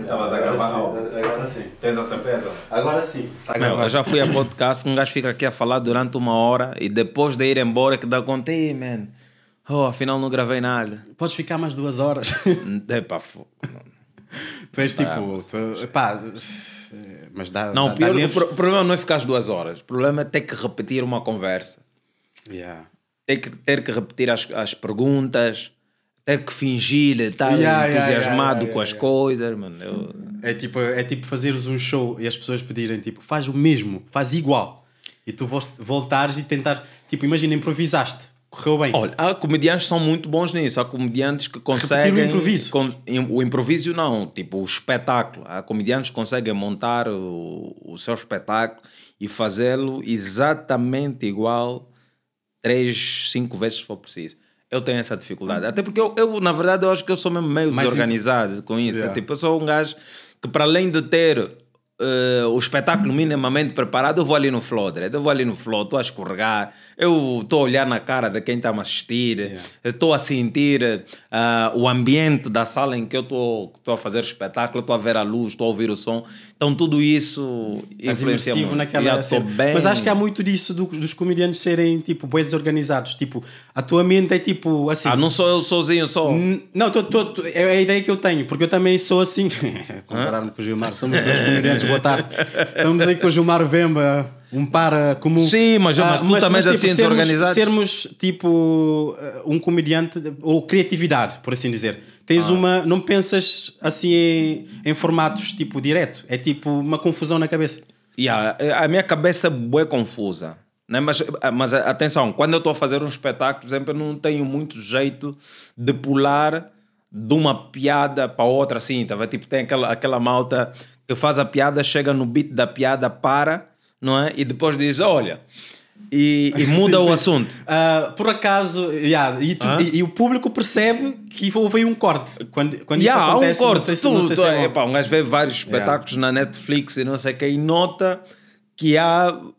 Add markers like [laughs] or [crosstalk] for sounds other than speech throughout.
Estavas a gravar? Sim, agora sim. Tens a certeza? Agora sim. Tá Meu, eu já fui a podcast que um gajo fica aqui a falar durante uma hora e depois de ir embora que dá conta, ei, man, oh, afinal não gravei nada. Podes ficar mais duas horas. [laughs] Epá, fogo. Tu és tipo. Ah, tu, mas dá. Não, dá, pior, dá o problema não é ficar as duas horas. O problema é ter que repetir uma conversa. Yeah. Ter, que, ter que repetir as, as perguntas ter que fingir estar eh, tá yeah, entusiasmado yeah, yeah, com as coisas, mano. Eu... É tipo, é tipo fazeres um show e as pessoas pedirem, tipo, faz o mesmo, faz igual. E tu voltares e tentar, tipo, imagina, improvisaste, correu bem. Olha, há comediantes que são muito bons nisso, há comediantes que conseguem. o improviso. Com, o improviso não, tipo, o espetáculo. Há comediantes que conseguem montar o, o seu espetáculo e fazê-lo exatamente igual, três, cinco vezes se for preciso. Eu tenho essa dificuldade. Hum. Até porque eu, eu, na verdade, eu acho que eu sou mesmo meio Mas desorganizado com isso. Yeah. É, tipo, eu sou um gajo que, para além de ter Uh, o espetáculo minimamente preparado, eu vou ali no flow, direto. eu vou ali no flow, estou a escorregar, eu estou a olhar na cara de quem está a assistir, yeah. estou a sentir uh, o ambiente da sala em que eu estou a fazer espetáculo, estou a ver a luz, estou a ouvir o som. Então tudo isso Mas influencia imersivo naquela bem... Mas acho que há muito disso do, dos comediantes serem tipo bem desorganizados, tipo, a tua mente é tipo assim. Ah, não sou eu sozinho só. Não, tô, tô, tô, é a ideia que eu tenho, porque eu também sou assim. [laughs] Comparar-me com o Gilmar, somos dois comediantes boa tarde. Estamos aí com o Gilmar Vemba, um para comum. Sim, mas, mas, ah, mas também mas, assim tipo, assim sermos, Sermos tipo uh, um comediante, ou criatividade, por assim dizer. Tens ah. uma. Não pensas assim em, em formatos tipo direto. É tipo uma confusão na cabeça. Yeah, a minha cabeça é confusa. Né? Mas, ah, mas atenção, quando eu estou a fazer um espetáculo, por exemplo, eu não tenho muito jeito de pular de uma piada para outra assim, tá? Tipo, tem aquela, aquela malta tu faz a piada, chega no beat da piada, para, não é? E depois diz: olha. E, e [laughs] muda sim, o assunto. Uh, por acaso, yeah, e, tu, ah? e, e, o público percebe que houve um corte. Quando, quando yeah, isso acontece, há um corte. Não sei, não sei se é, é, pá, um gajo vê vários yeah. espetáculos na Netflix e não sei o que, e nota que há uh,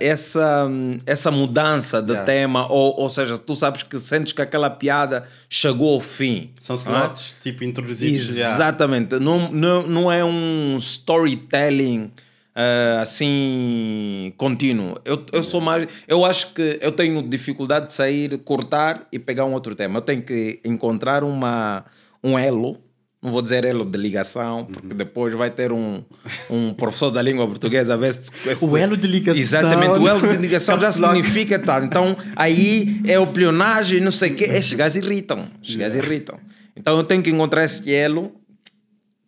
essa, hum, essa mudança de yeah. tema, ou, ou seja, tu sabes que sentes que aquela piada chegou ao fim. São slots, é? tipo, introduzidos. Exatamente. Yeah. Não, não, não é um storytelling uh, assim contínuo. Eu, eu sou mais... Eu acho que eu tenho dificuldade de sair, cortar e pegar um outro tema. Eu tenho que encontrar uma, um elo não vou dizer elo de ligação, porque uhum. depois vai ter um, um professor da língua portuguesa a ver se, O elo de ligação. Exatamente, o elo de ligação já [laughs] significa tal. Então, aí é o pleonagem, não sei o quê. Esses gajos irritam. Esses é. gajos irritam. Então, eu tenho que encontrar esse elo,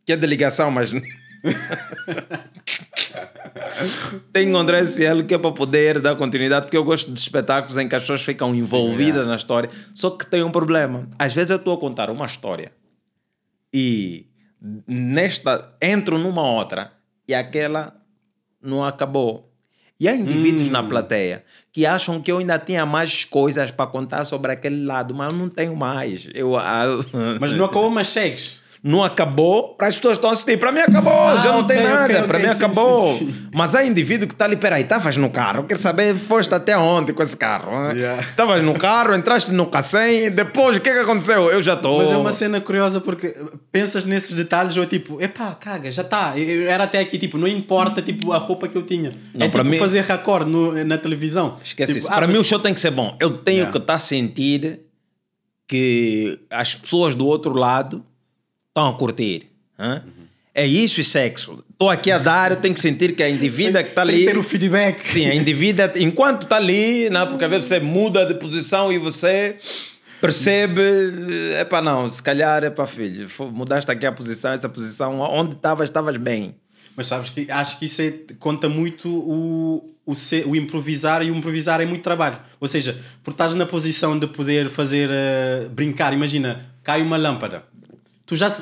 que é de ligação, mas. [laughs] Tenho que encontrar esse elo que é para poder dar continuidade, porque eu gosto de espetáculos em que as pessoas ficam envolvidas é. na história. Só que tem um problema. Às vezes eu estou a contar uma história e nesta entro numa outra e aquela não acabou. E há indivíduos hum. na plateia que acham que eu ainda tinha mais coisas para contar sobre aquele lado, mas não tenho mais. Eu, ah, Mas não acabou, mas segues não acabou, para as pessoas estão assim, para mim acabou, ah, já não okay, tem nada, okay, para okay, mim sim, acabou. Sim, sim. Mas há indivíduo que está ali, peraí, estavas no carro, quer saber, foste até onde com esse carro? Estavas yeah. no carro, entraste no cacém, depois o que é que aconteceu? Eu já estou. Mas é uma cena curiosa porque pensas nesses detalhes ou é tipo, epá, caga, já está, era até aqui, tipo, não importa tipo, a roupa que eu tinha. Não, é para tipo, mim... fazer raccord no, na televisão. Esquece tipo, isso. Ah, para mas... mim o show tem que ser bom. Eu tenho yeah. que estar tá a sentir que as pessoas do outro lado estão a curtir. Hein? É isso e sexo. Estou aqui a dar, eu tenho que sentir que a indivídua que está ali. Tem que ter o feedback. Sim, a indivídua, enquanto está ali, né? porque às vezes você muda de posição e você percebe. É para não, se calhar é para filho. Mudaste aqui a posição, essa posição, onde estavas, estavas bem. Mas sabes que acho que isso é, conta muito o, o, ser, o improvisar e o improvisar é muito trabalho. Ou seja, por estás na posição de poder fazer uh, brincar, imagina, cai uma lâmpada tu já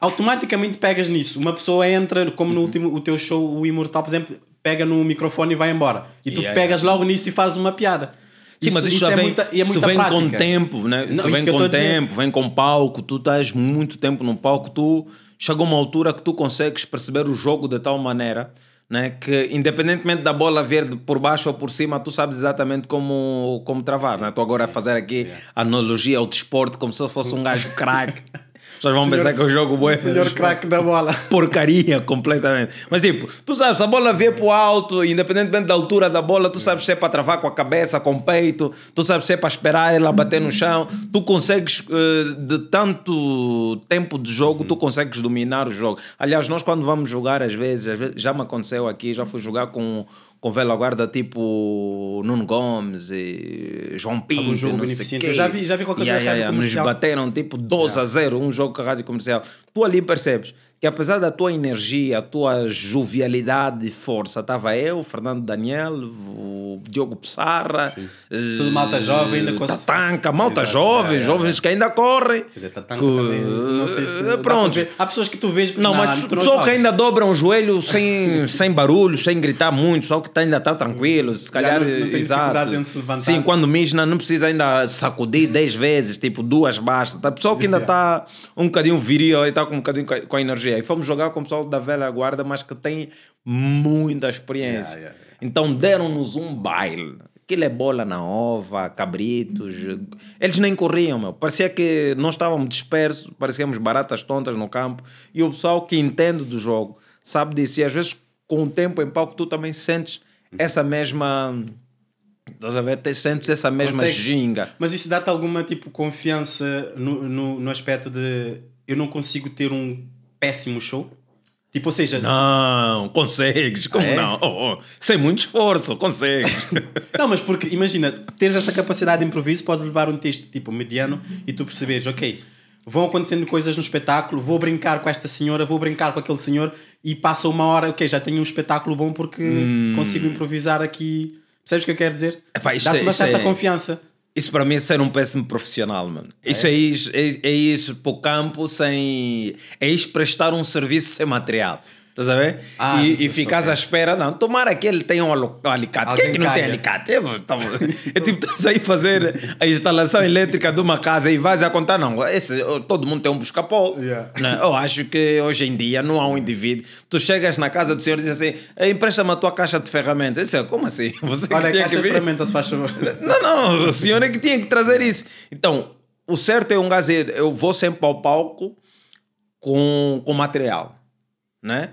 automaticamente pegas nisso. Uma pessoa entra, como no uhum. último o teu show, o Imortal, por exemplo, pega no microfone e vai embora. E tu Yeah, pegas logo nisso e fazes uma piada. Sim, mas isso, já é vem, é isso vem com tempo, né? Não, isso vem com a tempo, vem com palco. Tu estás muito tempo no palco, tu chega uma altura que tu consegues perceber o jogo de tal maneira, né? Que independentemente da bola verde por baixo ou por cima, tu sabes exatamente como, como travar, né? Tu agora a fazer aqui analogia ao desporto como se eu fosse um gajo craque. [laughs] pessoas vão senhor, pensar que eu é jogo boi. senhor craque da bola. [laughs] Porcaria, completamente. Mas tipo, tu sabes, a bola vê para o alto, independentemente da altura da bola, tu sabes se é para travar com a cabeça, com o peito, tu sabes se é para esperar ela bater no chão. Tu consegues, eh, de tanto tempo de jogo, tu consegues dominar o jogo. Aliás, nós quando vamos jogar, às vezes, às vezes já me aconteceu aqui, já fui jogar com com velho guarda tipo Nuno Gomes e João Pinto. Algum jogo beneficente. Eu já vi, já vi qualquer yeah, coisa yeah, yeah, Nos bateram tipo 12 yeah. a 0 um jogo com a rádio comercial. Tu ali percebes que apesar da tua energia, a tua jovialidade e força, estava eu, Fernando Daniel, o Diogo Pissarra, Sim. Eh, tudo malta jovem, ainda com tatanca, malta Exato, jovem, é, é, jovens que ainda correm. Quer dizer, tatanca também, não sei se pronto. Há pessoas que tu vês Não, mas pessoas que ainda dobram o joelho sem, [laughs] sem barulho, sem gritar muito, só que tá- ainda está tranquilo, se calhar, Já não, exato. Em se levantar. Sim, quando misna não precisa ainda sacudir 10 vezes, tipo duas basta. Tá? A pessoa que ainda está um bocadinho viril e está com um bocadinho com a energia e fomos jogar com o pessoal da velha guarda, mas que tem muita experiência. Yeah, yeah, yeah. Então deram-nos um baile. Aquilo é bola na ova, cabritos. Eles nem corriam, meu. Parecia que nós estávamos dispersos, parecíamos baratas tontas no campo. E o pessoal que entende do jogo sabe disso. E às vezes, com o tempo em palco, tu também sentes essa mesma. Estás a ver? Sentes essa mesma Consegues, ginga. Mas isso dá-te alguma tipo confiança no, no, no aspecto de eu não consigo ter um péssimo show? Tipo, ou seja. Não, consegues, como é? não? Oh, oh, Sem muito esforço, consegues. [laughs] não, mas porque, imagina, teres essa capacidade de improviso, podes levar um texto tipo mediano e tu perceberes, ok, vão acontecendo coisas no espetáculo, vou brincar com esta senhora, vou brincar com aquele senhor e passa uma hora, ok, já tenho um espetáculo bom porque hum. consigo improvisar aqui. sabes o que eu quero dizer? Dá-te é, uma certa é... confiança. Isso para mim é ser um péssimo profissional, mano. É? Isso é, é ir, é, é ir para o campo sem. É ir prestar um serviço sem material. Estás a ver? Ah, e, e ficas okay. à espera, não, tomara que ele tenha um, alicate. Alguém Quem é que não calha. tem alicate? É, tipo, estás aí fazer a instalação elétrica de uma casa e vais a contar, não, esse, todo mundo tem um busca Yeah. Né? Eu acho que hoje em dia não há um indivíduo. Tu chegas na casa do senhor e diz assim: eh, empresta-me a tua caixa de ferramentas. Disse, é, como assim? [laughs] Você Olha, que caixa de ferramentas, faz favor. [laughs] Não, não, o senhor é que tinha que trazer isso. Então, o certo é um gazeiro, eu vou sempre ao palco com, com material, né?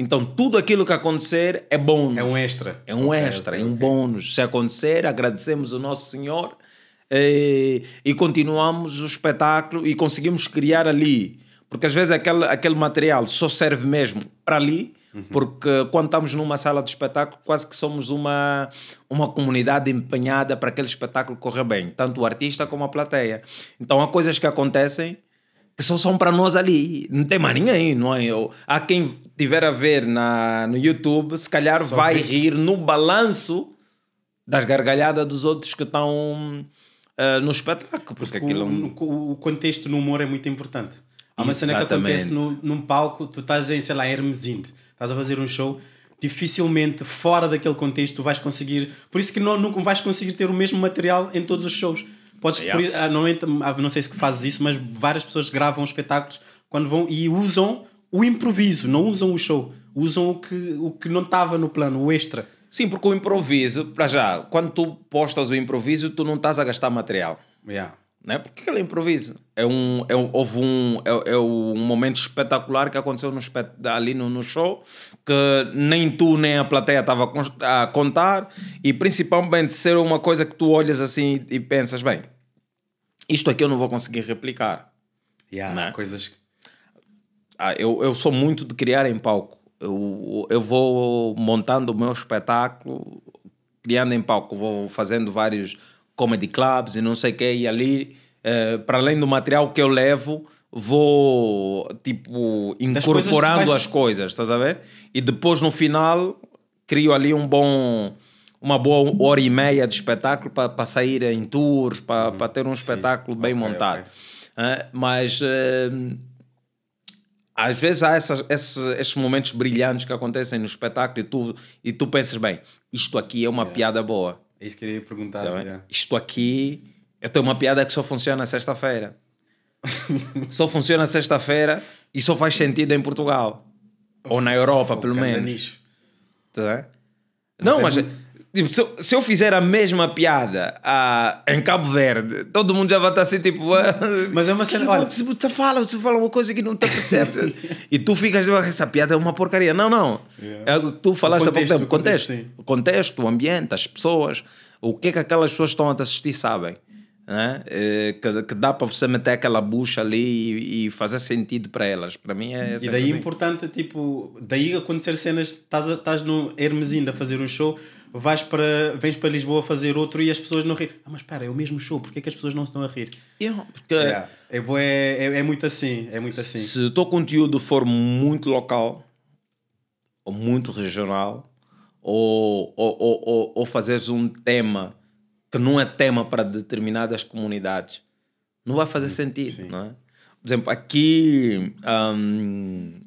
Então, tudo aquilo que acontecer é bônus. É um extra. É um okay, extra, okay, é um okay. bônus. Se acontecer, agradecemos o Nosso Senhor e, eh, e continuamos o espetáculo e conseguimos criar ali. Porque às vezes aquele, aquele material só serve mesmo para ali, uhum. porque quando estamos numa sala de espetáculo, quase que somos uma, uma comunidade empenhada para aquele espetáculo correr bem, tanto o artista como a plateia. Então há coisas que acontecem que só são para nós ali. Não tem mais ninguém, não é? Eu, há quem tiver a ver na, no YouTube, se calhar só vai que... rir no balanço das gargalhadas dos outros que estão uh, eh, no espetáculo. Porque é o, aquilo... o, o contexto no humor é muito importante. Há uma cena que acontece no, num palco, tu estás em, sei lá, Hermesindo, estás a fazer um show, dificilmente fora daquele contexto tu vais conseguir. Por isso que não, nunca vais conseguir ter o mesmo material em todos os shows. Podes, yeah. por, ah, normalmente, hum, não sei se fazes isso, mas várias pessoas gravam espetáculos quando vão e usam o improviso, não usam o show, usam o que, o que não estava no plano, o extra. Sim, porque o improviso, para já, quando tu postas o improviso, tu não estás a gastar material. Yeah. Né? Por que ele improvisa? É um, é um, houve um, é, é um momento espetacular que aconteceu no ali no, no, show que nem tu nem a plateia estava a contar e principalmente ser uma coisa que tu olhas assim e pensas, bem, isto aqui eu não vou conseguir replicar. Yeah, né? coisas... Ah, eu, eu sou muito de criar em palco. Eu, eu vou montando o meu espetáculo criando em palco, vou fazendo vários comedy clubs e não sei o que, e ali, eh, para além do material que eu levo, vou, tipo, incorporando coisas as coisas, estás a ver? E depois, no final, crio ali um bom uma boa hora e meia de espetáculo para sair em tours, para uhum, ter um espetáculo sim. bem okay, montado. Okay. mas hum, às vezes há essas, esses, esses, momentos brilhantes que acontecem no espetáculo e tu, e tu pensas, bem, isto aqui é uma yeah. piada boa. É isso que eu ia perguntar. Tá é. Isto aqui, eu tenho uma piada que só funciona sexta-feira. [laughs] só funciona sexta-feira e só faz sentido em Portugal. Ou na Europa, é pelo menos. Tá? Não, mas, mas Tipo, se, se, eu fizer a mesma piada ah, em Cabo Verde, todo mundo já vai estar assim, tipo. Ah, Mas é uma cena. Olha, você fala, você fala uma coisa que não está certo e tu ficas, ah, essa piada é uma porcaria. Não, não. Yeah. É algo que tu falaste há pouco tempo. O contexto, contexto, o contexto, o ambiente, as pessoas, o que é que aquelas pessoas estão a te assistir sabem. Né? Eh, que, que, dá para você meter aquela bucha ali e, e fazer sentido para elas. Para mim é. E daí assim. é importante, tipo, daí acontecer cenas, estás, estás no Hermesinda a fazer um show vais para, vens para Lisboa fazer outro e as pessoas não riem. Ah, mas espera, é o mesmo show, porquê é que as pessoas não se estão a rir? Eu, porque... Yeah. É, é, é, muito assim, é muito assim. Se, se o teu conteúdo for muito local, ou muito regional, ou, ou, ou, ou, ou fazeres um tema que não é tema para determinadas comunidades, não vai fazer hum, sentido, Sim. não é? Por exemplo, aqui... Um,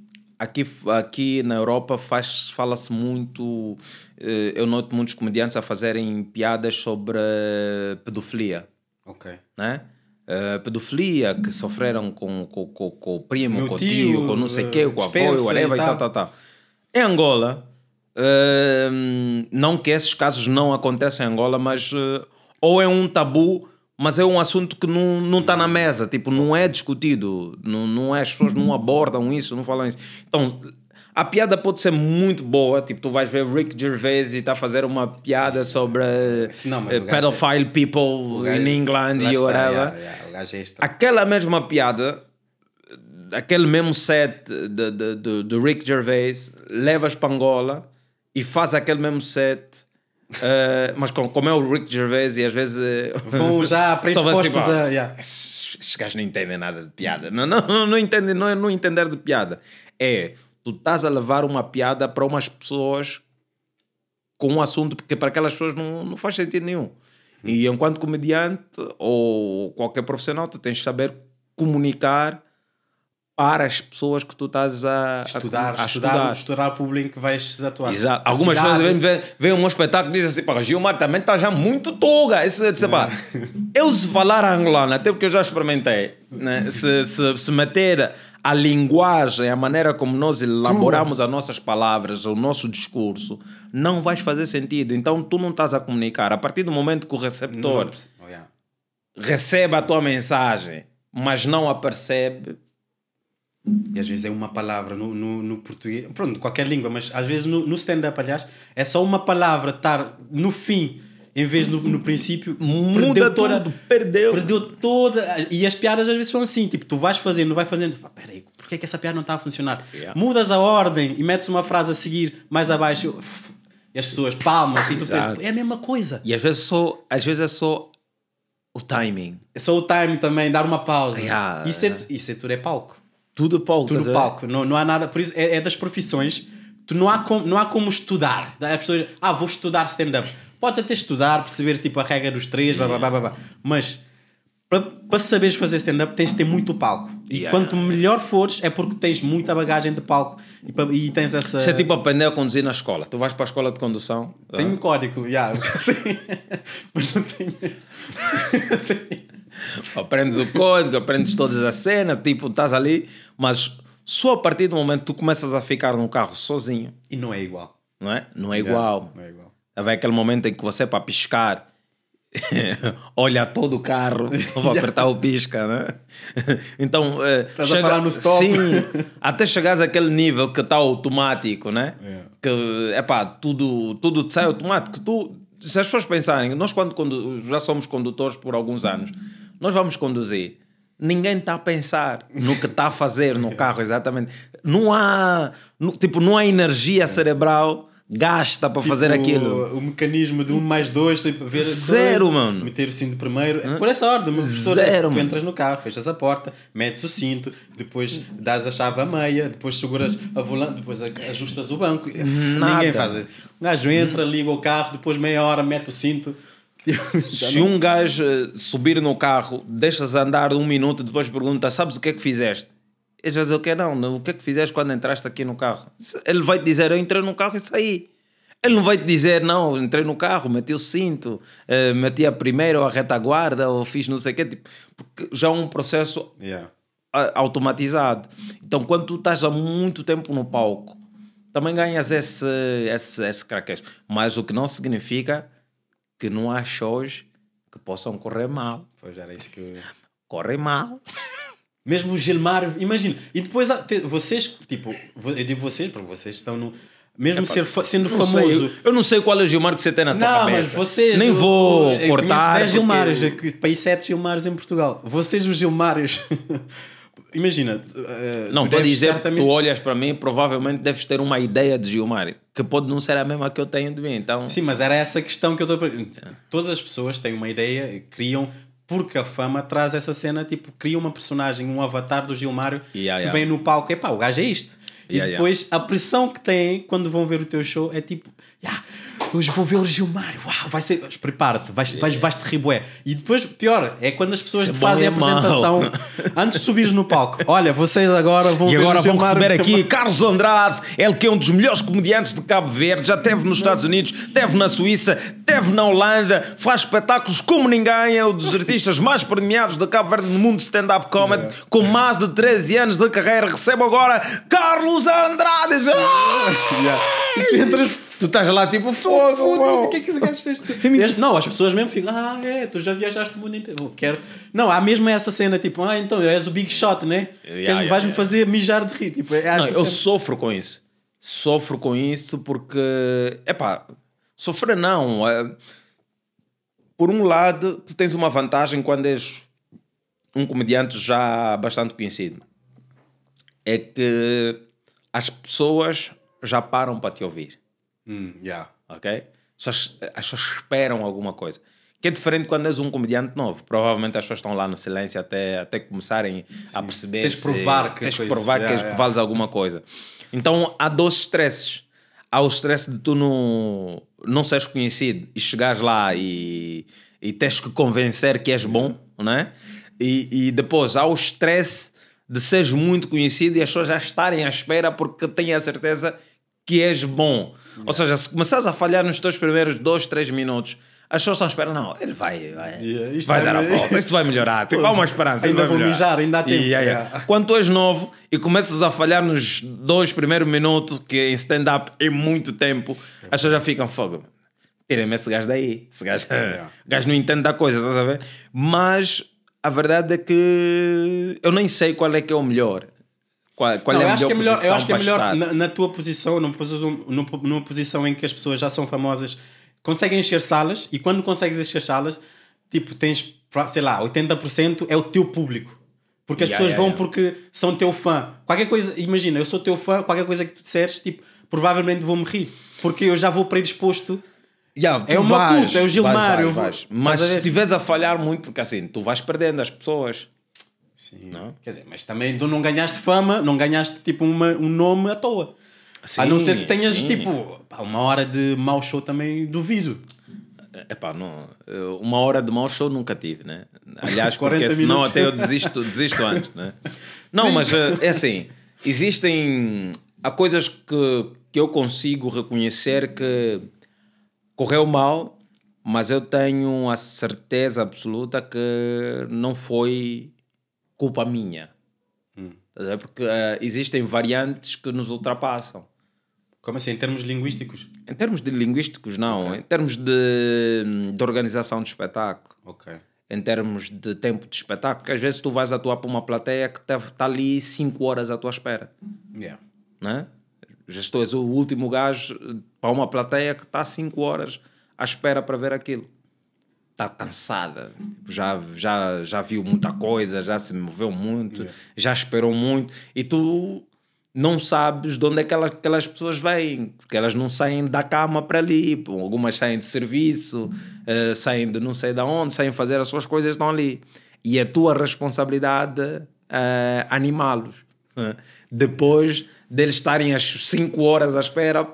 Aqui, aqui na Europa faz, fala-se muito, eh, eu noto muitos comediantes a fazerem piadas sobre eh, pedofilia. Ok. Né? Uh, pedofilia que sofreram com, com, com, com o primo, Meu com o tio, tio, com não sei o uh, quê, com a avó, areva e tal, tal, tal. Em Angola, uh, não que esses casos não acontecem em Angola, mas ou é um tabu mas é um assunto que não, não está na mesa, tipo, não é discutido, não, não é, as pessoas não abordam isso, não falam isso. Então, a piada pode ser muito boa, tipo, tu vais ver Rick Gervais e está a fazer uma piada Sim. sobre não, uh, pedophile é... people in England e whatever. É Aquela mesma piada aquele mesmo set do, de de Rick Gervais, levas para Angola e faz aquele mesmo set Uh, mas como, como, é o Rick Gervais e às vezes ah, vão já [laughs] predispostos assim, a. Yeah. Esses gajos não entendem nada de piada. Não, não, não, não entendem, não é não entender de piada. É tu estás a levar uma piada para umas pessoas com um assunto que para aquelas pessoas não, não faz sentido nenhum. E enquanto comediante ou qualquer profissional, tu tens de saber comunicar para as pessoas que tu estás a estudar, a, a estudar, estudar. estudar o público que vais atuar. Exato. Algumas cidade. pessoas vêm, vêm um espetáculo e dizem assim, Gilmar também está já muito toga. Isso, eu disse, pá, [laughs] eu se falar angolano, até porque eu já experimentei, né? se, se, se meter a linguagem, a maneira como nós elaboramos as nossas palavras, o nosso discurso, não vais fazer sentido. Então tu não estás a comunicar. A partir do momento que o receptor não, oh, recebe a tua mensagem, mas não a percebe, e às vezes é uma palavra no, no, no português, pronto, qualquer língua, mas às vezes no, no stand-up, aliás, é só uma palavra estar no fim em vez no, no princípio, muda perdeu tudo, toda, perdeu. Perdeu toda. E as piadas às vezes são assim, tipo, tu vais fazendo, não vai fazendo, ah, peraí, porquê é que essa piada não está a funcionar? Yeah. Mudas a ordem e metes uma frase a seguir mais abaixo e as pessoas palmas e tu pensas, é a mesma coisa. E às vezes é sou às vezes é só o timing. É só o timing também, dar uma pausa. Yeah. Isso, é, isso é tudo é palco. Tudo palco. Tudo palco. Não, não há nada. Por isso é, é das profissões. Tu não há como, não há como estudar. As pessoas, ah, vou estudar stand-up. Podes até estudar, perceber tipo a regra dos três, blá blá blá blá. blá. Mas para saberes fazer stand-up tens de ter muito palco. E yeah. quanto melhor fores, é porque tens muita bagagem de palco e, e tens essa. Isso é tipo aprender a conduzir na escola. Tu vais para a escola de condução. Tenho ah. um código, já. [laughs] Mas não tenho. [laughs] [laughs] aprendes o código, aprendes todas as cenas, tipo, estás ali, mas só a partir do momento que tu começas a ficar no carro sozinho. E não é igual. Não é? Não é igual. É, não é igual. Vai aquele momento em que você, para piscar, [laughs] olha todo o carro [laughs] só para apertar o pisca, né? então, eh, chega, no stop. Sim, até chegares àquele nível que está automático, né? Yeah. É. Que é pá, tudo, tudo sai automático. Tu se as pessoas pensarem, nós quando, quando já somos condutores por alguns anos, nós vamos conduzir. Ninguém está a pensar no que está a fazer no [laughs] carro, exatamente. Não há, no, tipo, não há energia cerebral gasta para tipo, fazer aquilo. O, mecanismo de um mais dois tem ver. Zero, dois, mano. Meter o cinto primeiro. É Hã? Por essa ordem, mas Zero, tu mano. entras no carro, fechas a porta, metes o cinto, depois dás a chave à meia, depois seguras a volante, depois ajustas o banco. Nada. Ninguém faz. O gajo entra, liga o carro, depois meia hora mete o cinto. [laughs] Se um gajo eh, subir no carro, deixas andar um minuto, depois pergunta: sabes o que é que fizeste? Eles vão o que não, o que é que fizeste quando entraste aqui no carro? Ele vai te dizer, eu entrei no carro e saí. Ele não vai te dizer, não, entrei no carro, meti o cinto, eh, meti a primeira ou a retaguarda, ou fiz não sei o quê. Tipo, porque já é um processo yeah. automatizado. Então, quando tu estás há muito tempo no palco, também ganhas esse, esse, esse craquez. Mas o que não significa que não há shows que possam correr mal. Pois era isso que eu... Correm mal. [laughs] Mesmo o Gilmar, imagina. E depois vocês, tipo, eu digo vocês, porque vocês estão no. Mesmo é, ser, sendo famoso. Sei, eu, eu, não sei qual é o Gilmar que você tem na não, tua cabeça. Mas vocês, Nem vou eu, eu cortar. 10 porque... Gilmares, país é 7 Gilmares em Portugal. Vocês, os Gilmares. [laughs] imagina. Eh, não, pode dizer certamente... que tu olhas para mim provavelmente deves ter uma ideia de Gilmar, que pode não ser a mesma que eu tenho de mim. Então... Sim, mas era essa questão que eu estou a Todas as pessoas têm uma ideia, criam porque a fama traz essa cena, tipo, cria uma personagem, um avatar do Gilmário yeah, que yeah. vem no palco, e pá, o gajo é isto. Yeah, e depois a pressão que têm quando vão ver o teu show é tipo, Yeah, hoje vou ver o Gilmar, uau, vai ser. Prepara-te, vais, yeah. vais, vais te ribué. E depois, pior, é quando as pessoas é te fazem é a apresentação [laughs] antes de subires no palco. Olha, vocês agora vão E agora vão receber aqui Carlos Andrade, ele que é um dos melhores comediantes de Cabo Verde, já teve nos Estados Unidos, teve na Suíça, teve na Holanda, faz espetáculos como ninguém, é um dos artistas mais premiados de Cabo Verde no mundo de stand-up comedy, yeah. com mais de 13 anos de carreira. Recebo agora Carlos Andrade! [laughs] Yeah. E tu entras Tu estás lá tipo, fogo, o que é que esse gajo fez? É não, as pessoas mesmo ficam, ah, é, tu já viajaste o mundo inteiro. Quero. Não, há mesmo essa cena tipo, ah, então és o big shot, né? Yeah, yeah Vais-me yeah. fazer mijar de rir. Tipo, é não, eu sofro com isso. Sofro com isso porque, é pá, sofrer não. É... Por um lado, tu tens uma vantagem quando és um comediante já bastante conhecido. É que as pessoas já param para te ouvir. Mm, yeah. Ok? as pessoas esperam alguma coisa. Que é diferente quando és um comediante novo. Provavelmente as pessoas estão lá no silêncio até, até começarem Sim. a perceber. Tens se, provar que tens coisa. provar yeah, que yeah. vales alguma coisa. Então há dois estresses. Há o stress de tu não, não seres conhecido e chegares lá e, e tens que convencer que és bom, yeah. né? E, e depois há o stress de seres muito conhecido e as pessoas já estarem à espera porque têm a certeza que és bom. Yeah. Ou seja, se começares a falhar nos teus primeiros 2, 3 minutos, as pessoas estão à espera, não, ele vai, vai, yeah, vai é dar mesmo. a volta, isto vai melhorar, [laughs] tem uma esperança. Ainda vou mijar, ainda há tempo. Yeah, yeah. Quando tu és novo e começas a falhar nos dois primeiros minutos, que em stand-up é muito tempo, as pessoas já ficam fogo. tirem me esse gajo daí. Esse gajo, yeah. [laughs] gajo não entende da coisa, estás a ver? Mas a verdade é que eu nem sei qual é que é o melhor. Qual, qual não, é eu acho que é melhor, eu acho que é melhor na, na, tua posição, numa posição, numa posição em que as pessoas já são famosas, conseguem encher salas e quando consegues encher salas, tipo, tens, sei lá, 80% é o teu público. Porque as yeah, pessoas yeah, vão yeah. porque são teu fã. Qualquer coisa, imagina, eu sou teu fã, qualquer coisa que tu disseres, tipo, provavelmente vou-me rir. Porque eu já vou predisposto Yeah, é uma vais, puta, é o Gilmar. Vais, vais, Mas se estiveres a falhar muito, porque assim, tu vais perdendo as pessoas. Sim. Não? Quer dizer, mas também tu não ganhaste fama, não ganhaste tipo uma, um nome à toa. Sim, a não ser que tenhas sim. tipo uma hora de mau show também duvido. Epá, não. Uma hora de mau show nunca tive, né? Aliás, porque senão até eu desisto, desisto antes, né? Não, mas eh, é assim, existem... Há coisas que, que eu consigo reconhecer que correu mal, mas eu tenho a certeza absoluta que não foi culpa minha. Hum. Porque uh, existem variantes que nos ultrapassam. Como assim? Em termos linguísticos? Em termos de linguísticos, não. Okay. Em termos de, hum, de organização de espetáculo. Ok. Em termos de tempo de espetáculo. Porque às vezes tu vais atuar para uma plateia que está ali 5 horas à tua espera. Yeah. Né? Já estou, és o último gajo eh, para uma plateia que está 5 horas à espera para ver aquilo está cansada, tipo, já, já, já viu muita coisa, já se moveu muito, yeah. já esperou muito, e tu não sabes de onde é que elas, aquelas pessoas vêm, porque elas não saem da cama para ali, algumas saem de serviço, uh, saem de não sei de onde, saem fazer as suas coisas, estão ali. E é a tua responsabilidade uh, animá-los. Uh, depois deles estarem as 5 horas à espera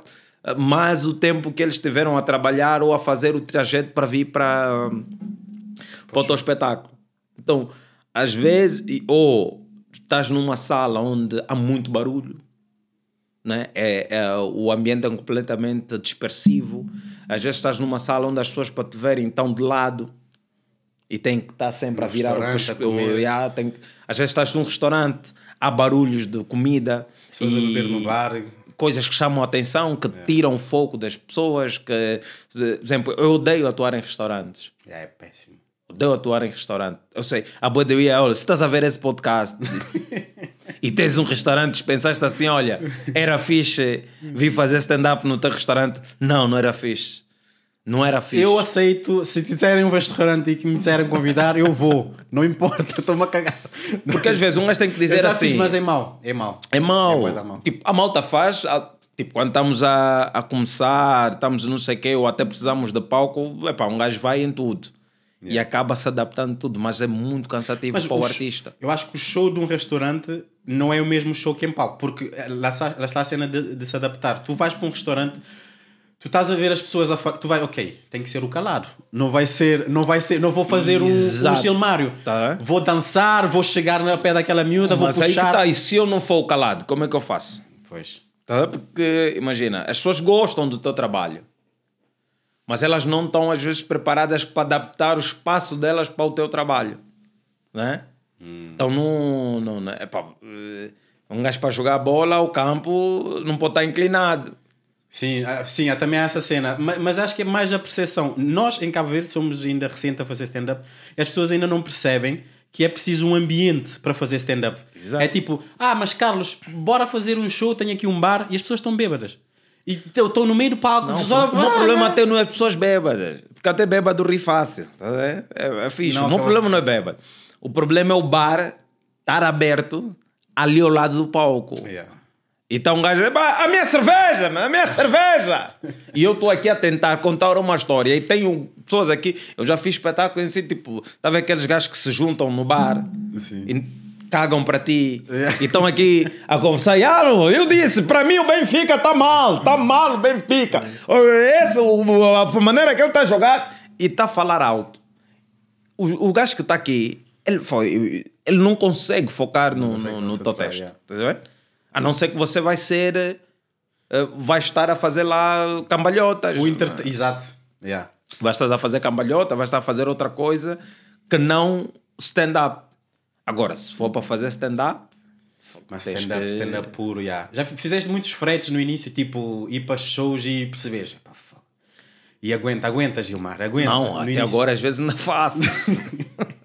eh, mais o tempo que eles tiveram a trabalhar ou a fazer o trajeto para vir para, o teu espetáculo. Então, às vezes, ou estás numa sala onde há muito barulho, né? é, é o ambiente é completamente dispersivo, às vezes estás numa sala onde as pessoas para te verem estão de lado e tem que estar sempre um a virar o, o, tem, às vezes estás num restaurante há barulhos de comida pessoas e, a beber no bar coisas que chamam a atenção, que tiram o foco das pessoas, que... Por exemplo, eu odeio atuar em restaurantes. É, é péssimo. Odeio atuar em restaurante. Eu sei, a boa boaderia, olha, se estás a ver esse podcast... [laughs] e tens um restaurante, pensaste assim: olha, era fixe, vi fazer stand-up no teu restaurante. Não, não era fixe. Não era fixe. Eu aceito, se disserem um restaurante e que me disserem convidar, eu vou. Não importa, [laughs] estou-me a cagar. Porque às vezes um gajo tem que dizer eu já assim. Fiz, mas é mau, é mau. É mau. É mal. Tipo, a malta faz, a, tipo, quando estamos a, a começar, estamos não sei o quê, ou até precisamos de palco, epá, um gajo vai em tudo. Yeah. E acaba se adaptando tudo, mas é muito cansativo mas para o, o artista. Eu acho que o show de um restaurante não é o mesmo show que em palco, porque eh, lá, lá está a cena de, de se adaptar. Tu vais para um restaurante tu estás a ver as pessoas a fa... tu vai ok tem que ser o calado não vai ser não vai ser não vou fazer um, um Gilmário tá. vou dançar vou chegar na pé daquela miúda mas vou puxar tá. e se eu não for o calado como é que eu faço pois tá porque imagina as pessoas gostam do teu trabalho mas elas não estão às vezes preparadas para adaptar o espaço delas para o teu trabalho né hum. então não não, não é pá, eh, um gajo para jogar bola o campo não pode estar inclinado Sim, ah, sim, há também essa cena. Mas, mas, acho que é mais a percepção. Nós, em Cabo Verde, somos ainda recente a fazer stand-up as pessoas ainda não percebem que é preciso um ambiente para fazer stand-up. É tipo, ah, mas Carlos, bora fazer um show, tenho aqui um bar e as pessoas estão bêbadas. E estão no meio do palco. Não, resolve, o meu ah, problema até não é as pessoas bêbadas. Porque até bêbado ri fácil. É, é, é fixe. Não, o meu problema não é bêbado. O problema é o bar estar aberto ali ao lado do palco. Yeah. E está um gajo, a minha cerveja, a minha cerveja! e eu estou aqui a tentar contar uma história. E tenho pessoas aqui, eu já fiz espetáculo em assim, si, tipo, tá vendo aqueles gajos que se juntam no bar Sim. e cagam para ti é. e estão aqui a conversar. Ah, eu disse, para mim o Benfica está mal, está mal o Benfica. Essa a maneira que ele está a jogar e está a falar alto. O, o gajo que está aqui, ele, foi, ele não consegue focar no, no, no teu teste. Está é. a ver? A não ser que você vai ser. Eh, eh, vai estar a fazer lá cambalhotas. O inter... Exato. Yeah. Vai estar a fazer cambalhota, vai estar a fazer outra coisa que não stand-up. Agora, se for para fazer stand-up. Mas stand-up, que... stand-up puro, yeah. já. fizeste muitos fretes no início, tipo ir para shows e perceber. E aguenta, aguenta, Gilmar, aguenta. Não, até início... agora às vezes não é faço. [laughs]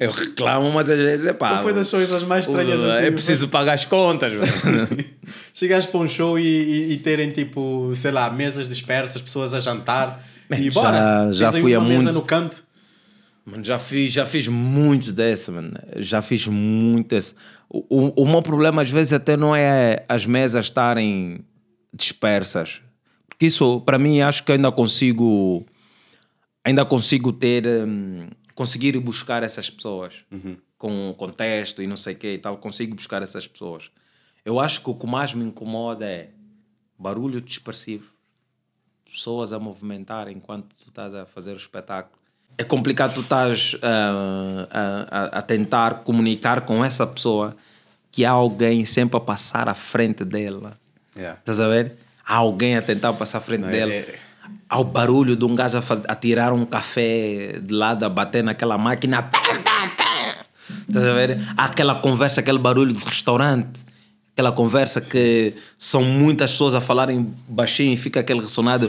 Eu reclamo, mas às vezes é pá. Foi das coisas mais estranhas é assim. É preciso pagar as contas, mano. [laughs] Chegaste para um show e, e, e, terem tipo, sei lá, mesas dispersas, pessoas a jantar. Man, e bora. Já, já fui a muito. no canto. Mano, já fiz, já fiz muito dessa, mano. Já fiz muito dessa. O, o, o meu problema às vezes até não é as mesas estarem dispersas. Porque isso, para mim, acho que ainda consigo ainda consigo ter hum, conseguir buscar essas pessoas uhum. com contexto e não sei o que e tal, consigo buscar essas pessoas. Eu acho que o que mais me incomoda é barulho dispersivo, pessoas a movimentar enquanto tu estás a fazer o espetáculo. É complicado tu estás uh, a, a tentar comunicar com essa pessoa que há alguém sempre a passar à frente dela. Yeah. Estás a ver? Há alguém a tentar passar à frente não, dela. É... é ao barulho de um gajo a, faz, a tirar um café de lado, a bater naquela máquina. Pam, pam, pam. Estás a ver? Há aquela conversa, aquele barulho de restaurante, aquela conversa que são muitas pessoas a falarem baixinho e fica aquele ressonado.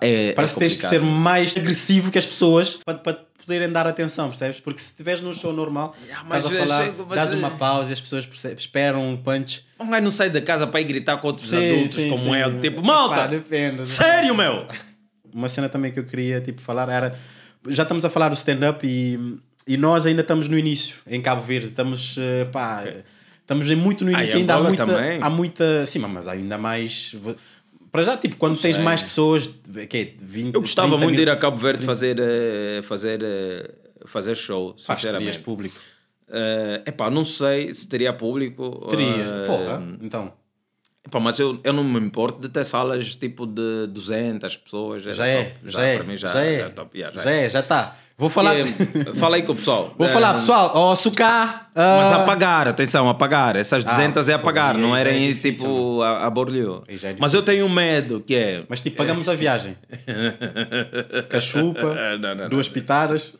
É, é, Parece é que tens que ser mais agressivo que as pessoas para, para poderem dar atenção, percebes? Porque se estiveres num show normal, yeah, estás a falar, dás uma pausa e as pessoas percebem, esperam um punch. Um gajo não sai da casa para ir gritar com outros sim, adultos sim, como sim. é, tipo, malta! Pá, depende, sério, meu! Uma cena também que eu queria tipo, falar era. Já estamos a falar do stand-up e, e nós ainda estamos no início, em Cabo Verde. Estamos, eh, pá, okay. estamos muito no ah, início. ainda há muita, há muita. Sim, mas ainda mais para já, tipo, quando tens mais pessoas, que 20 Eu gostava muito de ir a Cabo Verde 30. fazer, eh, fazer, eh, fazer show, sinceramente. Pá, público. Uh, eh, pá não sei se teria público. Terias, uh, porra, então. pá mas eu, eu não me importo de ter salas tipo de 200 pessoas. Já é, é já, já, é, já, já, é, já, é, já, é, já está. Vou falar. fala aí com o pessoal. Vou é, falar, pessoal, ó, açúcar. Uh... Mas apagar, atenção, apagar. Essas 200 ah, é apagar, não era é difícil, tipo a É Mas eu tenho medo que é. Mas tipo, pagamos a viagem. Cachupa, [laughs] é não, não, duas não. pitadas.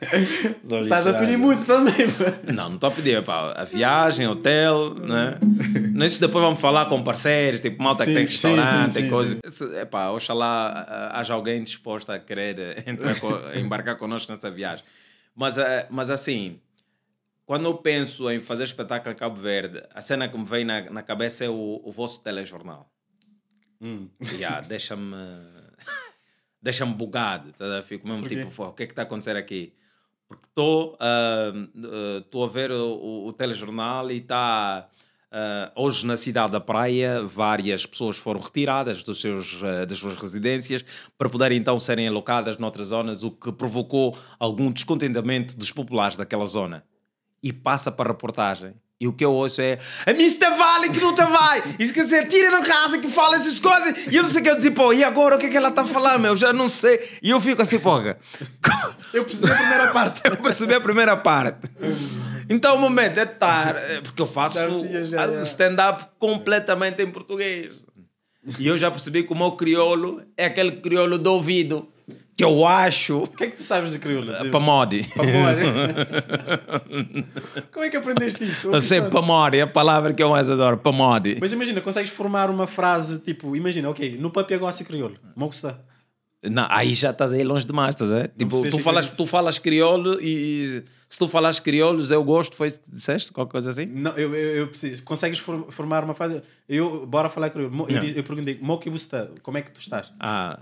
[laughs] Não Estás a pedir muito também, Não, não estou a pedir, é pá. A viagem, hotel, né? isso [laughs] depois vamos falar com parceiros, tipo malta sim, que tem restaurante, sim, sim, É pá, oxalá ah, haja alguém disposto a querer eh, [laughs] embarcar connosco nessa viagem. Mas, ah, mas assim, quando eu penso em fazer espetáculo em Cabo Verde, a cena que me vem na, na cabeça é o, o vosso telejornal. Hum. Yeah, deixa-me deixa-me bugado. Tá? Fico mesmo tipo, o que é que está a acontecer aqui? porque estou uh, uh, a ver o, o telejornal e está. Uh, ah, hoje, na cidade da Praia, várias pessoas foram retiradas dos seus, uh, das suas residências para poderem então serem alocadas noutras zonas, o que provocou algum descontentamento dos populares daquela zona. E passa para a reportagem e o que eu ouço é a é Mr. Vale que não te vai! Isso quer dizer, tira na casa que fala essas coisas! E eu não sei o que, eu digo, pô, e agora o que é que ela está a falar, meu? Eu já não sei. E eu fico assim, porra. Eu percebi a primeira parte. [laughs] eu percebi a primeira parte. Então o momento é tarde, é, porque eu faço stand-up completamente em português. E eu já percebi que o meu crioulo é aquele crioulo do ouvido que eu acho. O que é que tu sabes de crioula? Eh, de... Pamode. [laughs] Como é que aprendeste isso? Eu sei, pamode, é a palavra que eu mais adoro, Pamode. Mas imagina, consegues formar uma frase tipo, imagina, ok, no papiagosse crioulo, moxa. Não, aí já estás aí longe demais, estás tipo, é? Tipo, tu falas, tu falas crioulo e se tu falas crioulos, eu é gosto, foi que disseste? Qualquer coisa assim? Não, eu, eu, eu preciso. Consegues formar uma frase? Eu, bora falar crioulo. Eu, eu perguntei, Moki como é que tu estás? Ah.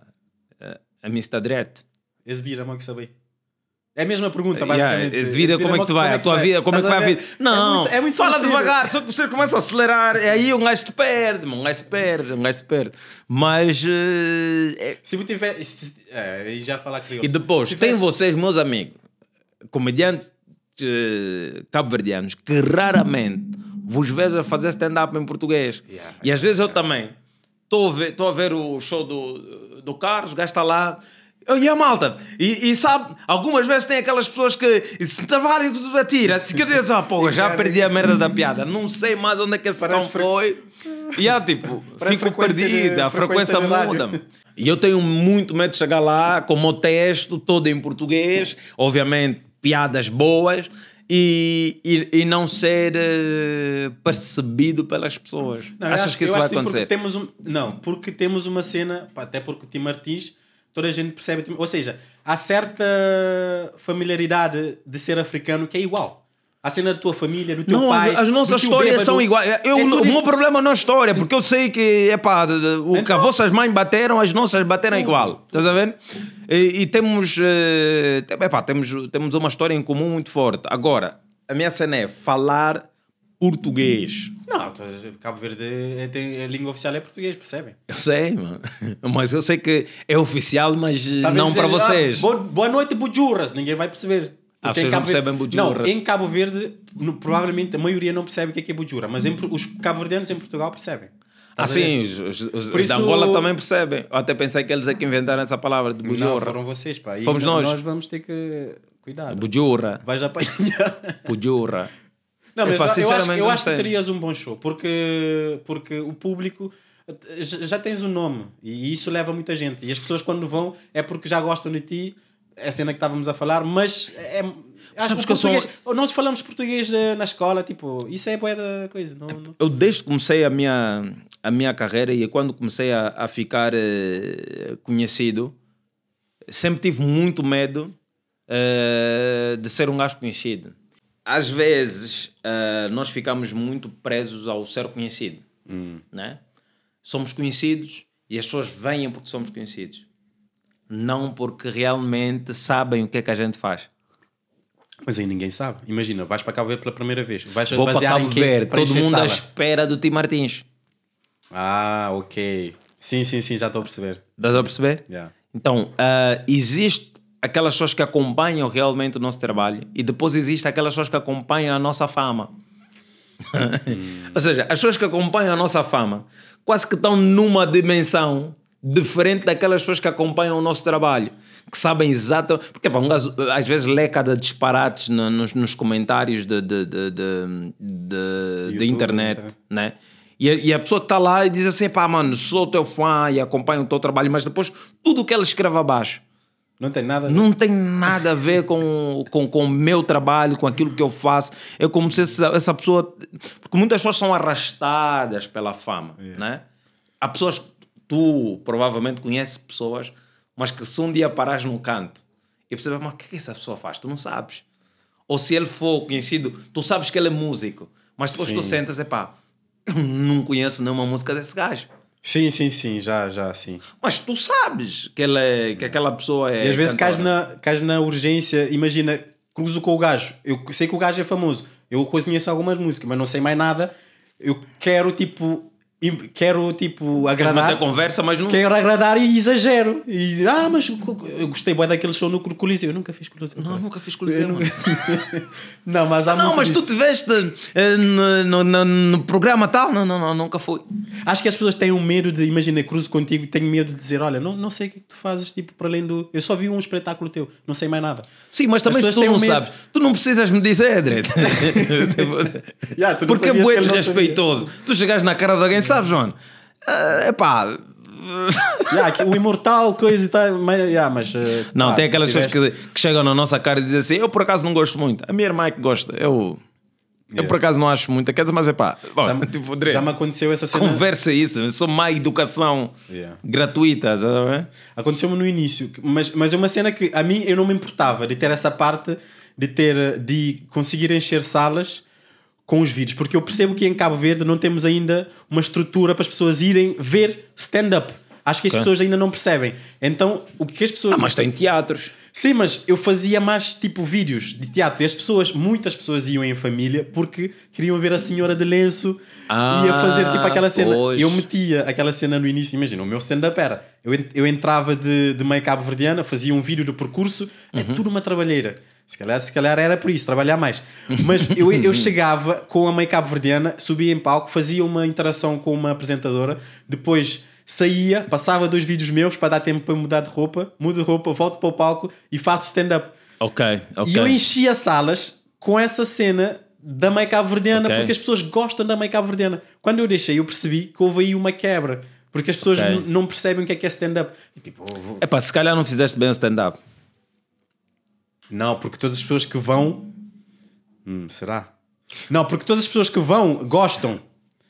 A minha está direto. Esbira, como é que sabei? É a mesma pergunta, basicamente. Yeah, vida, como é que tu vai? É a tua vida, é. como é que vai a vida? Não, é muito, é fala devagar, só que você começa a acelerar, aí um gajo te perde, um gajo se perde, um gajo se perde. Mas. Eh, se eu tiver. E já falar crioulo. E depois, tem vocês, meus amigos, comediantes eh, cabo-verdianos, que raramente vos vejo a fazer stand-up em português. e às vezes eu também estou a ver o show do do carro, o gajo está lá. e a malta, e, e, sabe, algumas vezes tem aquelas pessoas que se trabalham e atira, se quer dizer, ah, porra, já perdi a merda da piada, não sei mais onde é que esse Parece foi. E é tipo, [laughs] Parece fico perdido, a frequência, frequência muda-me. E eu tenho muito medo de chegar lá com o meu texto todo em português, obviamente piadas boas, e, e, e não ser uh, percebido pelas pessoas. Não, Achas acho, que isso vai acontecer? Porque temos um, não, porque temos uma cena, pá, até porque o Tim Martins, toda a gente percebe, ou seja, há certa familiaridade de ser africano que é igual a cena da tua família, do teu não, pai. As nossas histórias são iguais. Eu, é o meu problema não é história, porque eu sei que epá, o então, que as vossas mães bateram, as nossas bateram tudo, então. igual. Tudo. Estás a ver? E, e temos, eh, epá, temos, temos uma história em comum muito forte. Agora, a minha cena é falar português. Não, Cabo Verde é, tem, a língua oficial é português, percebem? Eu sei, mano. [laughs] Mas eu sei que é oficial, mas Talvez não para vocês. Ah, boa, boa noite, bujurras. Ninguém vai perceber. Ah, vocês não percebem Verde... Não, em Cabo Verde, no, provavelmente a maioria não percebe o que é, que é Bujura, mas em, os cabo-verdianos em Portugal percebem. Estás ah, sim, os, os, os isso... da Angola também percebem. Eu até pensei que eles é que inventaram essa palavra de Bujura. Não, foram vocês, pá. E Fomos nós. Nós vamos ter que cuidar. Bujura. Vais apanhar. [laughs] Bujura. Não, mas Epa, eu, acho, eu acho que terias um bom show, porque, porque o público eh, já tens o um nome e isso leva muita gente. E as pessoas quando vão é porque já gostam de ti é a cena que estávamos a falar, mas é. Acho que, que eu Nós falamos português eh, na escola, tipo, isso é boa da coisa. Não, não... É, eu desde que comecei a minha, a minha carreira e é quando comecei a, a ficar eh, conhecido, sempre tive muito medo eh, de ser um gajo conhecido. Às vezes eh, nós ficamos muito presos ao ser conhecido, hum. né? Somos conhecidos e as pessoas vêm porque somos conhecidos não porque realmente sabem o que é que a gente faz. Mas aí ninguém sabe. Imagina, vais para Cabo Verde pela primeira vez. Vais Vou para Cabo Verde, todo mundo à espera do Tim Martins. Ah, ok. Sim, sim, sim, já estou a perceber. Estás a perceber? Yeah. Então, uh, existe aquelas pessoas que acompanham realmente o nosso trabalho e depois existe aquelas pessoas que acompanham a nossa fama. [laughs] Ou seja, as pessoas que acompanham a nossa fama quase que estão numa dimensão diferente daquelas pessoas que acompanham o nosso trabalho, que sabem exatamente. Porque pá, um gajo às vezes lê cada disparates no, nos, nos, comentários de, de, de, de, de YouTube, internet, tá? né? E a, e a, pessoa que está lá e diz assim: pá, mano, sou teu fã e acompanho o teu trabalho, mas depois tudo o que ela escreve abaixo. Não tem nada a ver. Não tem nada a ver com, com, com o meu trabalho, com aquilo que eu faço. É como se essa, essa pessoa. Porque muitas pessoas são arrastadas pela fama, yeah. É. né? Há pessoas tu provavelmente conheces pessoas, mas que se um dia parares no canto e percebes, mas o que é que essa pessoa faz? Tu não sabes. Ou se ele for conhecido, tu sabes que ele é músico, mas depois sim. tu sentas e pá, não conheço nenhuma música desse gajo. Sim, sim, sim, já, já, sim. Mas tu sabes que, ele é, que aquela pessoa é. E às vezes cais na, cais na urgência, imagina, cruzo com o gajo, eu sei que o gajo é famoso, eu conheço algumas músicas, mas não sei mais nada, eu quero tipo quero tipo agradar a conversa mas não quero agradar e exagero e ah mas eu gostei bem daquele show no Coliseu eu nunca fiz Coliseu não nunca fiz Coliseu nunca... [laughs] não mas há não mas disso. tu tiveste eh, no, no, no, programa tal não, não não nunca foi acho que as pessoas têm um medo de imagina cruzo contigo e tenho medo de dizer olha não não sei o que é tu fazes tipo para além do eu só vi um espetáculo teu não sei mais nada sim mas também se tu não medo... sabes tu não precisas me dizer André [laughs] [laughs] yeah, porque é respeitoso tu chegares na cara de alguém sabes, João? Uh, epá, [laughs] yeah, o imortal, coisa e tal. Mas, yeah, mas, uh, não, pá, tem aquelas coisas pessoas que, que, chegam na nossa cara e dizem assim: Eu por acaso não gosto muito. A minha irmã é que gosta. Eu, yeah. eu por acaso não acho muito. Quer dizer, mas é pá, bom, já, [laughs] tipo, André, já me aconteceu essa cena. Conversa é isso, eu sou má educação yeah. gratuita. Tá Aconteceu-me no início, mas, mas é uma cena que a mim eu não me importava de ter essa parte de ter de conseguir encher salas com os vídeos, porque eu percebo que em Cabo Verde não temos ainda uma estrutura para as pessoas irem ver stand-up. Acho que as okay. pessoas ainda não percebem. Então, o que as pessoas. Ah, mas tem teatros. Sim, mas eu fazia mais tipo vídeos de teatro e as pessoas, muitas pessoas iam em família porque queriam ver a senhora de lenço ah, ia fazer tipo aquela ah, cena. Pois. Eu metia aquela cena no início, imagina, o meu stand-up era. Eu, eu entrava de, de meio cabo-verdiana, fazia um vídeo do percurso, é uhum. tudo uma trabalheira. Se calhar, se calhar era por isso, trabalhar mais. Mas eu, eu [laughs] chegava com a meio cabo-verdiana, subia em palco, fazia uma interação com uma apresentadora, depois saía, passava dois vídeos meus para dar tempo para mudar de roupa, mudo de roupa, volto para o palco e faço stand-up. Ok, ok. E eu enchia salas com essa cena da meio cabo-verdiana, okay. porque as pessoas gostam da meio cabo-verdiana. Quando eu deixei, eu percebi que houve aí uma quebra, porque as pessoas okay. não percebem o que é que é stand-up. Tipo, oh, vou... É pá, se calhar não fizeste bem o stand-up. Não, porque todas as pessoas que vão. Hum, será? Não, porque todas as pessoas que vão gostam.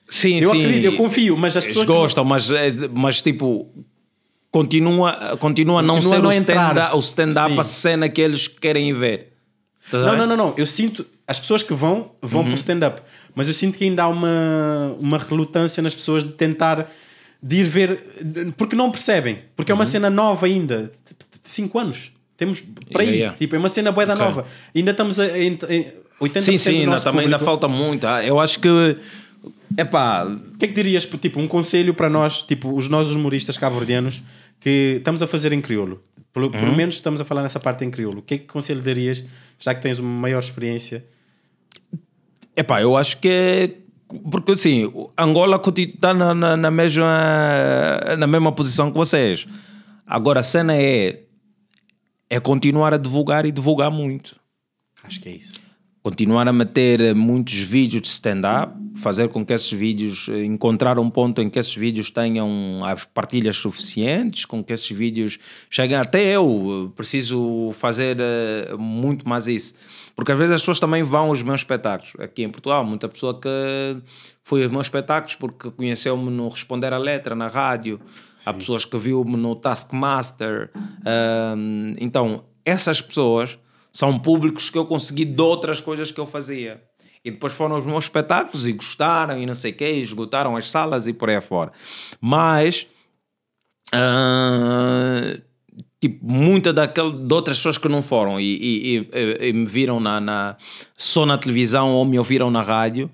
Sim, eu sim. Acredito, eu confio, mas as pessoas. gostam, que... mas, é, mas tipo. Continua, continua, continua a não ser não o stand-up stand a cena que eles querem ver. Tá não, não, não, não. Eu sinto. As pessoas que vão, vão uhum. para o stand-up. Mas eu sinto que ainda há uma, uma relutância nas pessoas de tentar. de ir ver. porque não percebem. Porque uhum. é uma uhum. cena nova ainda. Tipo, de 5 anos. Temos para aí, tipo, é uma cena boeda okay. nova. Ainda estamos a, a, a 80% Sim, sim, ainda, também ainda falta muito. Ah, eu acho que é pá. O que é que dirias, tipo, um conselho para nós, tipo, os nós humoristas cabo-verdianos que estamos a fazer em crioulo? Pelo, uhum. pelo, menos estamos a falar nessa parte em crioulo. O que é que conselho darias, já que tens uma maior experiência? É pá, eu acho que é. Porque assim, Angola está na, na, na, mesma, na mesma posição que vocês. Agora, a cena é é continuar a divulgar e divulgar muito. Acho que é isso. Continuar a meter eh, muitos vídeos de stand-up, fazer com que esses vídeos, eh, encontrar um ponto em que esses vídeos tenham as partilhas suficientes, com que esses vídeos cheguem até eu, eh, preciso fazer muito mais isso. Porque às vezes as pessoas também vão aos meus espetáculos. Aqui em Portugal, muita pessoa que foi aos meus espetáculos porque conheceu-me no Responder à Letra, na rádio. Há pessoas que viu-me no Taskmaster. Um, então, essas pessoas são públicos que eu consegui de outras coisas que eu fazia. E depois foram os meus espetáculos e gostaram e não sei o quê, esgotaram as salas e por aí afora. Mas, uh, tipo, muita daquele, de outras pessoas que não foram e, e, e, e me viram na, na, só na televisão ou me ouviram na rádio,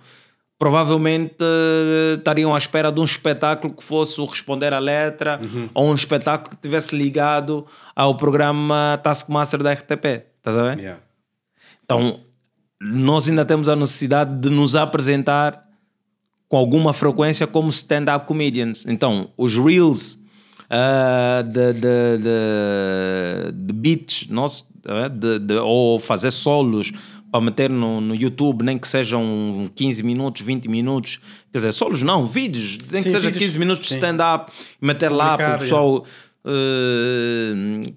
provavelmente eh, estariam à espera de um espetáculo que fosse o Responder à Letra uhum. ou um espetáculo que tivesse ligado ao programa Taskmaster da RTP. Estás a ver? Yeah. Então, nós ainda temos a necessidade de nos apresentar com alguma frequência como stand-up comedians. Então, os reels uh, de, de, de, de beats nossos, tá de, de, ou fazer solos para meter no, no YouTube, nem que sejam 15 minutos, 20 minutos, quer dizer, solos não, vídeos, nem sim, que seja vídeos, 15 minutos de stand-up, meter Publicar, lá para o pessoal uh,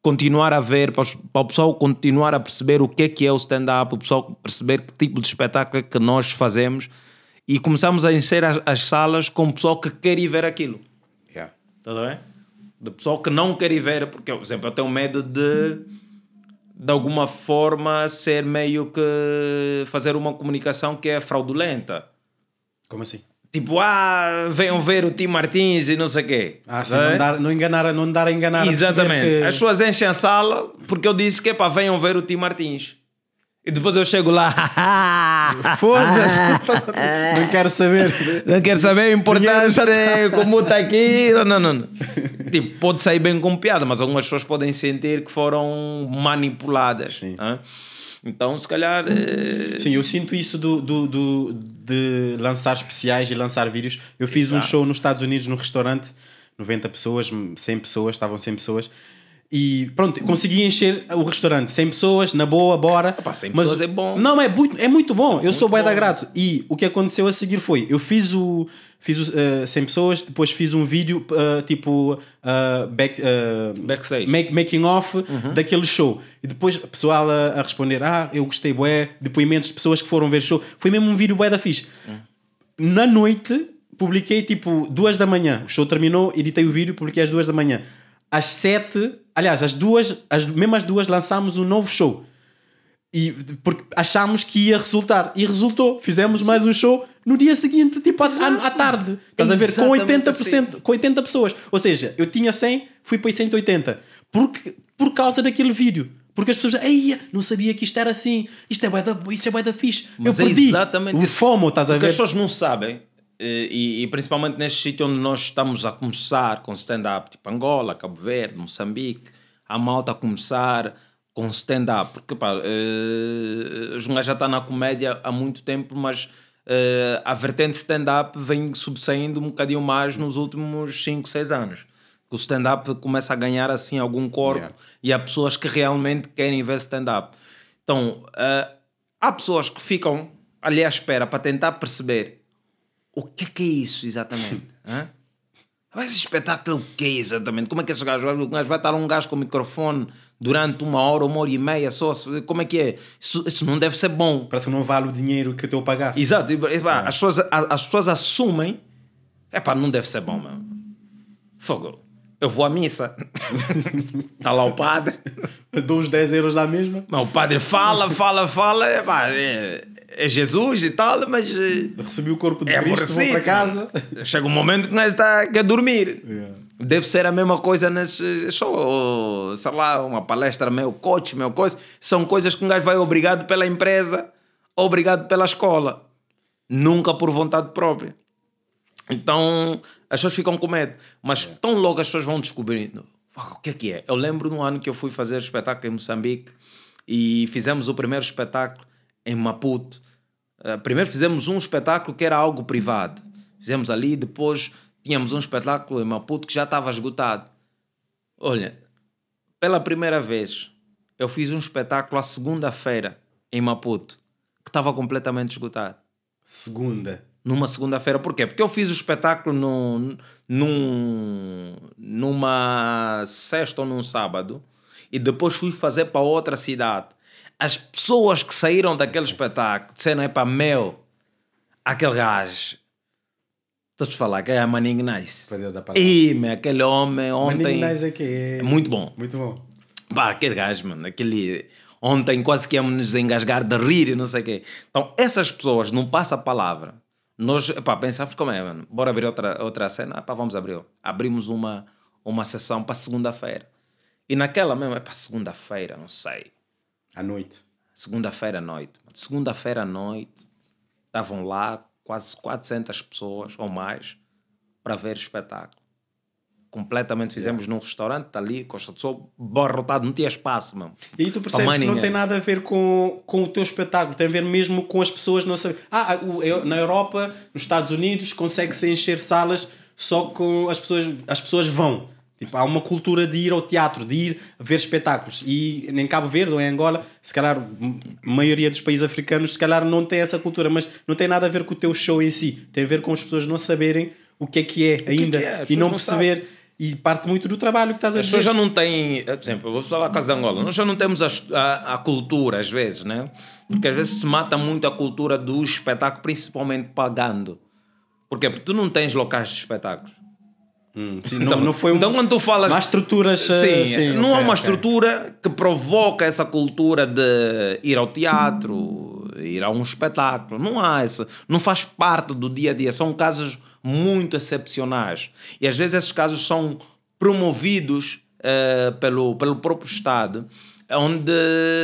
continuar a ver, para, para o pessoal continuar a perceber o que é que é o stand-up, o pessoal perceber que tipo de espetáculo é que nós fazemos e começamos a encher as, as salas com o pessoal que quer ir ver aquilo. Yeah. Está bem? De pessoal que não quer ir ver, porque, por exemplo, eu tenho medo de de alguma forma ser meio que fazer uma comunicação que é fraudulenta. Como assim? Tipo, ah, venham ver o Tim Martins e não sei o quê. Ah, sim, não, né? dar, não, enganar, não dar a enganar. Exatamente. que... As pessoas enchem a sala porque eu disse que, é pá, venham ver o Tim Martins. E depois eu chego lá. [laughs] Foda-se. não quero saber. Não quero saber, o é importante é como está aqui. Não, não, não tipo, pode sair bem com piada, mas algumas pessoas podem sentir que foram manipuladas. Sim. Né? Então, se calhar. É... Sim, eu sinto isso do, do, do, de lançar especiais e lançar vídeos. Eu fiz Exato. um show nos Estados Unidos num restaurante, 90 pessoas, 100 pessoas, estavam 100 pessoas. E pronto, consegui encher o restaurante. 100 pessoas, na boa, bora. Opa, 100 mas, pessoas é bom. Não, é muito, é muito bom. É eu muito sou bué da grato. E o que aconteceu a seguir foi: eu fiz o fiz uh, eh, 100 pessoas, depois fiz um vídeo uh, tipo uh, back, uh, backstage, make, making off uhum. daquele show. E depois o pessoal a, a, responder: Ah, eu gostei, bué, depoimentos de pessoas que foram ver o show. Foi mesmo um vídeo bué da fixe. Uhum. Na noite, publiquei tipo duas da manhã. O show terminou, editei o vídeo, publiquei às duas da manhã. Às sete, aliás, às duas, às, mesmo às duas, lançámos um novo show e porque achámos que ia resultar. E resultou. Fizemos mais um show no dia seguinte, tipo à, à tarde. Estás a ver? Com 80%, assim. com 80 pessoas. Ou seja, eu tinha 100, fui para 180. Porque, por causa daquele vídeo. Porque as pessoas Ei, não sabia que isto era assim. Isto é bué da, isto é bué da fixe. Mas eu é perdi. exatamente o fomo, estás a ver? Porque as pessoas não sabem. Eh, e, e, principalmente neste sítio onde nós estamos a começar com stand-up, tipo Angola, Cabo Verde, Moçambique, a malta a começar com stand-up, porque pá, uh, já está na comédia há muito tempo, mas uh, a vertente stand-up vem subsaindo um bocadinho mais nos últimos 5, 6 anos. Que o stand-up começa a ganhar assim algum corpo yeah. e há pessoas que realmente querem ver stand-up. Então, uh, há pessoas que ficam ali à espera para tentar perceber o que é que é isso exatamente. [laughs] Mas espetáculo o que é exatamente? Como é que esse gajo vai? O vai estar um gajo com microfone durante uma hora, uma hora e meia só. Como é que é? Isso, isso não deve ser bom. Parece que não vale o dinheiro que eu estou a pagar. Exato. Epá, é. as, pessoas, as pessoas assumem. Epá, não deve ser bom, mano. Fogo. Eu vou à missa. Está [laughs] lá o padre. Dou os 10 euros lá mesmo. Não, o padre fala, fala, fala. é, é Jesus e tal, mas. Eh, Recebi o corpo de é Cristo, vou para casa. Chega um momento que nós está a dormir. Yeah. É. Deve ser a mesma coisa nas. Eh, só, sei lá, uma palestra, meu coach, meu coisa. São coisas que um gajo vai obrigado pela empresa, obrigado pela escola. Nunca por vontade própria. Então, as pessoas ficam com medo. Mas é. tão logo as pessoas vão descobrindo. O que é que é? Eu lembro no ano que eu fui fazer espetáculo em Moçambique e fizemos o primeiro espetáculo em Maputo. Eh, primeiro fizemos um espetáculo que era algo privado. Fizemos ali, depois tínhamos um espetáculo em Maputo que já estava esgotado. Olha, pela primeira vez eu fiz um espetáculo à segunda-feira em Maputo que estava completamente esgotado. Segunda? Numa segunda-feira. Porquê? Porque eu fiz o espetáculo num, num, numa sexta ou num sábado e depois fui fazer para outra cidade. As pessoas que saíram daquele espetáculo disseram: é para meu, aquele gajo Estou-te a falar que é a Manning Nice. E, meu, aquele homem ontem. Manning Nice é que é. Muito bom. Muito bom. Pá, aquele gajo, mano, aquele. Ontem quase que íamos nos engasgar de rir e não sei o quê. Então, essas pessoas não passa a palavra. Nós, pá, pensamos como é, mano. Bora abrir outra, outra cena? Ah, pá, vamos abrir. Abrimos uma, uma sessão para segunda-feira. E naquela mesmo, é para segunda-feira, não sei. À noite. Segunda-feira à noite. Segunda-feira à noite, estavam lá, quase 400 pessoas ou mais para ver o espetáculo. Completamente fizemos yeah. num restaurante, está ali, Costa do Sol, barrotado, não tinha espaço, mano. E aí tu percebes que não tem nada a ver com, com o teu espetáculo, tem a ver mesmo com as pessoas não sabem. Ah, ah na Europa, nos Estados Unidos, consegue-se encher salas só com as pessoas, as pessoas vão Tipo, há uma cultura de ir ao teatro, de ir ver espetáculos. E em Cabo Verde ou em Angola, se calhar a maioria dos países africanos, se calhar não tem essa cultura, mas não tem nada a ver com o teu show em si. Tem a ver com as pessoas não saberem o que é que é ainda que é que é? e não, perceber. Sabem. E parte muito do trabalho que estás a fazer. As pessoas já não têm, eh, por exemplo, eu vou falar com a Angola, nós já não temos a, a, a, cultura às vezes, né? Porque às vezes se mata muito a cultura do espetáculo, principalmente pagando. Porquê? Porque tu não tens locais de espetáculos. Hum, sim, então, então, não, não foi um, então, quando tu falas. Não estruturas. Eh, sim, sim não okay, há é uma okay. estrutura que provoca essa cultura de ir ao teatro, ir a um espetáculo. Não há essa. Não faz parte do dia a dia. São casos muito excepcionais. E às vezes esses casos são promovidos uh, pelo, pelo próprio Estado, onde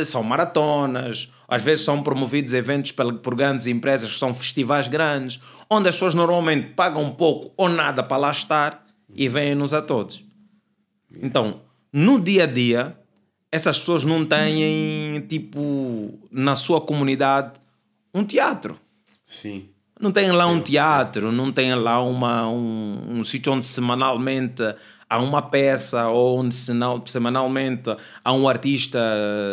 são maratonas, às vezes são promovidos eventos por grandes empresas, que são festivais grandes, onde as pessoas normalmente pagam pouco ou nada para lá estar e vêm-nos a todos. Então, no dia a dia, essas pessoas não têm, tipo, na sua comunidade, um teatro. Sim. Não têm lá um teatro, não têm lá uma, um, um sítio onde semanalmente há uma peça, ou onde semanalmente há um artista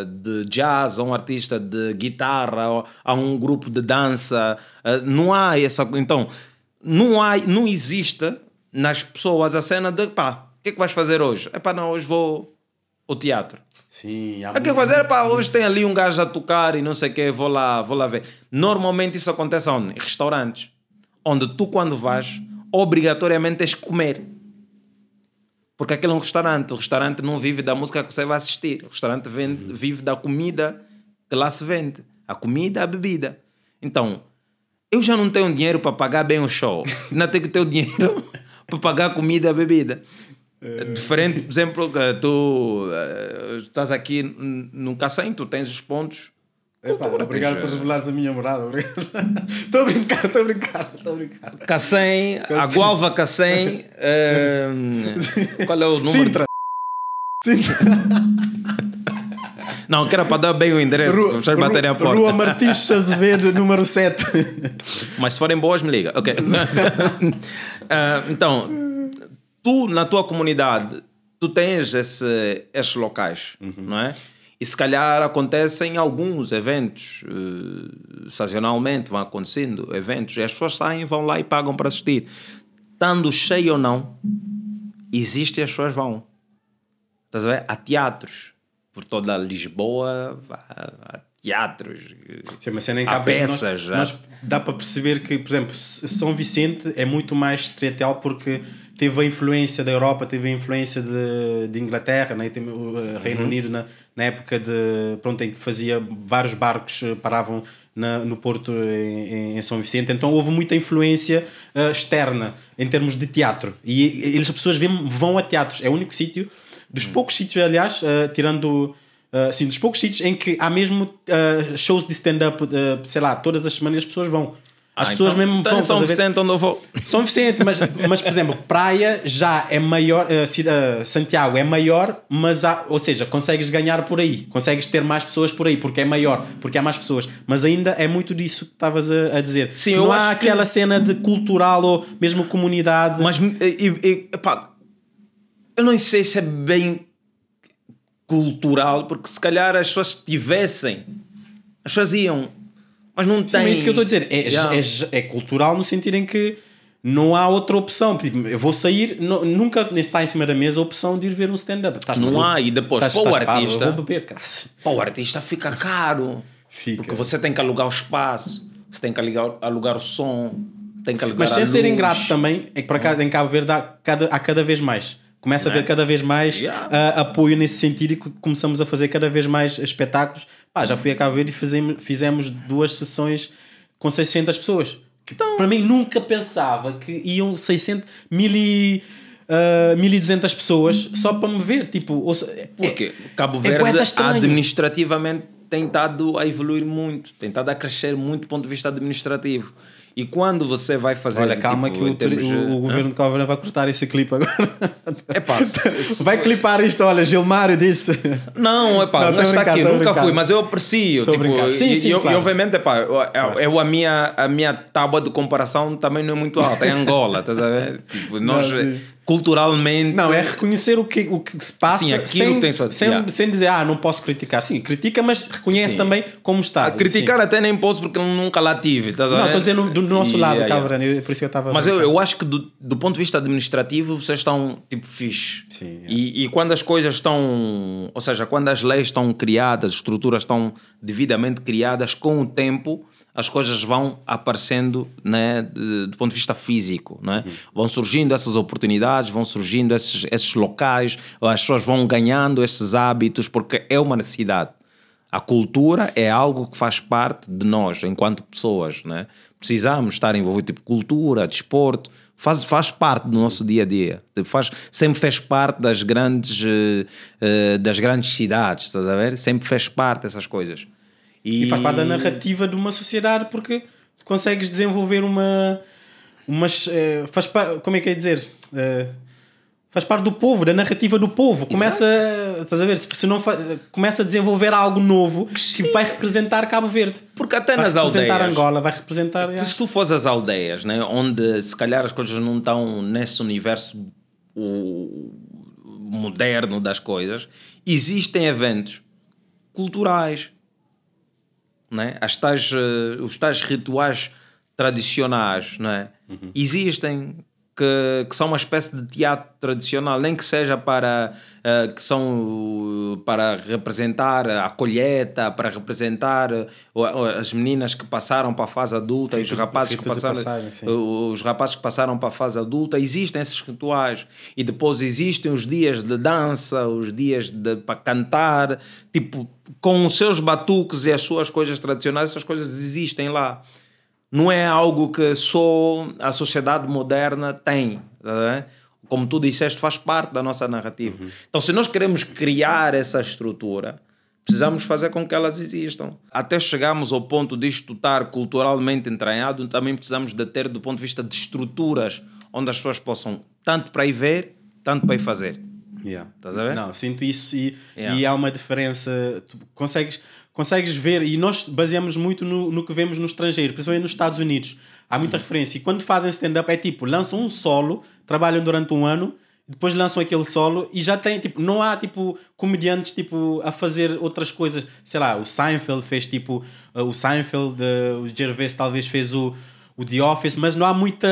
de jazz, ou um artista de guitarra, há um grupo de dança. Eh, não há essa. Então, não, há, não existe nas pessoas a cena de pá, o que é que vais fazer hoje? É pá, não, hoje vou ao teatro. Sim, há O que é eu fazer? Pá, hoje tem ali um gajo a tocar e não sei o que, vou lá, vou lá ver. Normalmente isso acontece onde? Em restaurantes. Onde tu, quando vais, obrigatoriamente tens que comer. Porque aquele é um restaurante. O restaurante não vive da música que você vai assistir. O restaurante vende, uhum. vive da comida que lá se vende. A comida, a bebida. Então, eu já não tenho dinheiro para pagar bem o show. [laughs] Ainda tenho que ter o dinheiro para pagar comida e bebida. É diferente, por exemplo, que eh, tu uh, estás aqui num cacém, tu tens os pontos. Epa, obrigado por é. revelares a minha morada. Estou [laughs] a brincar, estou a brincar, estou a brincar. Cacém, Agualva Cacém. Uh, eh, [laughs] qual é o número? Sintra. Sintra. [laughs] Não, que era para dar bem o endereço, rua, vocês baterem a porta. Rua Martins Azevedo, [laughs] número 7. Mas se forem boas, me liga. Ok. uh, [laughs] então, tu, na tua comunidade, tu tens esse, esses locais, uhum. não é? E se calhar acontecem alguns eventos, uh, sazonalmente vão acontecendo eventos, e as pessoas saem, vão lá e pagam para assistir. Estando cheio ou não, existe e as pessoas vão. Estás a ver? Há teatros, por toda Lisboa, há, a teatros, Sim, mas sendo em há peças. Nós, nós dá para perceber que, por exemplo, São Vicente é muito mais teatral porque teve a influência da Europa, teve a influência de, de Inglaterra, né? teve o eh, Reino uhum. Unido na, na época de, pronto, em que fazia vários barcos, eh, paravam na, no Porto em, em, São Vicente, então houve muita influência uh, externa em termos de teatro e, e as pessoas vêm, vão a teatros, é o único sítio dos hum. poucos sítios, aliás, uh, tirando. Uh, sim, dos poucos sítios em que há mesmo uh, shows de stand-up, sei lá, todas as semanas as pessoas vão. As ah, pessoas então, mesmo então vão. São Vicente, onde eu vou. São Vicente, mas, [laughs] mas por exemplo, praia já é maior, uh, Santiago é maior, mas há, ou seja, consegues ganhar por aí, consegues ter mais pessoas por aí, porque é maior, porque há mais pessoas. Mas ainda é muito disso que estavas a, a, dizer. Sim, que eu não acho há aquela que... cena de cultural ou mesmo comunidade. Mas e, e, pá, eu não sei se é bem cultural, porque se calhar as pessoas tivessem, as faziam, mas não têm. Sim, é isso que eu estou a dizer. É, yeah. é, é, cultural no sentido em que não há outra opção. Tipo, eu vou sair, não, nunca está em cima da mesa a opção de ir ver um stand-up. Não maluco? há, e depois, estás, para o artista. Paro, beber, para o artista fica caro. Fica. Porque você tem que alugar o espaço, você tem que alugar, alugar o som, tem que alugar Mas sem é ser ingrato também, é que para cá, em Cabo Verde há cada, há cada vez mais começa é? a haver né? cada vez mais yeah. uh, apoio nesse sentido e começamos a fazer cada vez mais espetáculos. Pá, já fui a Cabo Verde e fizemos, fizemos duas sessões com 600 pessoas. então, para mim nunca pensava que iam 600, mil e, uh, ah, 1200 pessoas só para me ver. Tipo, ou, é, Porque é, Cabo é Verde é administrativamente tem estado a evoluir muito, tem estado a crescer muito do ponto de vista administrativo. E quando você vai fazer. Olha, calma tipo, que o, termos, o, o, governo de Coimbra vai cortar esse clipe agora. É [laughs] pá, [laughs] se, se... vai clipar isto, olha, Gilmário disse. Não, é pá, não, não está aqui, nunca fui, mas eu aprecio. Tipo, brincando. sim, e, sim, claro. e obviamente, é pá, eu, eu, eu, a, minha, a minha tábua de comparação também não é muito alta, é Angola, estás a ver? [laughs] Tipo, nós, não, culturalmente. Não, é reconhecer o que, o que se passa sim, sem, que sua... sem, yeah. sem, dizer, ah, não posso criticar. Sim, critica, mas reconhece sim. também como está. A criticar sim. até nem posso porque nunca lá tive. Tá não, estou a dizer do, nosso yeah, lado, yeah. Cabrano, eu, é por isso que eu estava. Mas eu, eu acho que do, do ponto de vista administrativo vocês estão tipo fixe. Sim, yeah. e, e quando as coisas estão. Ou seja, quando as leis estão criadas, as estruturas estão devidamente criadas com o tempo as coisas vão aparecendo né, do ponto de vista físico. Né? Uhum. Vão surgindo essas oportunidades, vão surgindo esses, esses locais, as pessoas vão ganhando esses hábitos, porque é uma necessidade. A cultura é algo que faz parte de nós, enquanto pessoas. Né? Precisamos estar envolvidos, tipo, cultura, desporto, faz, faz parte do nosso dia a dia. Tipo, faz, sempre fez parte das grandes, uh, das grandes cidades, estás a ver? Sempre fez parte dessas coisas. E... e faz parte da narrativa de uma sociedade porque consegues desenvolver uma. Umas, eh, faz como é que é dizer? Eh, faz parte do povo, da narrativa do povo. Começa, Exato. estás a ver? Se não começa a desenvolver algo novo que vai representar Cabo Verde. Porque até vai nas aldeias. Vai representar Angola, vai representar. Se, é. tu fores às aldeias, né, onde se calhar as coisas não estão nesse universo o, moderno das coisas, existem eventos culturais, né? As tais, eh, os tais rituais tradicionais, não é? Uhum. Existem que, que, são uma espécie de teatro tradicional, nem que seja para uh, que são eh, para representar a colheita, para representar eh, as meninas que passaram para a fase adulta, e os rapazes que passaram, passagem, os rapazes que passaram para a fase adulta, existem esses rituais e depois existem os dias de dança, os dias de, para cantar, tipo com os seus batuques e as suas coisas tradicionais, essas coisas existem lá não é algo que só a sociedade moderna tem. Tá Como tu disseste, faz parte da nossa narrativa. Uhum. Então, se nós queremos criar essa estrutura, precisamos fazer com que elas existam. Até chegarmos ao ponto de isto estar culturalmente entranhado, também precisamos de ter, do ponto de vista de estruturas, onde as pessoas possam tanto para ir ver, tanto para ir fazer. Yeah. Estás a ver? Não, sinto isso e, yeah. e há uma diferença. Tu consegues consegues ver, e nós baseamos muito no, no que vemos no estrangeiro, principalmente nos Estados Unidos. Há muita referência. E quando fazem stand-up é tipo, lançam um solo, trabalham durante um ano, depois lançam aquele solo e já tem, tipo, não há tipo comediantes tipo a fazer outras coisas, sei lá, o Seinfeld fez tipo, uh, o Seinfeld, uh, o Gervais talvez fez o o The Office, mas não há muita.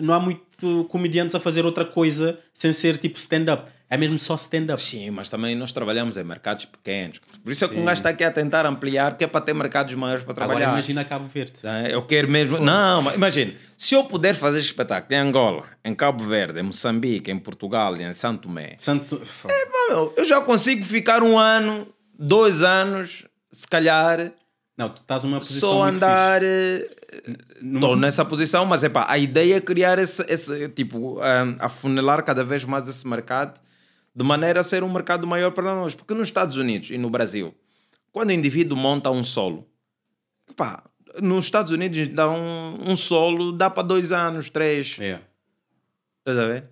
não há muito comediantes a fazer outra coisa sem ser tipo stand-up. É mesmo só stand-up. Sim, mas também nós trabalhamos em mercados pequenos. Por isso Sim. é que um gajo está aqui a tentar ampliar, que é para ter mercados maiores para trabalhar. Agora imagina Cabo Verde. É? Eu quero mesmo. Não, imagina, se eu puder fazer espetáculo em Angola, em Cabo Verde, em Moçambique, em Portugal, em Santo Tomé. Santo. É, bom. eu já consigo ficar um ano, dois anos, se calhar. Não, tu estás numa posição. Só andar. Fixe eh, Estou nessa posição, mas é pá, a ideia é criar esse, esse tipo, um, afunilar cada vez mais esse mercado de maneira a ser um mercado maior para nós. Porque nos Estados Unidos e no Brasil, quando o indivíduo monta um solo, pá, nos Estados Unidos dá um, um solo, dá para dois anos, três. é Estás a ver?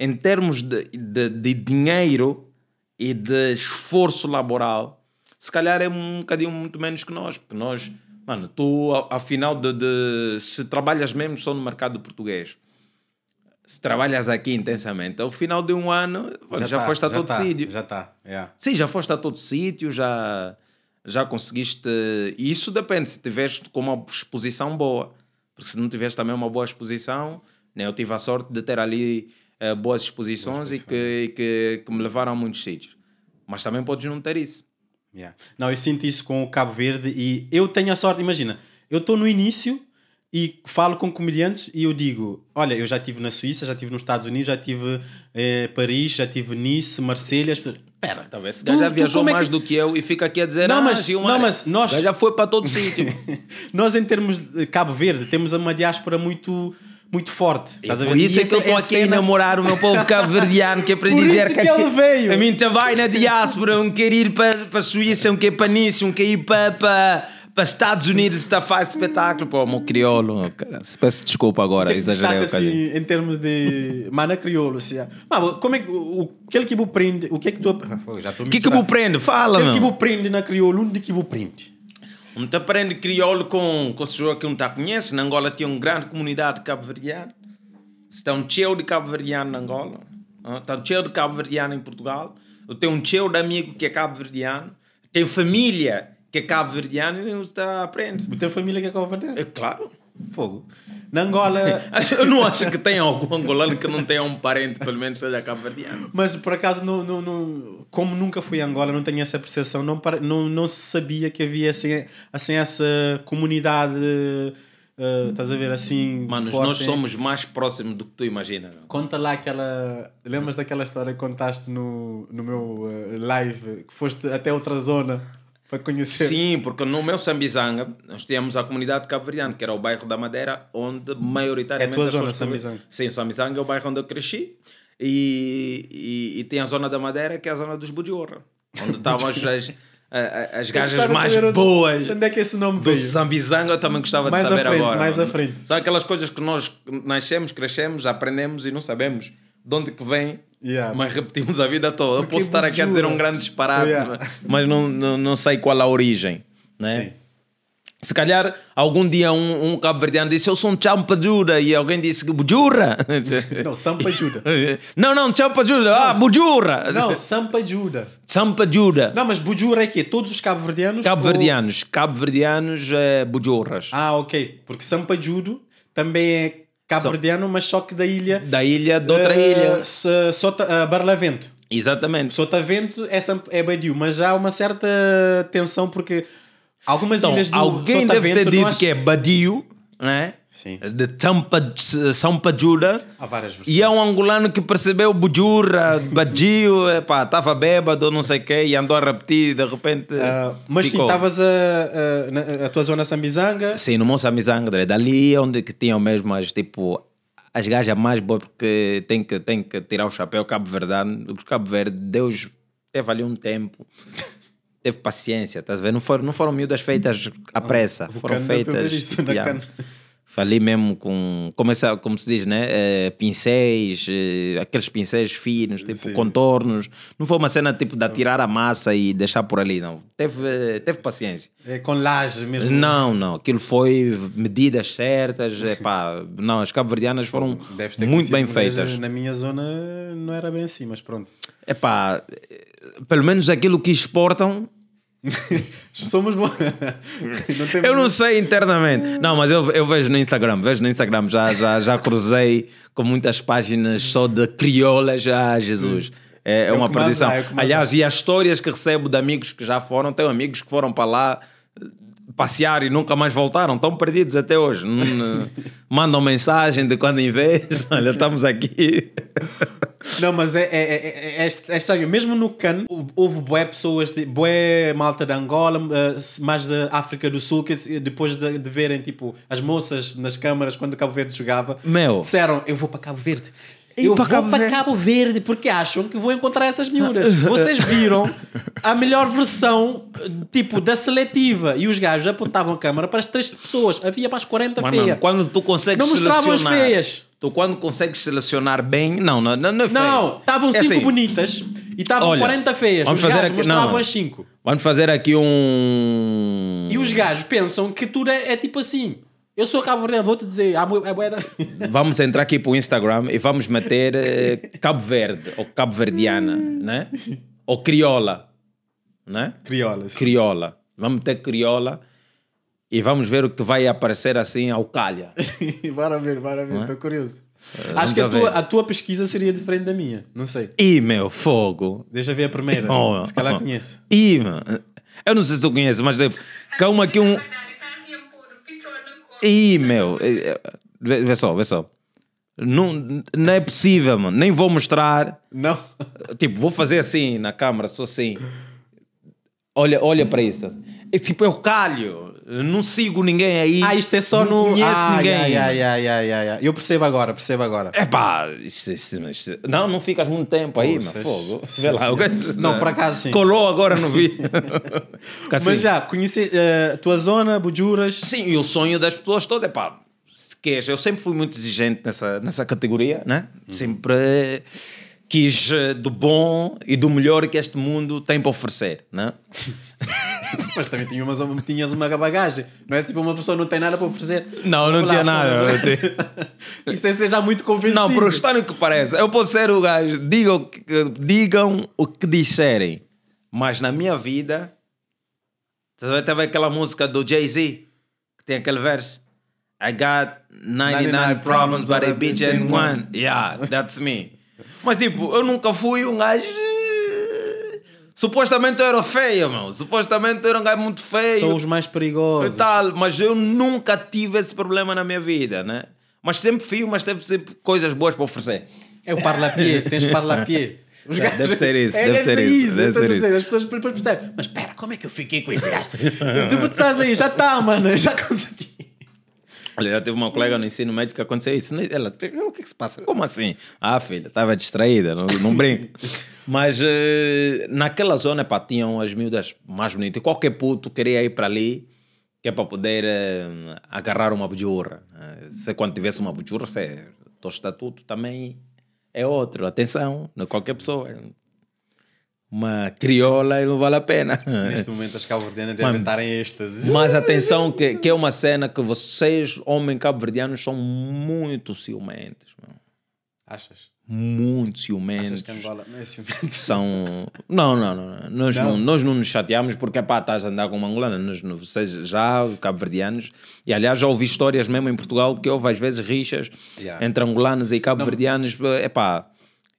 Em termos de, de, de dinheiro e de esforço laboral, se calhar é um bocadinho muito menos que nós, porque nós Mano, tu, afinal, de, de, se trabalhas mesmo só no mercado português, se trabalhas aqui intensamente, ao final de um ano, já, já tá, foste a já todo tá, sítio. Já está, yeah. Sim, já foste a todo sítio, já, já conseguiste... E isso depende, se tiveres com uma exposição boa. Porque se não tiveres também uma boa exposição... Né? Eu tive a sorte de ter ali eh, boas exposições boa e, que, e que, que me levaram a muitos sítios. Mas também podes não ter isso. Yeah. Não, eu sinto isso com o Cabo Verde e eu tenho a sorte, imagina, eu estou no início e falo com comediantes e eu digo: Olha, eu já estive na Suíça, já estive nos Estados Unidos, já estive em eh, Paris, já estive Nice, Marselha. Pera, talvez esse já viajou mais é que... do que eu e fica aqui a dizer: Não, ah, mas, ah, Gilmar, não, mas nós. Já foi para todo sítio. [laughs] nós, em termos de Cabo Verde, temos uma diáspora muito muito forte. E, por isso é que eu estou é aqui a namorar o meu povo cabo-verdiano, que é para por dizer que, que ele veio. a mim também na diáspora, um quer ir para, para a Suíça, um quer ir para Nice, um quer ir para, para, para Estados Unidos, está a fazer espetáculo. Pô, meu crioulo, peço desculpa agora, que, exagerei um assim, Em termos de mana crioulo, se assim, é. Mas como é que o que é que prende? O que é que tu. O que prende? Fala, O que é que prende na crioulo? Onde é que prende? te aprende crioulo com, pessoas que não te conhece. Na Angola tem uma grande comunidade de cabo Está um cheio de cabo-verdiano na Angola. Ah, está um cheio de cabo-verdiano em Portugal. Eu tenho um cheio de amigo que é cabo-verdiano. Tenho família que é cabo-verdiano e não está aprendendo. Tem família que é cabo-verdiano? É claro. Fogo. Na Angola. [laughs] eu não acho que tenha algum angolano que não tenha um parente, pelo menos seja cabo-verdiano. Mas por acaso, no, no, no, como nunca fui a Angola, não tenho essa percepção, não, não, não se sabia que havia assim, assim essa comunidade. Uh, estás a ver assim. Mano, forte. nós somos mais próximos do que tu imaginas. Conta lá aquela. Lembras daquela história que contaste no, no meu uh, live que foste até outra zona? para conhecer. Sim, porque no meu Sambizanga nós tínhamos a comunidade cabo-verdiana, que era o bairro da Madeira, onde maioritariamente. É a tua zona, Sambizanga? Sim, Sambizanga é o bairro onde eu cresci e, e, e, tem a zona da Madeira, que é a zona dos Budiorra, onde estavam as, as, as gajas mais boas. Onde é que esse nome Do Sambizanga eu também gostava mais de saber frente, agora. Mais à frente. São aquelas coisas que nós nascemos, crescemos, aprendemos e não sabemos de onde que vem, yeah. mas repetimos a vida toda. eu posso estar aqui a dizer um grande disparate, yeah. mas não, não, não, sei qual a origem, né? Sim. Se calhar algum dia um, um cabo-verdiano disse eu sou um champajura e alguém disse bujura. [laughs] Não, sampajura. [laughs] não, não, champajura. Ah, bujura. Não, sampajura. Sampajura. Não, mas bujura é quê? Todos os cabo-verdianos? Cabo-verdianos. Ou... Cabo-verdianos é Ah, ok. Porque sampajudo também é cabo-verdiano, mas só que da ilha. Da ilha, de outra uh, ilha. sota, uh, eh, Barlavento. Exatamente. Sotavento é, é Badiu, mas há uma certa tensão porque algumas então, ilhas do alguém Sotavento. Alguém deve ter dito que é Badiu, né? Sim. De Tampa, eh, São Pajura. Há várias versões. E é um angolano que percebeu Bujura, Badio, [laughs] estava bêbado, não sei o quê, e andou a repetir, de repente. Uh, mas ficou. sim, estavas a, a, na a tua zona Samizanga? Sim, no Mão Sambizanga, é dali é onde que tinham mesmo as tipo. As gajas mais boas, porque tem que, tem que tirar o chapéu Cabo Verdade. o Cabo Verde, Deus teve ali um tempo teve paciência, estás a ver? Não foram, não foram miúdas feitas à pressa, ah, foram feitas. Isso, yeah ali mesmo com, como, é, como se diz, né? Uh, pincéis, uh, aqueles pincéis finos, tipo Sim. contornos. Não foi uma cena tipo de atirar a massa e deixar por ali, não. Teve, eh, teve paciência. É, com laje mesmo? Não, não. Aquilo foi medidas certas. Epá, é [laughs] não, as cabo-verdianas foram muito bem feitas. Na minha zona não era bem assim, mas pronto. Epá, é pelo menos aquilo que exportam [laughs] Somos bons. [laughs] não eu não sei internamente. Não, mas eu, eu vejo no Instagram, vejo no Instagram, já, já, já cruzei com muitas páginas só de crioulas. Ah, Jesus. É, é, é uma perdição. É Aliás, e as histórias que recebo de amigos que já foram, tenho amigos que foram para lá eh, passear e nunca mais voltaram, estão perdidos até hoje. [laughs] Mandam mensagem de quando em vez. Olha, estamos aqui. Não, mas é, é, é, é, Mesmo no cano houve boé pessoas, de, boé malta de Angola, mais da África do Sul, que depois de, de verem, tipo, as moças nas câmaras quando o Cabo Verde jogava, Meu. disseram: Eu vou para Cabo Verde. Eu para vou Cabo para Verde. Cabo Verde porque acham que vou encontrar essas miúdas. Vocês viram a melhor versão, tipo, da seletiva. E os gajos apontavam a câmara para as três pessoas. Havia para as 40 feias. quando tu consegues Não mostravam as feias. Tu quando consegues selecionar bem, não, não, não é feio. Não, estavam 5 é assim. bonitas e estavam 40 feias. Vamos os fazer gajos aqui, mostravam as 5. Vamos fazer aqui um... E os gajos pensam que tudo é, é tipo assim... Eu sou Cabo Verde, vou te dizer. [laughs] vamos entrar aqui para o Instagram e vamos meter eh, Cabo Verde, ou Cabo Verdiana, né? Ou Criola, né? Criola. Sim. Criola. Vamos meter Criola e vamos ver o que vai aparecer assim ao calha. [laughs] bora ver, bora ver, estou é? curioso. Eh, Acho que a tua, a tua, pesquisa seria diferente da minha, não sei. Ih, meu fogo! Deixa ver a primeira, oh, se calhar oh. conheço. Ih, eu não sei se tu conheces, mas tipo, calma aqui um. Ih, meu, eh, eh, vê só, vê só. Não, não é possível, mano. Nem vou mostrar. Não. Tipo, vou fazer assim na câmera, só assim. Olha, olha para isso. É tipo, eu é calho. Eh, não sigo ninguém aí. Ah, isto é só não no. Conheço ah, ninguém. Yeah, yeah, yeah, yeah, Eu percebo agora, percebo agora. É pá, isto, isto, isto, não, não ficas muito tempo aí, mas fogo. Vê lá, sim. [laughs] Não, por acaso sim. Colou agora, não vi. [laughs] Mas assim. já, conheci eh, a uh, tua zona, Bujuras. Sim, e o sonho das pessoas todas, é pá, se queres. Eu sempre fui muito exigente nessa, nessa categoria, né? Uhum. Sempre quis eh, do bom e do melhor que este mundo tem para oferecer, né? [laughs] mas [laughs] também tinha tinhas uma bagagem. Não é tipo uma pessoa não tem nada para oferecer. Não, não tinha nada. Te... [laughs] Isso é seja muito convencido. Não, por o no que parece. Eu posso ser o gajo. Digam, digam o que disserem. Mas na minha vida. vão até ver aquela música do Jay-Z que tem aquele verso. I got 99, 99 problems, but a bitch ain't one. Yeah, that's me. Mas tipo, eu nunca fui um gajo Supostamente eu era feio, meu. Supostamente eu era um gajo muito feio. São os mais perigosos. E tal, mas eu nunca tive esse problema na minha vida, né? Mas sempre fui, mas teve sempre coisas boas para oferecer. É o parlapié, [laughs] tens parlapié. Os gajos... Deve ser isso, é, deve, ser, isso. isso deve então ser isso. As pessoas depois percebem, mas espera, como é que eu fiquei com esse gajo? tipo, tu estás aí, já está, mano, já consegui. Olha, já teve uma colega no ensino médio que aconteceu isso. Né? Ela, o que é que se passa? Como assim? Ah, filha, estava distraída, não, não brinco. Mas eh, naquela zona pá, tinham as miúdas mais bonitas. Qualquer puto queria ir para ali, que é para poder eh, agarrar uma bujurra. Né? Se quando tivesse uma bujurra, se, é o estatuto também é outro. Atenção, não é qualquer pessoa é uma crioula não vale a pena. Neste momento as cabo-verdianas devem estar em êxtase. Mas atenção que, que é uma cena que vocês, homens cabo-verdianos, são muito ciumentos. Mano. Achas? muito ciumentos. Que Angola é ciumento? São. Não, não, não. Nós não, não nós não nos chateamos porque, pá, estás a andar com uma angolana. Nós, vocês já, cabo-verdianos. E aliás, já ouvi histórias mesmo em Portugal que houve às vezes rixas yeah. entre angolanos e cabo-verdianos. É eh, pá,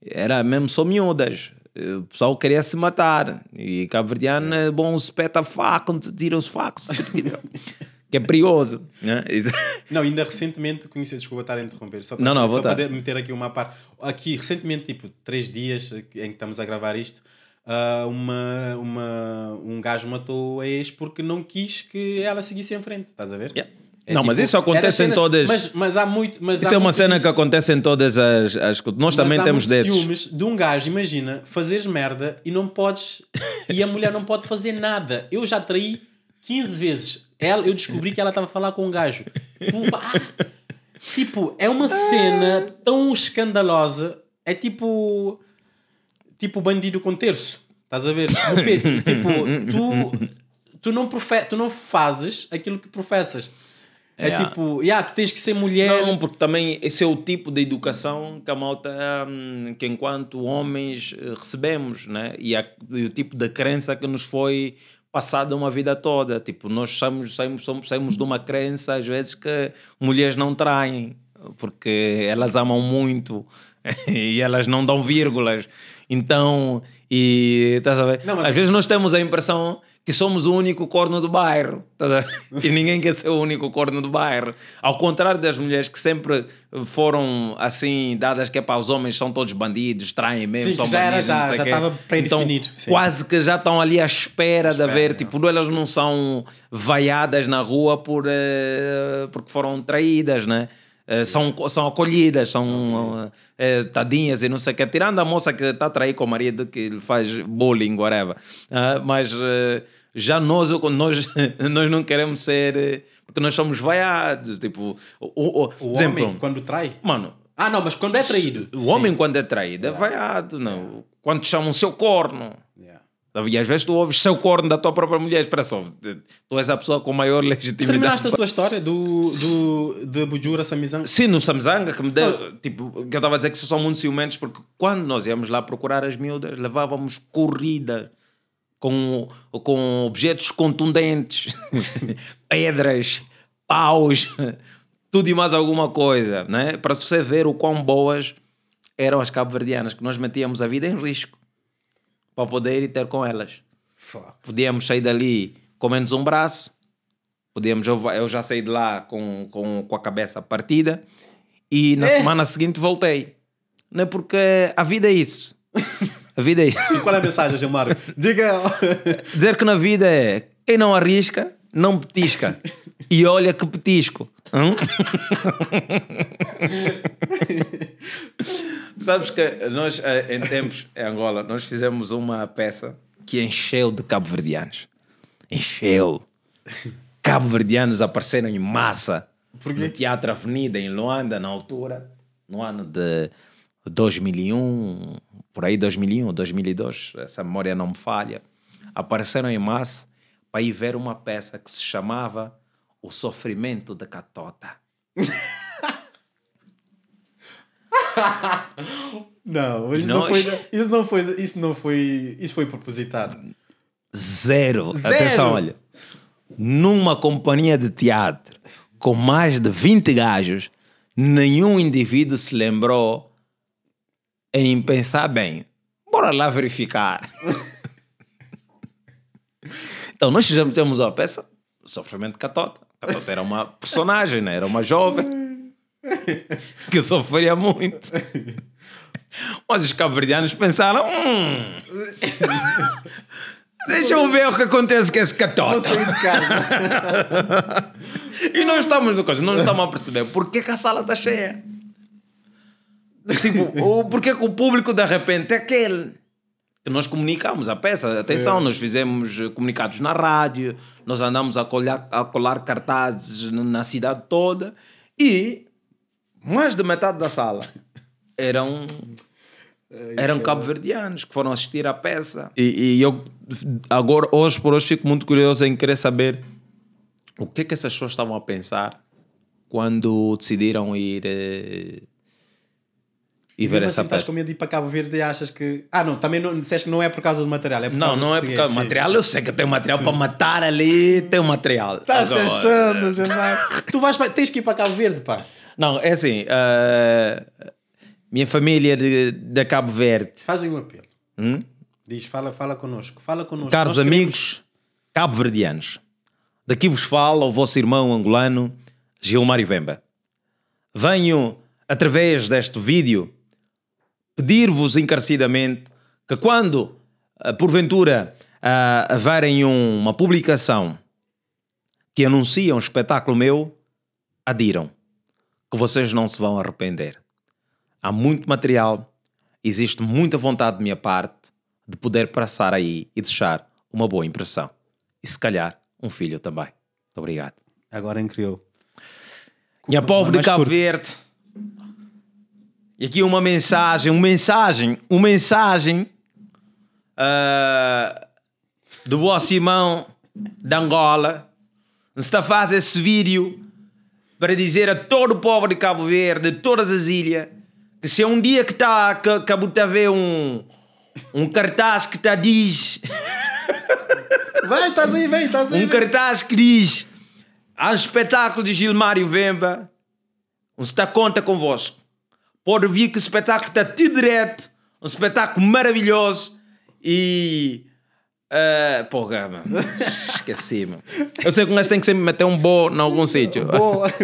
era mesmo só miúdas. Eh, o pessoal queria se matar. E cabo-verdiano, é. bom, se peta faca, tiram os [laughs] facos que é perigoso. Né? não, ainda recentemente conheci, desculpa estar a interromper, só para, não, não, só para meter aqui uma parte. Aqui, recentemente, tipo, três dias em que estamos a gravar isto, uh, uma, uma, um gajo matou a ex porque não quis que ela seguisse em frente, estás a ver? Yeah. É, não, tipo, mas isso acontece cena, em todas. Mas, mas há muito. Mas isso há é uma cena isso. que acontece em todas as. as nós mas também temos desses. ciúmes de um gajo, imagina, fazeres merda e não podes. [laughs] e a mulher não pode fazer nada. Eu já traí 15 vezes ela, eu descobri que ela estava a falar com um gajo. Ah, tipo, é uma cena tão escandalosa. É tipo. Tipo bandido com terço. Estás a ver? [laughs] tipo, tu, tu, não profe tu não fazes aquilo que professas. É tipo, yeah, tu tens que ser mulher. Não, porque também esse é o tipo de educação que a malta, hum, que enquanto homens eh, recebemos, né? E, a, e o tipo da crença que nos foi passada uma vida toda. Tipo, nós saímos, saímos, saímos de uma crença, às vezes, que mulheres não traem, porque elas amam muito [laughs] e elas não dão vírgulas. Então, e estás a ver? Não, às vezes nós temos a impressão que somos o único corno do bairro. [laughs] E ninguém quer ser o único corno do bairro. Ao contrário das mulheres que sempre foram assim, dadas que é para os homens, são todos bandidos, traem mesmo, Sim, são já bandidos. Era, já estava pré Então, quase que já estão ali à espera, espera de ver. É. Tipo, elas não são vaiadas na rua por, uh, porque foram traídas, né? Uh, são, são acolhidas, são, uh, tadinhas e não sei o que. Tirando a moça que está a trair com o marido, que lhe faz bullying, whatever. Ah, mas já nós, nós, [laughs] nós não queremos ser. Eh, porque nós somos vaiados. Tipo, o, o, o exemplo, homem, quando trai. Mano. Ah, não, mas quando é traído. O sim. homem, quando é traído, é vaiado. Não. Quando te chamam seu corno. E às vezes tu ouves seu corno da tua própria mulher. Espera só, tu és a pessoa com maior legitimidade. Terminaste a tua história do, do, de Bujura Samizanga? Sim, no Samizanga, que me deu. Ah. Tipo, que eu estava a dizer que são muito ciumentos, porque quando nós íamos lá procurar as miúdas, levávamos corrida com, com objetos contundentes, [laughs] pedras, paus, tudo e mais alguma coisa, né? para você ver o quão boas eram as cabo-verdianas, que nós metíamos a vida em risco para poder ir ter com elas. Podíamos sair dali com menos um braço, podíamos, eu, eu já saí de lá com, com, com a cabeça partida e na é. semana seguinte voltei. Não é porque a vida é isso. [laughs] A vida é isso. qual é a mensagem, Gilmar? Diga. Dizer que na vida é quem não arrisca, não petisca. E olha que petisco. Hum? Sabes que nós, eh, em tempos, em Angola, nós fizemos uma peça que encheu de cabo-verdianos. Encheu. Cabo-verdianos apareceram em massa no Teatro Avenida, em Luanda, na altura, no ano de 2001, por aí 2001, 2002, essa memória não me falha, apareceram em massa para ir ver uma peça que se chamava O Sofrimento da Catota. [laughs] não, isso não, não foi, isso não foi, isso não foi, isso foi propositado. Zero. Zero. Atenção, olha. Numa companhia de teatro com mais de 20 gajos, nenhum indivíduo se lembrou em pensar bem. Bora lá verificar. [laughs] então, nós fizemos, temos uma peça, sofrimento de catota. Catota era uma personagem, né? Era uma jovem [laughs] que sofria muito. Mas os cabo-verdianos pensaram... Hum, [laughs] Deixa eu ver o que acontece com esse catota. Vou de casa. e nós estamos no coisa, não estamos a perceber porque que a sala está cheia. Tipo, [laughs] o oh, porque é que o público de repente é aquele? Que nós comunicamos a peça, atenção, é. nós fizemos eh, comunicados na rádio, nós andamos a colar, a colar cartazes na cidade toda e mais de metade da sala [laughs] eram é, eram é. cabo-verdianos que foram assistir à peça. E, e, eu, agora, hoje por hoje, fico muito curioso em querer saber o que é que essas pessoas estavam a pensar quando decidiram ir eh, e ver essa peça. Assim, estás com medo de ir para Cabo Verde e achas que. Ah, não, também não, disseste que não é por causa do material. É por não, não é por causa do material. Eu sei que tem material sim. para matar ali, tem material. Estás achando, Janai. É. tu vais, para... tens que ir para Cabo Verde, pá. Não, é assim. Uh... minha família de, de Cabo Verde. Fazem um apelo. Hum? Diz, fala, fala connosco. Fala connosco. Caros Nós amigos queremos... cabo-verdianos, daqui vos fala o vosso irmão angolano Gilmário Vemba. Venho, através deste vídeo, pedir-vos encarecidamente que quando, eh, porventura, eh, houverem haverem uma publicação que anuncia um espetáculo meu, adiram, que vocês não se vão arrepender. Há muito material, existe muita vontade de minha parte de poder passar aí e deixar uma boa impressão. E se calhar um filho também. Muito obrigado. Agora em criou. Minha povo de Cabo Verde e aqui uma mensagem, uma mensagem, uma mensagem uh, do vosso irmão de Angola. Está faz esse vídeo para dizer a todo o povo de Cabo Verde, de todas as ilhas, que se é um dia que está que, que a ver um, um cartaz que está diz. [laughs] Vai, está aí, assim, vem, está aí. Assim, um cartaz que diz: há um espetáculo de Gilmário Vemba, um está conta convosco pode vir que o espetáculo está tudo direto, um espetáculo maravilhoso e. Uh, eh, porra, [laughs] Esqueci, mano. Eu sei que gajo tem que sempre meter um bom em algum sítio.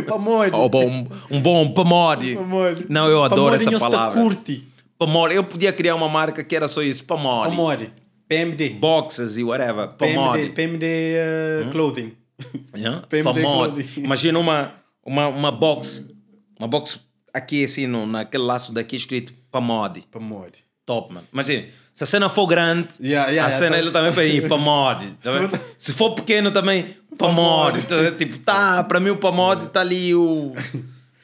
pamode. [laughs] Ou um, um bom pamode. pamode. Não, eu adoro pamode essa palavra. curte. Pamode. Eu podia criar uma marca que era só isso, pamode. Pamode. PMD. Boxes e whatever. Pamode. PMD, PMD uh, eh, hum? Clothing. Yeah? PMD pamode. Clothing. Imagina uma, uma, uma box. Uma box aqui assim, no, naquele laço daqui escrito Pamode. Pamode. Top, mano. Imagina, se a cena for grande, yeah, yeah, a cena tá- ele também para ir, Pamode. Tá se for pequeno também, Pamode. Então, tipo, tá, para mim o Pamode está ali o...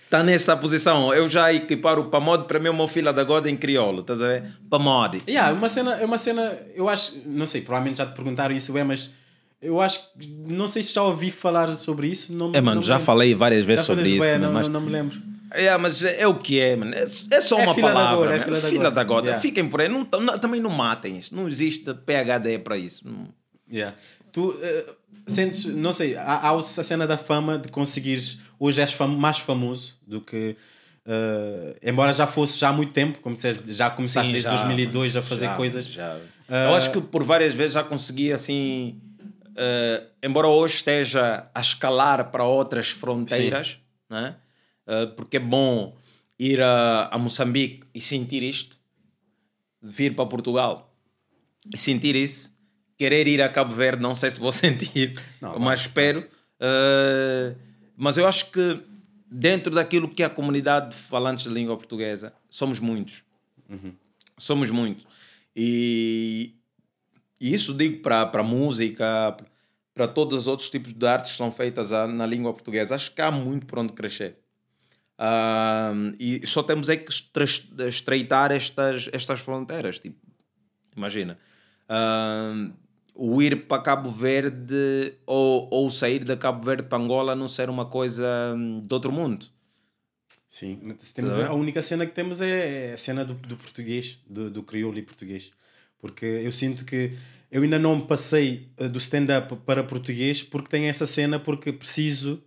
Está nessa posição. Eu já equiparo o Pamode, para mim é uma fila da goda em crioulo, estás a ver? Pamode. Yeah, é uma cena, é uma cena, eu acho, não sei, provavelmente já te perguntaram isso, é, mas eu acho que não sei se já ouvi falar sobre isso. Não, é, mano, já lembro. falei várias vezes já sobre isso. não, mas... não, me lembro. Yeah, é, mas é, é o que é, mano. É, é só é uma palavra. Da é fila da goda. É yeah. Fiquem por aí. Não, não, também não matem isso. Não existe PHD para isso. Yeah. Tu uh, sentes, não sei, há, há a cena da fama de conseguires. Hoje és fam mais famoso do que. Uh, embora já fosse já há muito tempo, como disseste, já começaste Sim, desde já, 2002 a fazer já, coisas. Já. Uh, Eu acho que por várias vezes já consegui assim. embora hoje esteja a escalar para outras fronteiras, Sim. né? Ah, porque é bom ir a, a, Moçambique e sentir isto, vir para Portugal e sentir isso, querer ir a Cabo Verde, não sei se vou [laughs] sentir, não, mas não. espero. Uh, mas eu acho que dentro daquilo que é a comunidade de falantes de língua portuguesa, somos muitos. Uhum. Somos muitos. E, e isso digo para a música, para todos os outros tipos de artes que são feitas na língua portuguesa. Acho que há muito por onde crescer e só temos é que estreitar estas, estas fronteiras. Tipo, imagina. Uh, o ir para Cabo Verde ou, ou sair da Cabo Verde para Angola não ser uma coisa hum, de outro mundo. Sim, temos, tá a única cena que temos é, é a cena do, do português, do, do crioulo e português. Porque eu sinto que eu ainda não passei eh, do stand-up para português porque tem essa cena porque preciso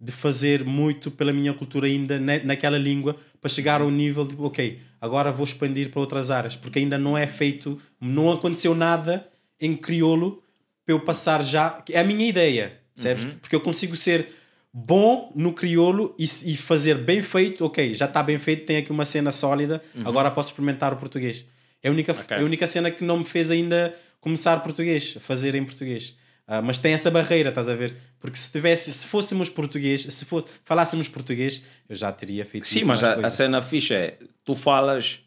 de fazer muito pela minha cultura ainda naquela língua para chegar ao nível de, ok, agora vou expandir para outras áreas, porque ainda não é feito, não aconteceu nada em crioulo para eu passar já. É a minha ideia, percebes? Uhum. Porque eu consigo ser bom no crioulo e, e, fazer bem feito, ok, já está bem feito, tem aqui uma cena sólida, uhum. agora posso experimentar o português. É a única, okay. a única cena que não me fez ainda começar português, fazer em português. Uh, mas tem essa barreira, estás a ver? Porque se tivesse, se fôssemos português, se fosse, falássemos português, eu já teria feito. Sim, mas a, a, cena ficha é: tu falas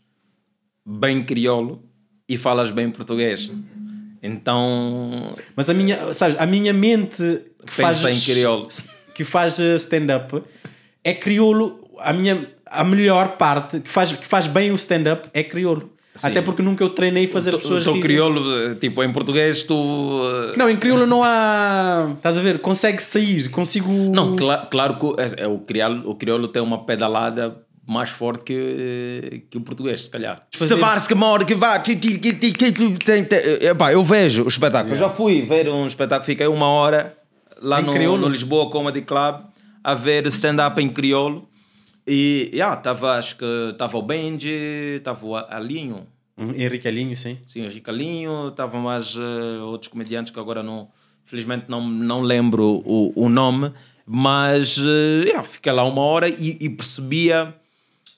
bem crioulo e falas bem português. Então. Mas a minha, sabes, a minha mente que faz, em crioulo. que faz eh, stand-up é crioulo. A minha a melhor parte que faz, que faz bem o stand-up é crioulo. Sim. Até porque nunca eu treinei fazer tu, pessoas. Estou crioulo, tipo, em português tu. Eh, não, em crioulo não há. Estás a ver? Consegue sair, consigo. Não, cl claro que é, é, o, crioulo, o tem uma pedalada mais forte que, eh, que o português, se calhar. Savar-se que mora, que vá. Eh, eu vejo o espetáculo. Yeah. Eu já fui ver um espetáculo, fiquei uma hora lá em no, no Lisboa Comedy Club a ver stand-up em crioulo e, yeah, tava, acho que tava o Benji, tava o Alinho. Uhum, Henrique Alinho, sim. Sim, Henrique Alinho, tava mais uh, outros comediantes que agora não, felizmente não, não lembro o, o nome, mas uh, yeah, fiquei lá uma hora e, e percebia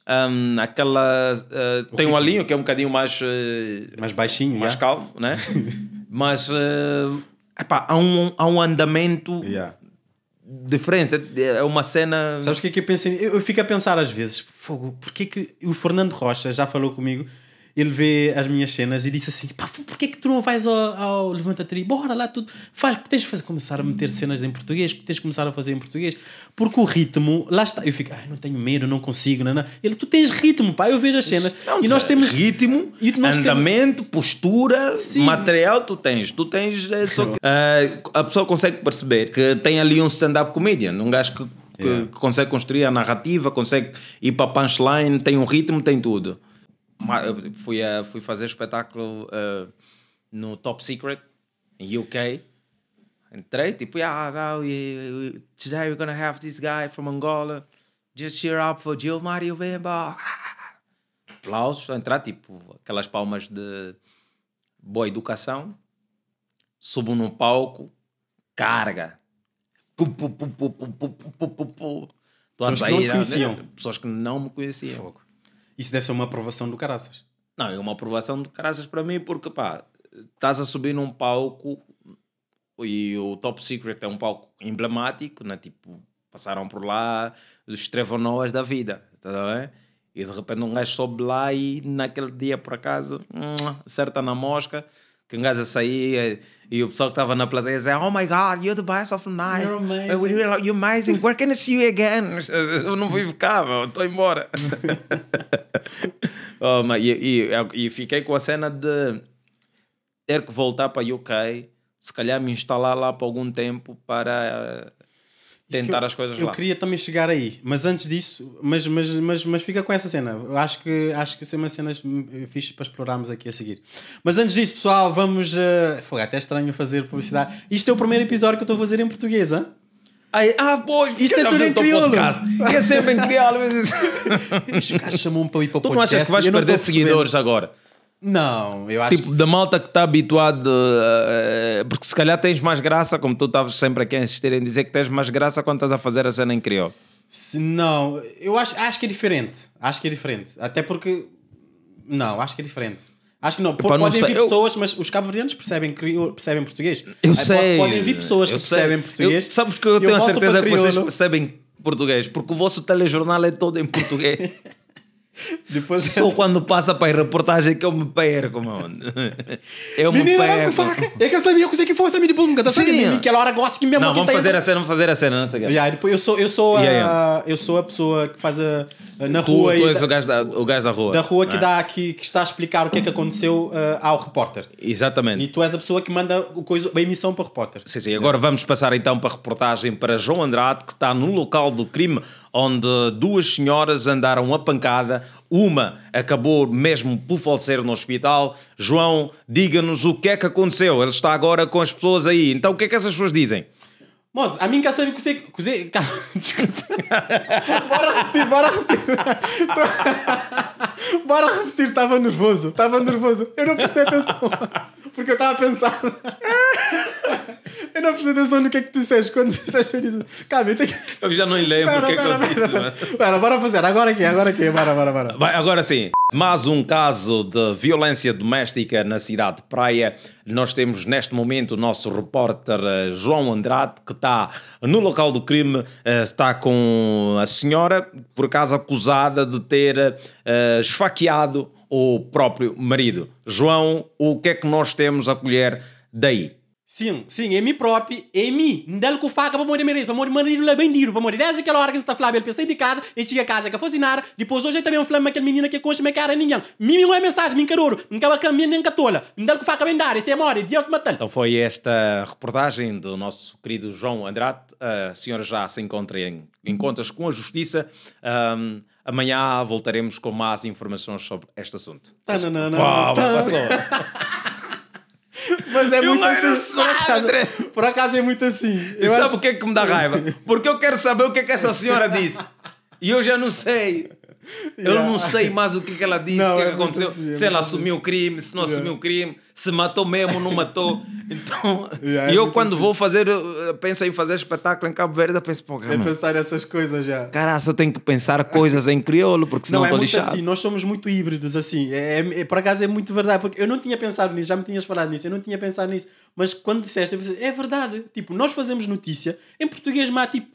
um, aquela. Uh, tem um Alinho que é um bocadinho mais. Uh, mais baixinho, mais é? calmo, né? [laughs] mas. Uh, epá, há, um, há um andamento yeah diferença, é uma cena. Sabes o que é que eu penso Eu, eu fico a pensar às vezes, fogo, porque é que o Fernando Rocha já falou comigo? Ele vê as minhas cenas e disse assim: pá, porquê é que tu não vais ao, ao Levanta Tri? Bora lá, tudo. Faz, tens de fazer, começar a meter cenas em português, que tens de começar a fazer em português. Porque o ritmo, lá está. Eu fico, ai, não tenho medo, não consigo. Não, é, não. É. Ele, tu tens ritmo, pá, eu vejo as cenas. Não, e nós é temos. Ritmo, e nós andamento, temos... postura, Sim. material, tu tens. Tu tens. É, só que, uh, a pessoa consegue perceber que tem ali um stand-up comedian, um gajo que, que yeah. consegue construir a narrativa, consegue ir para punchline, tem um ritmo, tem tudo. Fui, fui fazer espetáculo uh, no Top Secret, em UK Entrei, tipo, yeah, now we, today we're gonna have this guy from Angola. Just cheer up for Gilmar e o Bemba. Aplausos, entrar, tipo, aquelas palmas de boa educação. Subo num palco, carga. Pu, pu, pu, pu, pu, pu, pu, pu, pu. Estou a sair. Que não né? Pessoas que não me conheciam. Fogo. Isso deve ser uma aprovação do caraças. Não, é uma aprovação do caraças para mim, porque pá, estás a subir num palco e o Top Secret é um palco emblemático, né? Tipo, passaram por lá os Trevonoas da vida, tá bem? E de repente um gajo sobe lá e naquele dia, por acaso, hum, acerta na mosca que um gajo saía e o pessoal que estava na plateia dizia Oh my God, you're the best of the night. You're amazing. You're, you're amazing. Where can I see you again? [laughs] Eu não ficar cá, estou embora. [laughs] oh, mas, e, e, e, fiquei com a cena de ter que voltar para a UK se calhar me instalar lá por algum tempo para eh, tentar eu, as coisas eu lá. Eu queria também chegar aí, mas antes disso, mas, mas, mas, mas fica com essa cena. Acho que acho que isso é uma cena eh, fixe para explorarmos aqui a seguir. Mas antes disso, pessoal, vamos. Uh... Eh, Foi é até estranho fazer publicidade. Isto é o primeiro episódio que eu estou a fazer em português, hã? Ai, ah, pois, isso é tudo em crioulo. Ia é sempre em crioulo. Os caras chamam-me para ir para o podcast. Tu não achas que vais perder seguidores agora? Não, eu acho tipo, que... da malta que está habituado, eh, eh, porque se calhar tens mais graça, como tu estavas sempre aqui a insistir em dizer que tens mais graça quando estás a fazer a cena em crioulo. Se não, eu acho, acho que é diferente. Acho que é diferente. Até porque. Não, acho que é diferente. Acho que não. Por, podem não vir eu... pessoas, mas os cabo-verdianos percebem, percebem português. Eu Aí, sei. Podem vir pessoas que sei. percebem português. Eu, sabes que eu, eu tenho a certeza que vocês percebem português, porque o vosso telejornal é todo em português. [laughs] Depois Só entra... quando passa para a reportagem que eu me perco, mano. [laughs] Eu me perco. faca. É que eu sabia que que fosse a minha tá de bunda. sabendo? Aquela hora gosta que minha Não, vamos tá fazer tá a cena, vamos fazer a cena, não sei o que. depois eu sou, eu sou yeah, a, yeah. eu sou a pessoa que faz a, na tu, rua. Tu és da, o, gajo da, o gajo da rua. Da rua que, é? dá, que, que está a explicar o que é que aconteceu uh, ao repórter. Exatamente. E tu és a pessoa que manda o coisa, a emissão para o repórter. Sim, sim. Agora vamos passar então para a reportagem para João Andrade, que está no local do crime onde duas senhoras andaram a pancada, uma acabou mesmo por falecer no hospital. João, diga-nos o que é que aconteceu. Ele está agora com as pessoas aí. Então, o que é que essas pessoas dizem? Moço, a mim quer saber que você. Que [laughs] Desculpa. bora repetir, bora repetir. [laughs] bora repetir, estava nervoso, estava nervoso. Eu não prestei atenção. Porque eu estava a pensar. [laughs] eu não prestei atenção no que é que tu disseste quando disseste isso. Calma, eu, eu já não lembro o que é que eu disse. Bora, bora, fazer, agora aqui, agora aqui, bora, bora, bora. Vai, agora sim, mais um caso de violência doméstica na cidade de Praia. Nós temos neste momento o nosso repórter eh, João Andrade, que está no local do crime, eh, está com a senhora, por acaso acusada de ter eh, esfaqueado o próprio marido. João, o que é que nós temos a colher daí? Sim, sim, é mim próprio, é mim. Não dá com faca para morrer merece, para morrer marido é bandido, para morrer desde aquela hora que você está falando, ele pensa de casa, ele chega a casa que afosinara, depois hoje é também um flama aquele menino que concha minha é cara ninguém. Mim não é mensagem, mim caroro, não acaba caminho nem catola, não dá com faca bem dar, isso é morre, é Deus te matando. Então foi esta reportagem do nosso querido João Andrade, a senhora já se encontra em, em contas com a justiça. Um, Amanhã voltaremos com mais informações sobre este assunto. Tananana, Pau, tan... Mas é muito assim. Por acaso, é muito assim. E sabe o que é que me dá raiva? Porque eu quero saber o que é que essa senhora disse. E eu já não sei. Eu yeah. não sei mais o que, é que ela disse, o que, é que aconteceu, se ela assumiu o crime, se não yeah. assumiu o crime, se matou mesmo, não matou. [laughs] Então, yeah, é e eu quando assim. vou fazer, eh, penso em fazer espetáculo em Cabo Verde, eu penso, pô, cara, É pensar essas coisas já. Caraca, eu tenho que pensar coisas em crioulo, porque senão estou é lixado. Assim, nós somos muito híbridos, assim. É, é, é, por acaso é muito verdade, porque eu não tinha pensado nisso, já me tinhas falado nisso, eu não tinha pensado nisso. Mas quando disseste, eu pensei, é verdade. Tipo, nós fazemos notícia, em português, mas tipo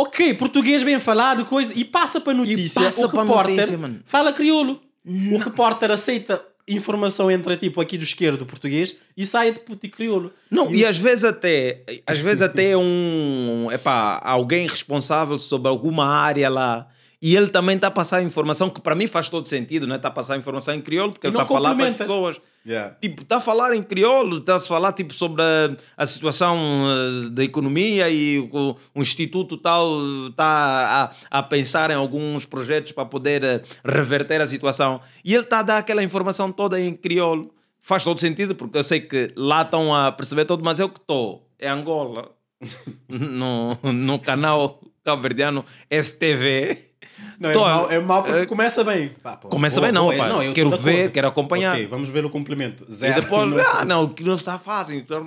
Ok, português bem falado, coisa. E passa para notícia. E passa o repórter notícia, mano. fala crioulo. Não. O repórter aceita informação entra tipo aqui do esquerdo português e sai de puto crioulo. Não, e, e às vezes até, às vezes até um, é pá, alguém responsável sobre alguma área lá e ele também está a passar informação que para mim faz todo sentido, né? Está a passar informação em crioulo, porque ele está a falar para as pessoas. Yeah. Tipo, está a falar em crioulo, está a falar tipo, sobre a, a situação eh, da economia e o, o instituto tal está eh, a, a, pensar em alguns projetos para poder eh, reverter a situação. E ele está a dar aquela informação toda em crioulo. Faz todo sentido, porque eu sei que lá estão a perceber todo, mas eu que estou, é Angola, [laughs] no, no canal cabo-verdiano STV. Não, é então, mal, é mal porque é, começa bem. Pá, pô, começa boa, bem, não, é, pá. É, quero ver, quero acompanhar. vamos ver o complemento. Zero. E depois, não, [laughs] ah, não, que não está fácil. Então,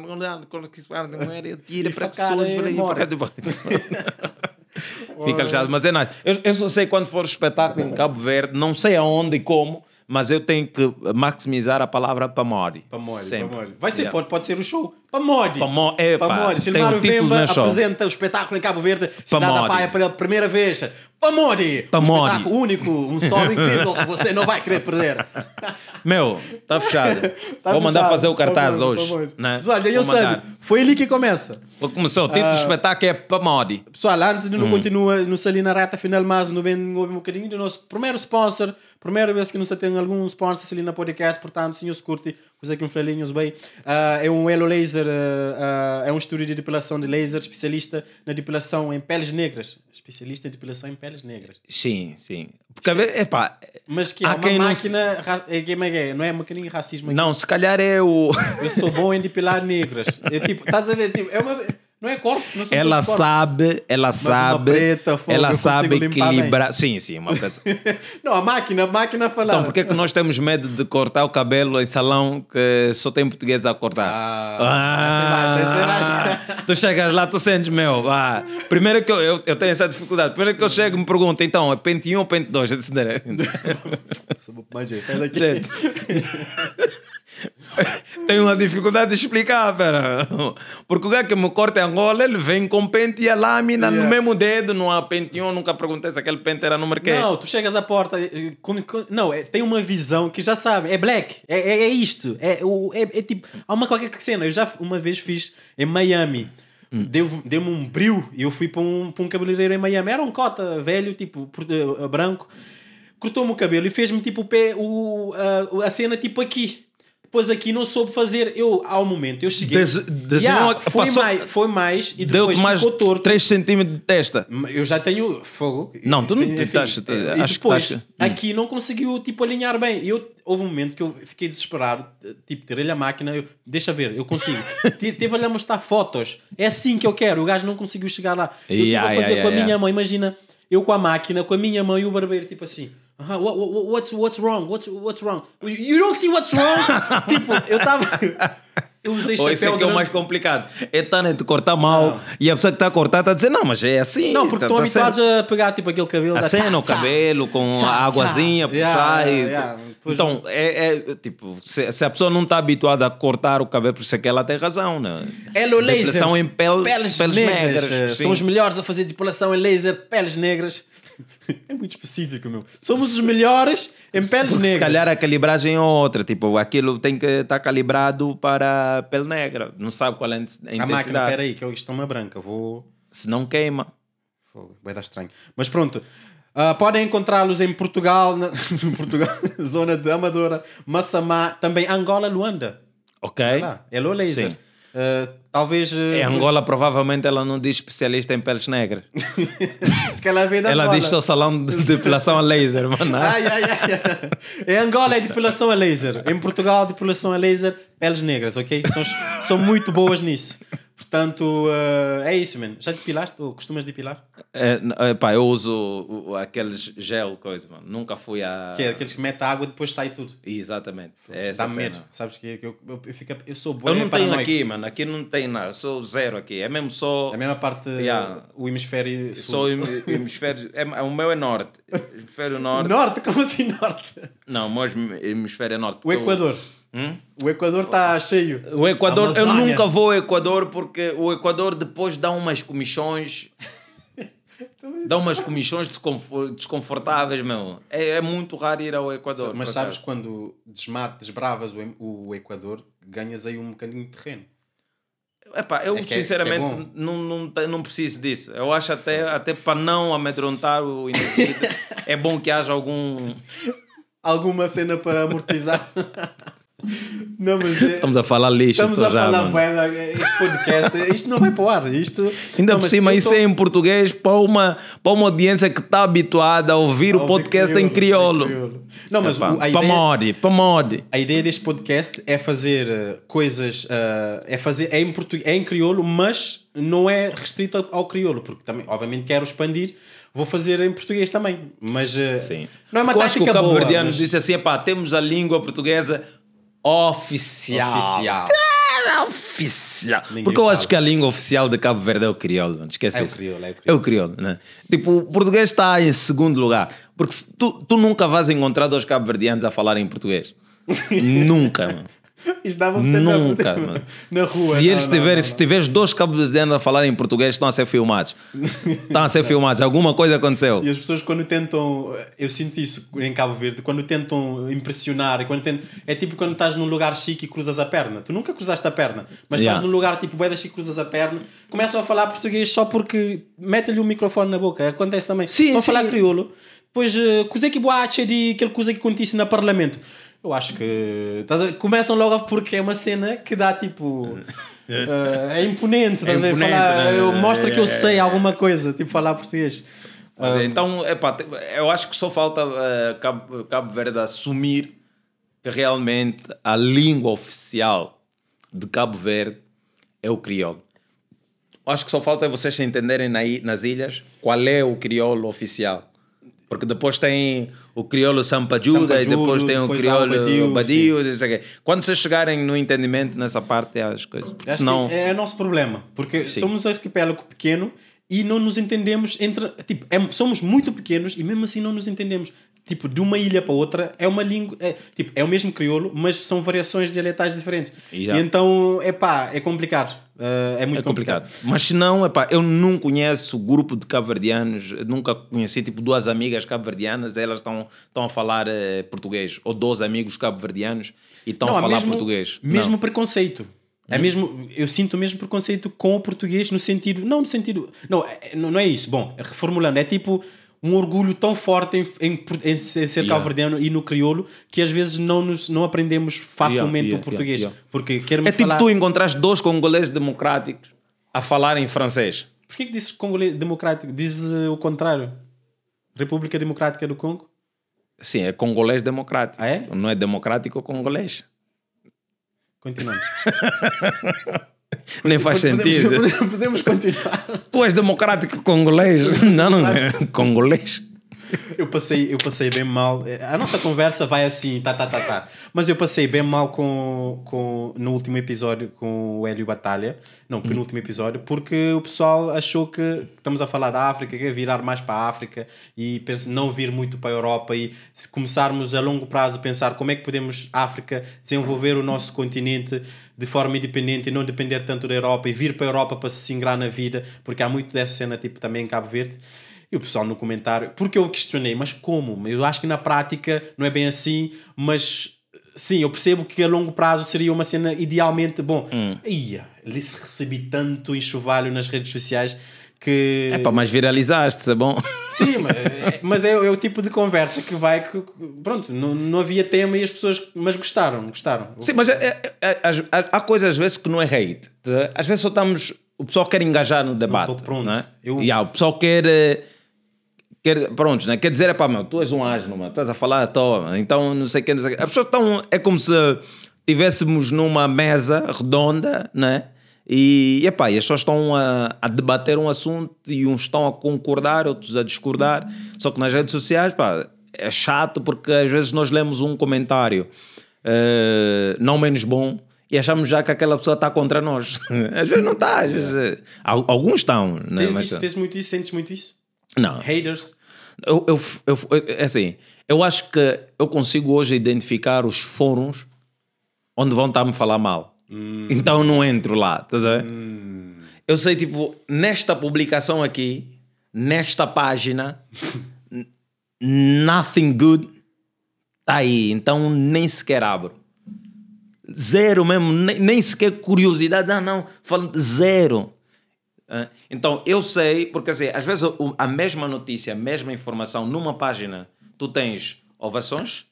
quando quis parar de eu tira para pessoas. [laughs] Fica alejado, mas é nada. Eu, eu só sei quando for espetáculo em Cabo Verde, não sei aonde e como, mas eu tenho que maximizar a palavra pamodi. Pamodi, Sempre. Vai ser, yeah. pode, pode ser o show. Pamodi. Pamo, epa, pamodi. Silmar Vemba apresenta show. o espetáculo em Cabo Verde, Cidade pamodi. da Paia pela primeira vez. Pamodi! Pamodi! Um espetáculo único, um som incrível, você não vai querer perder. [laughs] Meu, está fechado. [laughs] tá Vou mandar fechado. fazer o cartaz tá tá hoje. Pamodi. Né? Pessoal, eu sabe, foi ali que começa. Começou, o tipo uh, espetáculo é Pamodi. Pessoal, antes de não hum. continuar, não sair na reta final, mas não vem um bocadinho do nosso primeiro sponsor. Primeira vez que não tem algum sponsor ali na podcast, portanto, senhores curte, coisa que um frelinhos bem. Uh, é um Elo Laser, uh, é um estúdio de depilação de laser, especialista na depilação em peles negras especialista de depilação em peles negras. Sim, sim. Porque, é pá. Mas que é uma máquina. Não... É game é, é, não é uma de racismo. Aqui. Não, se calhar é o. Eu sou bom em depilar negras. É tipo, estás a ver? Tipo, é uma. Não é corpos, não são Ela sabe, ela Mas sabe. preta, fogo, ela sabe equilibrar. Sim, sim, uma preta. [laughs] Não, a máquina, a máquina falando. Então, por que é que nós temos medo de cortar o cabelo em salão que só tem português a cortar? Ah, ah essa é baixa, essa é baixa. [laughs] Tu chegas lá, tu sentes, meu, vá. Primeiro que eu, eu, eu tenho essa dificuldade. Primeiro que eu chego me pergunto, então, é pente 1 ou pente 2? Eu disse, não é? Mas, gente, sai daqui. [laughs] [laughs] Tenho uma dificuldade de explicar, pera. Porque o gajo é que me corta em é Angola, ele vem com pente e a lâmina yeah. no mesmo dedo, não há Eu nunca perguntei se aquele pente era número quê. Não, tu chegas à porta, eh, não, é, tem uma visão que já sabe, é black, é, é, é isto, é, é, é, tipo, há uma qualquer cena. Eu já uma vez fiz em Miami, hum. deu-me um bril e eu fui para um, para um cabeleireiro em Miami, era um cota velho, tipo, eh, branco, cortou-me o cabelo e fez-me tipo o pé, o, a cena tipo aqui pois aqui não soube fazer. Eu, ao momento, eu cheguei. Des, des, yeah, foi, passou, mais, foi mais e depois deu mais ficou torto. 3 centímetros de testa. Eu já tenho fogo. Não, tu não te taxa, tu, e acho depois, que taxa. aqui não conseguiu tipo alinhar bem. Eu, houve um momento que eu fiquei desesperado, tipo, tirei-lhe a máquina, eu, deixa ver, eu consigo. [laughs] Teve a mostrar fotos. É assim que eu quero. O gajo não conseguiu chegar lá. Eu yeah, tive a fazer yeah, com a minha mão, imagina, eu com a máquina, com a minha mão e o barbeiro, tipo assim. Uh-huh. What, what, what's, what's wrong? What's, what's wrong? You don't see what's wrong? tipo, [laughs] eu estava. [laughs] Eu usei chapéu. Ou esse é que é o mais complicado. É tanto né? cortar mal e a pessoa que está a cortar está a dizer, não, mas é assim. Não, porque estão tá, habituados tá a pegar tipo aquele cabelo. A cena, o cabelo com a águazinha, puxar yeah, e. Yeah, yeah. Então, é, é tipo, se, se, a pessoa não está habituada a cortar o cabelo, por isso é que ela tem razão, né? É o laser. Depilação em pele, peles, peles negras. negras. São os melhores a fazer depilação em laser, peles negras. É muito específico, meu. Somos os melhores em peles negras. Se calhar a calibragem é outra. Tipo, aquilo tem que estar tá calibrado para pele negra. Não sabe qual é a intensidade. A máquina, peraí, que é eu estou uma branca. Vou... Se não queima. Fogo, vai dar estranho. Mas pronto. Uh, podem encontrá-los em Portugal, na... [laughs] Portugal [laughs] zona de Amadora, Massamá, também Angola, Luanda. Ok. é Low Laser. Sim. Uh, talvez. Em eh, é, Angola, provavelmente, ela não diz especialista em peles negras. [laughs] Se calhar vem da Ela diz só salão de [laughs] depilação a laser, mano. ai, ai, ai, ai. Em é Angola é depilação a laser. Em Portugal, depilação a laser, peles negras, ok? São, são muito boas nisso. Portanto, uh, é isso, mano. Já depilaste ou costumas depilar? É, é pá, eu uso aqueles gel, coisa, mano. Nunca fui a. Que é, aqueles que metem água e depois sai tudo. Exatamente. É dá medo. Sabes que, é que eu, eu, eu, fico, eu sou Eu não tenho aqui, mano. Aqui não tem nada. Eu sou zero aqui. É mesmo só. É a mesma parte. Yeah. O hemisfério. Sul. Só o hemisfério. É, é, o meu é norte. Hemisfério norte. Norte? Como assim norte? Não, o meu hemisfério é norte. O Equador. Eu... Hum? O Equador está cheio. O Equador, tá eu nunca vou ao Equador porque o Equador depois dá umas comissões. [laughs] dá umas comissões desconfortáveis, meu. É, é, muito raro ir ao Equador. Mas sabes, acaso. quando desmate, desbravas o, o Equador, ganhas aí um bocadinho de terreno. Epá, eu é que, é- sinceramente é não, não, não preciso disso. Eu acho até, até para não amedrontar o indivíduo, [laughs] é bom que haja algum. Alguma cena para amortizar. [laughs] Não, mas, é- estamos a falar lixo. Estamos a já, falar mano. este podcast. Isto não vai para o ar. Isto, Ainda não, por cima, isso tô... é em português para uma, para uma audiência que está habituada a ouvir o podcast crioulo, em crioulo. crioulo. Não, mas Epa, a ideia, A ideia deste podcast é fazer eh, coisas. Uh, é, fazer, é, em português, é em crioulo, mas não é restrito ao crioulo, porque também, obviamente, quero expandir vou fazer em português também. Mas eh, Sim. não é uma tática boa. Acho que o Cabo Verdeano mas... disse assim: temos a língua portuguesa, Oficial. Oficial. oficial. Ninguém Porque eu acho que a língua oficial de Cabo Verde é o crioulo, Não Esquece é isso. O crioulo, é o crioulo. É o crioulo, né? Tipo, o português está em segundo lugar. Porque tu, tu nunca vais encontrar dois cabo-verdianos a falar em português. [laughs] nunca, mano. [laughs] Isto dava Nunca, [laughs] mano. na rua. Se eles não, tiverem, não, se tiveres dois cabos de anda a falar em português, estão a ser filmados. Estão a ser filmados. Alguma coisa aconteceu. E as pessoas quando tentam, eu sinto isso em Cabo Verde, quando tentam impressionar, quando tentam, é tipo quando estás num lugar chique e cruzas a perna. Tu nunca cruzaste a perna, mas yeah. estás num lugar tipo boedas chique e cruzas a perna, começam a falar português só porque metem-lhe o um microfone na boca. Acontece também. Sim, Estão sim. a falar crioulo. Depois, eh, coisa que boate de aquele coisa que acontece no parlamento. Eu acho que. A, começam logo porque é uma cena que dá tipo. Uh, [laughs] é imponente, é estás é imponente, falar, né? mostra é, que eu é, sei é. alguma coisa, tipo falar português. Mas, um, ah, então, epá, eu acho que só falta uh, Cabo, Cabo Verde assumir que realmente a língua oficial de Cabo Verde é o crioulo. Acho que só falta vocês entenderem na, nas ilhas qual é o crioulo oficial. Porque depois tem o crioulo Sampajuda e depois tem o crioulo Badio. Quando vocês chegarem no entendimento nessa parte, é as coisas. Acho Senão... É, é nosso problema. Porque sim. somos um arquipélago pequeno e não nos entendemos entre. Tipo, é, somos muito pequenos e mesmo assim não nos entendemos tipo, de uma ilha para outra, é uma língua. É, tipo, é o mesmo crioulo, mas são variações dialetais diferentes. Yeah. E então, é pá, é complicado. Uh, é muito é complicado. complicado. Mas se não, é pá, eu não conheço grupo de cabo-verdianos, nunca conheci, tipo, duas amigas cabo-verdianas, elas estão a falar eh, português, ou dois amigos cabo-verdianos e estão a falar mesmo, português. Mesmo não. preconceito. É hum? mesmo, eu sinto o mesmo preconceito com o português no sentido, não no sentido, não, é, não é isso. Bom, reformulando, é tipo, um orgulho tão forte em, em, em ser yeah. calverdiano e no crioulo que às vezes não, nos, não aprendemos facilmente yeah, yeah, o português. Porque queremos é tipo tu encontraste dois congoleses democráticos a falar em francês. Por que dizes congolês democrático? Dizes uh, o contrário. República Democrática do Congo? Sim, é congolês democrático. Ah, é? Não é democrático congolês. Continuamos. [laughs] [laughs] Nem faz podemos, sentido. Podemos continuar. [laughs] Tu és democrático congolês. [laughs] Não, não é. Congolês eu passei, eu passei bem mal. A nossa conversa vai assim, tá, tá, tá, tá. Mas eu passei bem mal com, com, no último episódio com o Hélio Batalha, não, hum. no último episódio, porque o pessoal achou que estamos a falar da África, que é virar mais para a África e não vir muito para a Europa e se começarmos a longo prazo pensar como é que podemos África desenvolver o nosso continente de forma independente e não depender tanto da Europa e vir para a Europa para se singrar na vida, porque há muito dessa cena tipo também em Cabo Verde. E o pessoal no comentário, porque eu questionei, mas como? Eu acho que na prática não é bem assim, mas sim, eu percebo que a longo prazo seria uma cena idealmente bom. Hum. Ia, ali se recebi tanto enxovalho nas redes sociais que. É mais viralizar viralizaste, é bom? [laughs] Sim, mas, mas é, é, o tipo de conversa que vai que. Pronto, não, não havia tema e as pessoas. Mas gostaram, gostaram. Sim, mas é, é, é há coisas às vezes que não é hate. Tá? Às vezes só estamos. O pessoal quer engajar no debate. estou pronto. Não é? eu... yeah, o pessoal quer eh, Quer, pronto, né? quer dizer, é pá, meu, tu és um asno, meu, estás a falar à toa, então não sei o que, não sei o que. As pessoas estão, tá é como se estivéssemos numa mesa redonda, né? E, pá e as pessoas estão a, a, debater um assunto e uns estão a concordar, outros a discordar. Só que nas redes sociais, pá, é chato porque às vezes nós lemos um comentário uh, não menos bom e achamos já que aquela pessoa está contra nós. [laughs] às vezes não está, às vezes... É. Alguns estão, né? Tens, Mas, isso, tens muito isso, sentes muito isso? Não. Haters? Eu, eu, eu, é assim, eu acho que eu consigo hoje identificar os fóruns onde vão estar-me falar mal. Hum. Então não entro lá, estás a ver? Hum. Eu sei, tipo, nesta publicação aqui, nesta página, nothing good está aí. Então nem sequer abro. Zero mesmo, nem, nem sequer curiosidade. Ah, não, falo zero. Então, eu sei, porque assim, às vezes a mesma notícia, a mesma informação numa página, tu tens ovações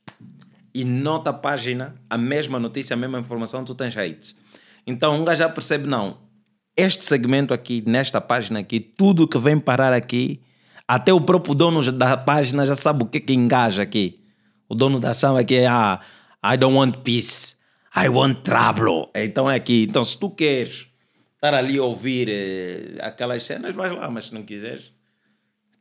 e noutra página, a mesma notícia, a mesma informação, tu tens hate. Então, um gajo já percebe, não, este segmento aqui, nesta página aqui, tudo que vem parar aqui, até o próprio dono da página já sabe o que é que engaja aqui. O dono da ação aqui é, ah, I don't want peace, I want trouble. Então é aqui. Então, se tu queres estar ali a ouvir eh, aquelas cenas, vais lá, mas se não quiseres,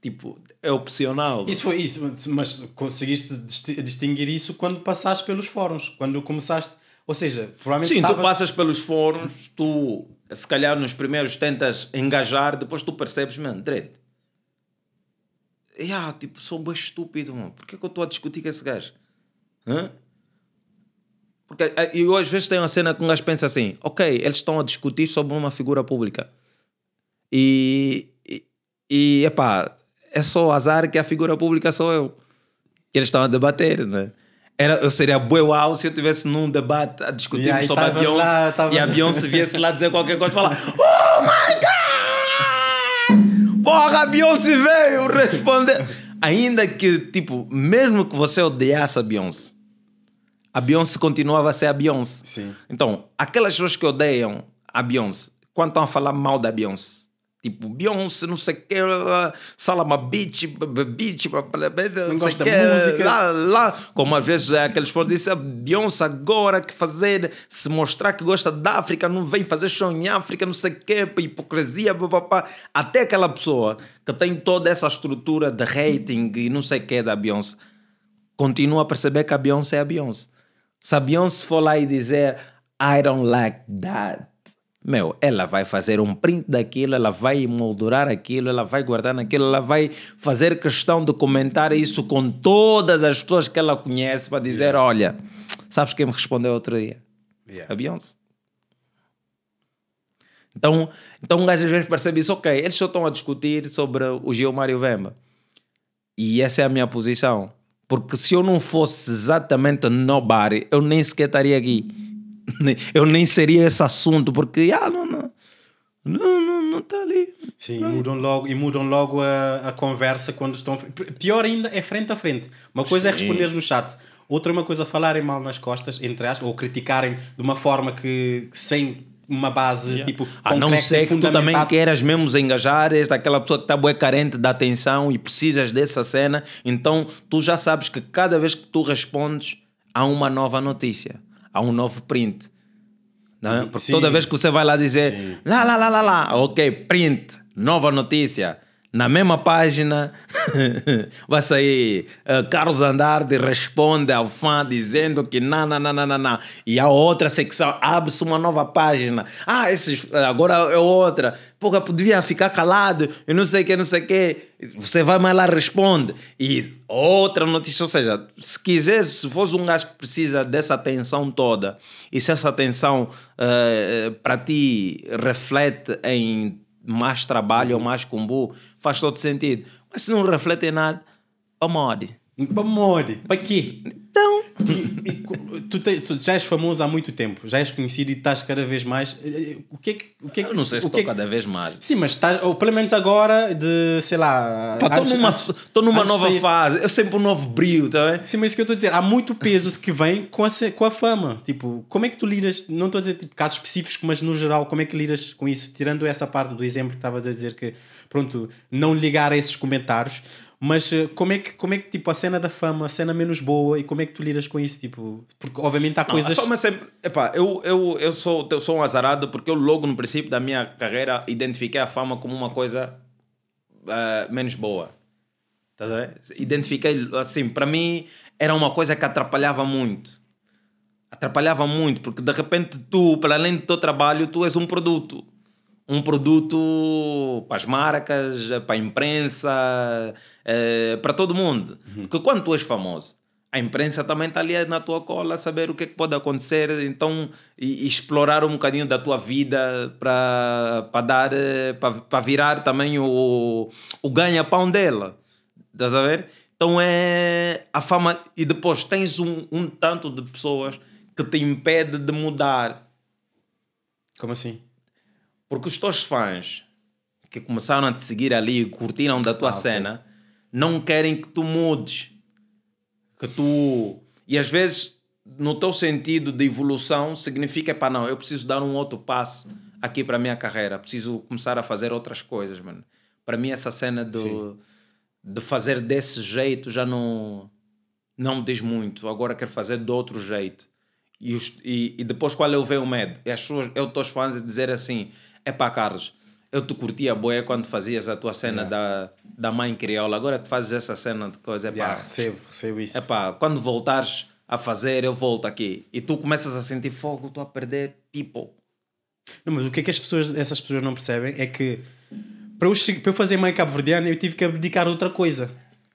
tipo, é opcional. Isso foi isso, mas conseguiste distinguir isso quando passaste pelos fóruns, quando começaste. Ou seja, provavelmente. Sim, estava... tu passas pelos fóruns, tu se calhar nos primeiros tentas engajar, depois tu percebes, mano, direito. Yeah, tipo, sou bem estúpido, mano. Porquê que eu estou a discutir com esse gajo? Hã? Porque eh, eu às vezes tem uma cena que um gajo pensa assim, ok, eles estão a discutir sobre uma figura pública. E, e, e epá, é só azar que a figura pública sou eu. Que eles estão a debater, né? Era, eu seria bué wow se eu estivesse num debate a discutir sobre a Beyoncé lá, tava... e a Beyoncé viesse lá dizer qualquer coisa e falar [laughs] Oh my God! Porra, a Beyoncé veio responder. Ainda que, tipo, mesmo que você odiasse a Beyoncé, a Beyoncé continuava a ser a Beyoncé. Sim. Então, aquelas pessoas que odeiam a Beyoncé, quando estão a falar mal da Beyoncé, Tipo, Beyoncé, não sei o que, Salama Beach, Beach, não, gosta que, da música. Lá, lá. Como às vezes é aqueles fãs dizem, ah, Beyoncé agora que fazer, se mostrar que gosta da África, não vem fazer show em África, não sei o que, hipocrisia, papapá. Até aquela pessoa que tem toda essa estrutura de rating e não sei o que da Beyoncé, continua a perceber que a Beyoncé é a Beyoncé. Se Beyoncé for lá e dizer I don't like that, meu, ela vai fazer um print daquilo, ela vai moldurar aquilo, ela vai guardar naquilo, ela vai fazer questão de comentar isso com todas as pessoas que ela conhece para dizer: yeah. olha, sabes quem me respondeu outro dia? Yeah. A Beyoncé. Então, então um gajo às vezes percebe isso, ok, eles só estão a discutir sobre o Gilmar e o Vemba. E essa é a minha posição. Porque se eu não fosse exatamente nobody, eu nem sequer estaria aqui. [laughs] Eu nem seria esse assunto, porque ah, não, não, não, não, não está ali. Sim, não. mudam logo, e mudam logo a, a conversa quando estão. Pior ainda é frente a frente. Uma coisa é Sim. é responder no chat, outra é uma coisa falarem mal nas costas, entre aspas, ou criticarem de uma forma que, que sem uma base yeah. tipo a não ser que tu também queiras mesmo engajar esta aquela pessoa que está bué carente da atenção e precisas dessa cena então tu já sabes que cada vez que tu respondes há uma nova notícia há um novo print não é? porque Sim. toda vez que você vai lá dizer lá lá lá lá lá ok print nova notícia na mesma página, [laughs] vai sair uh, Carlos Andrade responde ao fã dizendo que não, não, não, não, não, E a outra secção abre-se uma nova página. Ah, esses, eh, agora é outra. Porra, podia ficar calado, eu não sei o que, não sei o que. Você vai mais lá responde. E outra notícia, ou seja, se quiser, se fosse um gajo que precisa dessa atenção toda, e se essa atenção uh, eh, para ti reflete em mais trabalho ou uhum. mais combo, faz todo sentido. Mas se não reflete em nada, para morre Para morre Para quê? Então, tu, te, tu, já és famoso há muito tempo, já és conhecido e estás cada vez mais. Eh, eh, o que é que. O que, é que eu não sei se estou é cada vez mais. Sim, mas estás, ou pelo menos agora, de sei lá. Estou numa, tô numa nova sair... fase, eu sempre um novo brilho, tá bem? Sim, mas isso que eu estou a dizer, há muito peso que vem com a, com a fama. Tipo, como é que tu lidas? Não estou a dizer tipo, casos específicos, mas no geral, como é que lidas com isso? Tirando essa parte do exemplo que estavas a dizer que, pronto, não ligar a esses comentários mas eh, como é que, como é que tipo, a cena da fama, a cena menos boa, e como é que tu lidas com isso? Tipo, porque obviamente há não, coisas. fama sempre, epá, eu, eu, eu, sou, eu sou um azarado porque eu logo no princípio da minha carreira identifiquei a fama como uma coisa uh, menos boa. Estás a ver? Identifiquei, assim, para mim era uma coisa que atrapalhava muito. Atrapalhava muito, porque de repente tu, para além do teu trabalho, tu és um produto um produto para as marcas, para a imprensa, eh, para todo mundo. Uhum. Porque quando tu és famoso, a imprensa também está ali na tua cola, a saber o que, é que pode acontecer, então explorar um bocadinho da tua vida para, para dar, eh, para, para virar também o, o ganha-pão dela. Estás a ver? Então é a fama. E depois tens um, um tanto de pessoas que te impede de mudar. Como assim? Porque os teus fãs que começaram a te seguir ali e curtiram da tua ah, cena okay. não querem que tu mudes. Que tu. E às vezes, no teu sentido de evolução, significa, para não, eu preciso dar um outro passo aqui para a minha carreira. Preciso começar a fazer outras coisas, mano. Para mim, essa cena do, de fazer desse jeito já não, não me diz muito. Agora quero fazer de outro jeito. E, os, e, e, depois qual é o veio o medo? É as suas, é os teus fãs a dizer assim: é para Carlos. Eu te curtia boia quando fazias a tua cena yeah. da, da mãe crioula. Agora que fazes essa cena de coisa, é yeah, pá. recebo, recebo isso. É pá, quando voltares a fazer, eu volto aqui. E tu começas a sentir fogo, estou a perder people. Não, mas o que é que as pessoas, essas pessoas não percebem é que para eu, para eu fazer mãe cabo-verdiana eu tive que abdicar outra coisa.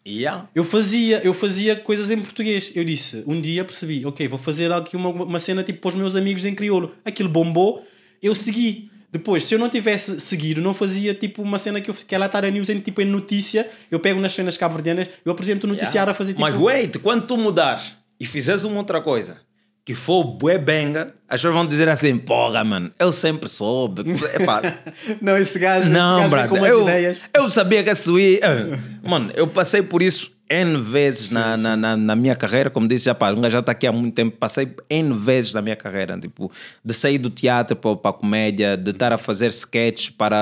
Yeah. Eu fazia, eu fazia coisas em português. Eu disse, um dia percebi, ok, vou fazer aqui uma, uma cena tipo para os meus amigos em crioulo. Aquilo bombou, eu segui. Depois, se eu não tivesse seguido, não fazia tipo uma cena que eu que ela é está na news, em, tipo em é notícia, eu pego nas cenas cabo-verdianas, eu apresento o noticiário yeah. a fazer tipo. Mas wait, quando tu mudares e fizeres uma outra coisa que for bué benga, as pessoas vão dizer assim, porra, mano, eu sempre soube. [laughs] Epá. não, esse gajo não, esse gajo brother, eu, ideias. eu sabia que a Sui. Eh, mano, eu passei por isso N vezes sim, na, sim. na, Na, na, minha carreira, como disse, já, pá, já está aqui há muito tempo, passei N vezes na minha carreira, tipo, de sair do teatro para, para a comédia, de uhum. estar a fazer sketch para,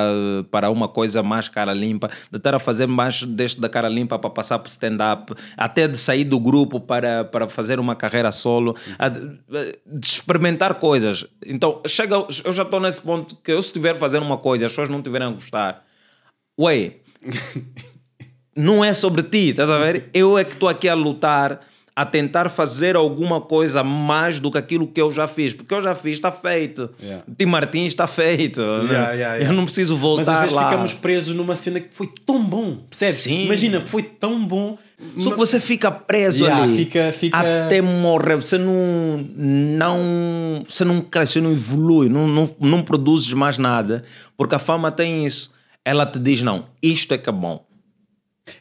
para uma coisa mais cara limpa, de estar a fazer mais deste da cara limpa para passar para stand-up, até de sair do grupo para, para fazer uma carreira solo, uhum. a, de experimentar coisas. Então, chega, eu já estou nesse ponto que eu se estiver fazendo uma coisa e as pessoas não estiverem a gostar, ué... [laughs] não é sobre ti, estás a ver? Eu é que estou aqui a lutar, a tentar fazer alguma coisa mais do que aquilo que eu já fiz, porque eu já fiz, está feito. Yeah. Tim Martins está feito. Né? Yeah, yeah, eu não preciso voltar Mas às vezes lá. ficamos presos numa cena que foi tão bom, percebes? Sim. Imagina, foi tão bom. Só que você fica preso yeah, ali fica, fica... até morrer. Você não, não, você não cresce, você não evolui, não, não, não produzes mais nada, porque a fama tem isso. Ela te diz: não, isto é que é bom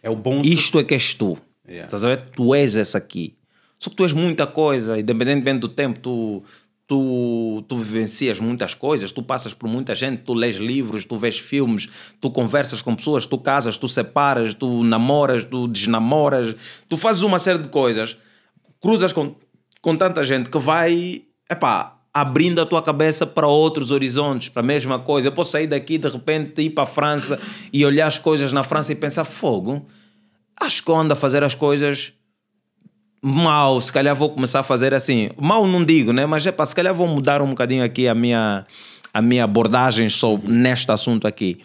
é o bom. Isto é que és tu. Yeah. Estás a ver? Tu és essa aqui. Só que tu és muita coisa, independentemente do tempo, tu, tu, tu vivencias muitas coisas, tu passas por muita gente, tu lês livros, tu vês filmes, tu conversas com pessoas, tu casas, tu separas, tu namoras, tu desnamoras, tu fazes uma série de coisas, cruzas com, com tanta gente que vai. Epá, abrindo a tua cabeça para outros horizontes, para a mesma coisa. Eu posso sair daqui de repente ir para a França e olhar as coisas na França e pensar: fogo, acho que ando a fazer as coisas mal. Se calhar vou começar a fazer assim. Mal não digo, né? Mas é para se calhar vou mudar um bocadinho aqui a minha, a minha abordagem sobre, neste assunto aqui.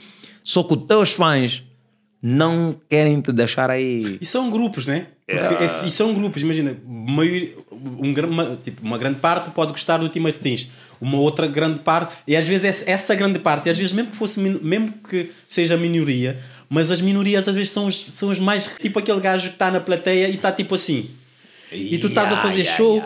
Só que os teus fãs não querem te deixar aí. E são grupos, né? Porque, é... E são grupos, imagina, maior, um, uma, tipo, uma grande parte pode gostar do Timothy Tins, uma outra grande parte, e às vezes essa grande parte, e às vezes mesmo que fosse mesmo que seja minoria, mas as minorias às vezes são os, são os mais tipo aquele gajo que está na plateia e está tipo assim. E tu estás a fazer show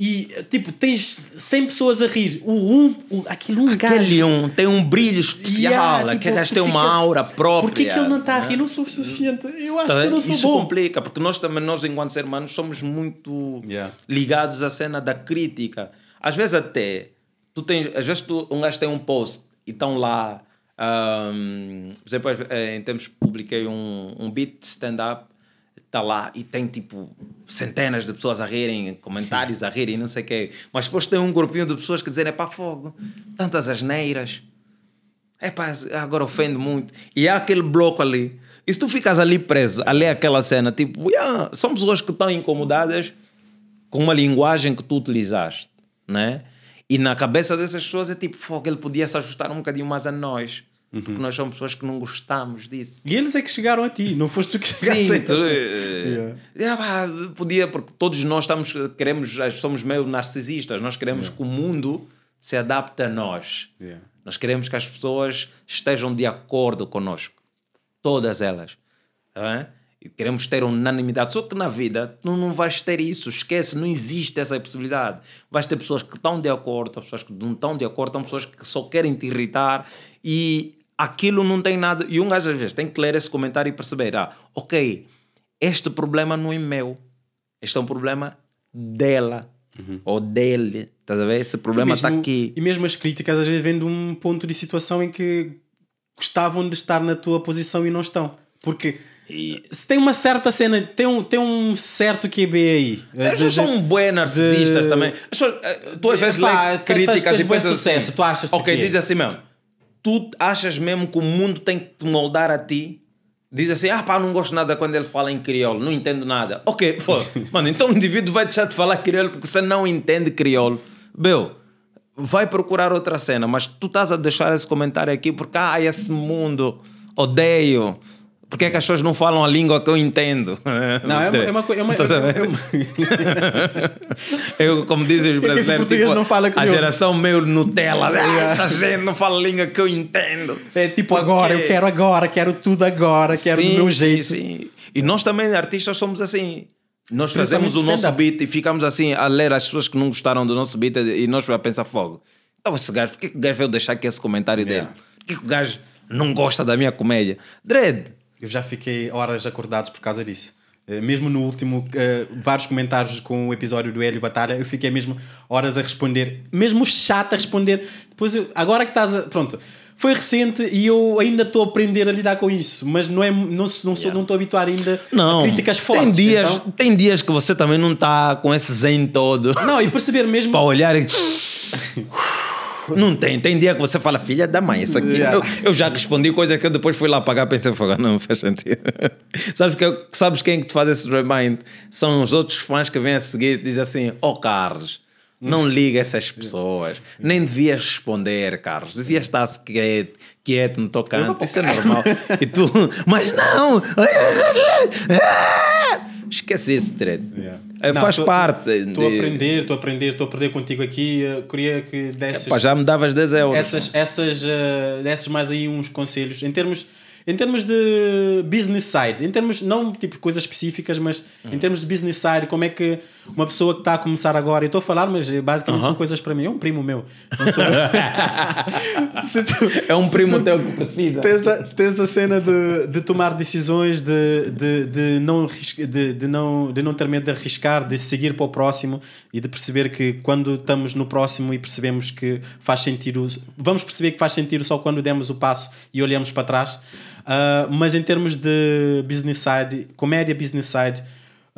e, tipo, tens 100 pessoas a rir. O um, o, aquele um aquele gajo. um tem um brilho especial. Yeah, aquele tipo, gajo tem uma aura própria. Porquê que ele não está a rir? Né? Não sou suficiente. Eu acho então, que eu não sou isso bom. Isso complica, porque nós também, nós enquanto seres humanos, somos muito yeah. ligados à cena da crítica. Às vezes até, tu tens, às vezes tu, um gajo tem um post e estão lá... Um, por exemplo, eh, em termos publiquei um, um beat stand-up está lá e tem tipo centenas de pessoas a rirem, comentários a rirem, não sei o quê. Mas depois tem um grupinho de pessoas que dizem: é pá, fogo, tantas asneiras, é pá, agora ofende muito. E há aquele bloco ali. E se tu ficas ali preso, ali ler é aquela cena, tipo, yeah, são pessoas que estão incomodadas com uma linguagem que tu utilizaste, né? E na cabeça dessas pessoas é tipo, fogo, ele podia se ajustar um bocadinho mais a nós. Porque uhum. nós somos pessoas que não gostamos disso. E eles é que chegaram a ti, não foste tu que [laughs] chegaste Sim, eh, yeah. Yeah, podia, porque todos nós estamos, queremos, somos meio narcisistas, nós queremos yeah. que o mundo se adapte a nós. Nós queremos que as pessoas estejam de acordo conosco. Todas elas. Tá e queremos ter unanimidade. Só que na vida tu não vais ter isso. Esquece, não existe essa possibilidade. Vais ter pessoas que estão de acordo, pessoas que não estão de acordo, são pessoas que só querem te irritar. E aquilo não tem nada. E um gajo às vezes tem que ler esse comentário e perceber: ah, ok, este problema não é meu. Este é um problema dela uhum. ou dele. Estás a ver? Esse problema está aqui. E mesmo as críticas às vezes vêm de um ponto de situação em que gostavam de estar na tua posição e não estão. Porque e... se tem uma certa cena, tem um, tem um certo QB aí. Eh, as pessoas são bué narcisistas de... também. Eh, tu às vezes lês tá- tá críticas tens, tens e pensas assim, sucesso, assim, tu achas Ok, é? diz assim mesmo tu achas mesmo que o mundo tem que te moldar a ti? Diz assim, ah pá, não gosto nada quando ele fala em crioulo, não entendo nada. Ok, pô, [laughs] mano, então o indivíduo vai deixar de falar crioulo porque você não entende crioulo. Meu, vai procurar outra cena, mas tu estás a deixar esse comentário aqui porque, ah, esse mundo, odeio porque é que as pessoas não falam a língua que eu entendo? Não, é uma, é uma coisa. É uma, é uma... É [laughs] eu, como dizem os brasileiros, tipo, não fala a geração meio Nutella, né? [laughs] essa gente não fala a língua que eu entendo. É tipo Porque... agora, eu quero agora, quero tudo agora, quero sim, do meu jeito. Sim, sim. E nós também, artistas, somos assim. Nós fazemos o nosso beat e ficamos assim a ler as pessoas que não gostaram do nosso beat e nós a pensar fogo. Então, esse gajo, por que o gajo veio deixar aqui esse comentário yeah. dele? Por que o gajo não gosta da minha comédia? Dredd eu já fiquei horas acordados por causa disso. Eh, mesmo no último, uh, vários comentários com o episódio do Hélio Batalha, eu fiquei mesmo horas a responder, mesmo chato a responder. Depois, eu, agora que estás a. Pronto, foi recente e eu ainda estou a aprender a lidar com isso, mas não é não não sou, yeah. não estou habituado ainda não, a críticas fortes. Tem dias, então. tem dias que você também não está com esse zen todo. Não, e perceber mesmo [laughs] para olhar e [laughs] [laughs] Não tem. Tem dia que você fala, filha da mãe, isso aqui. Yeah. É. Eu, eu, já respondi coisa que eu depois fui lá pagar, pensei, não [laughs] faz sentido. sabes, que, sabes quem é que te faz esse remind? São os outros fãs que vêm a seguir e dizem assim: oh, Carlos. Não liga essas pessoas. Nem devias responder, Carlos. Devias estar quieto, quieto no canto. Isso é normal. [laughs] e tu, mas não! esquece esse thread. Yeah. É, faz tô, parte. Estou de... a aprender, estou a aprender, estou a aprender contigo aqui. Eu queria que desses. já me davas 10 euros. Essas, essas, uh, desses mais aí uns conselhos. Em termos, em termos de business side, em termos, não tipo coisas específicas, mas hum. em termos de business side, como é que uma pessoa que está a começar agora, e estou a falar, mas basicamente uh -huh. são coisas para mim. É um primo meu. Sou... [laughs] tu, é um primo tu, teu que precisa. Tens a, tens a cena de, de tomar decisões, de, de, de, não, de, de, não, de não ter medo de arriscar, de seguir para o próximo e de perceber que quando estamos no próximo e percebemos que faz sentido, vamos perceber que faz sentido só quando demos o passo e olhamos para trás. Uh, mas em termos de business side, comédia business side,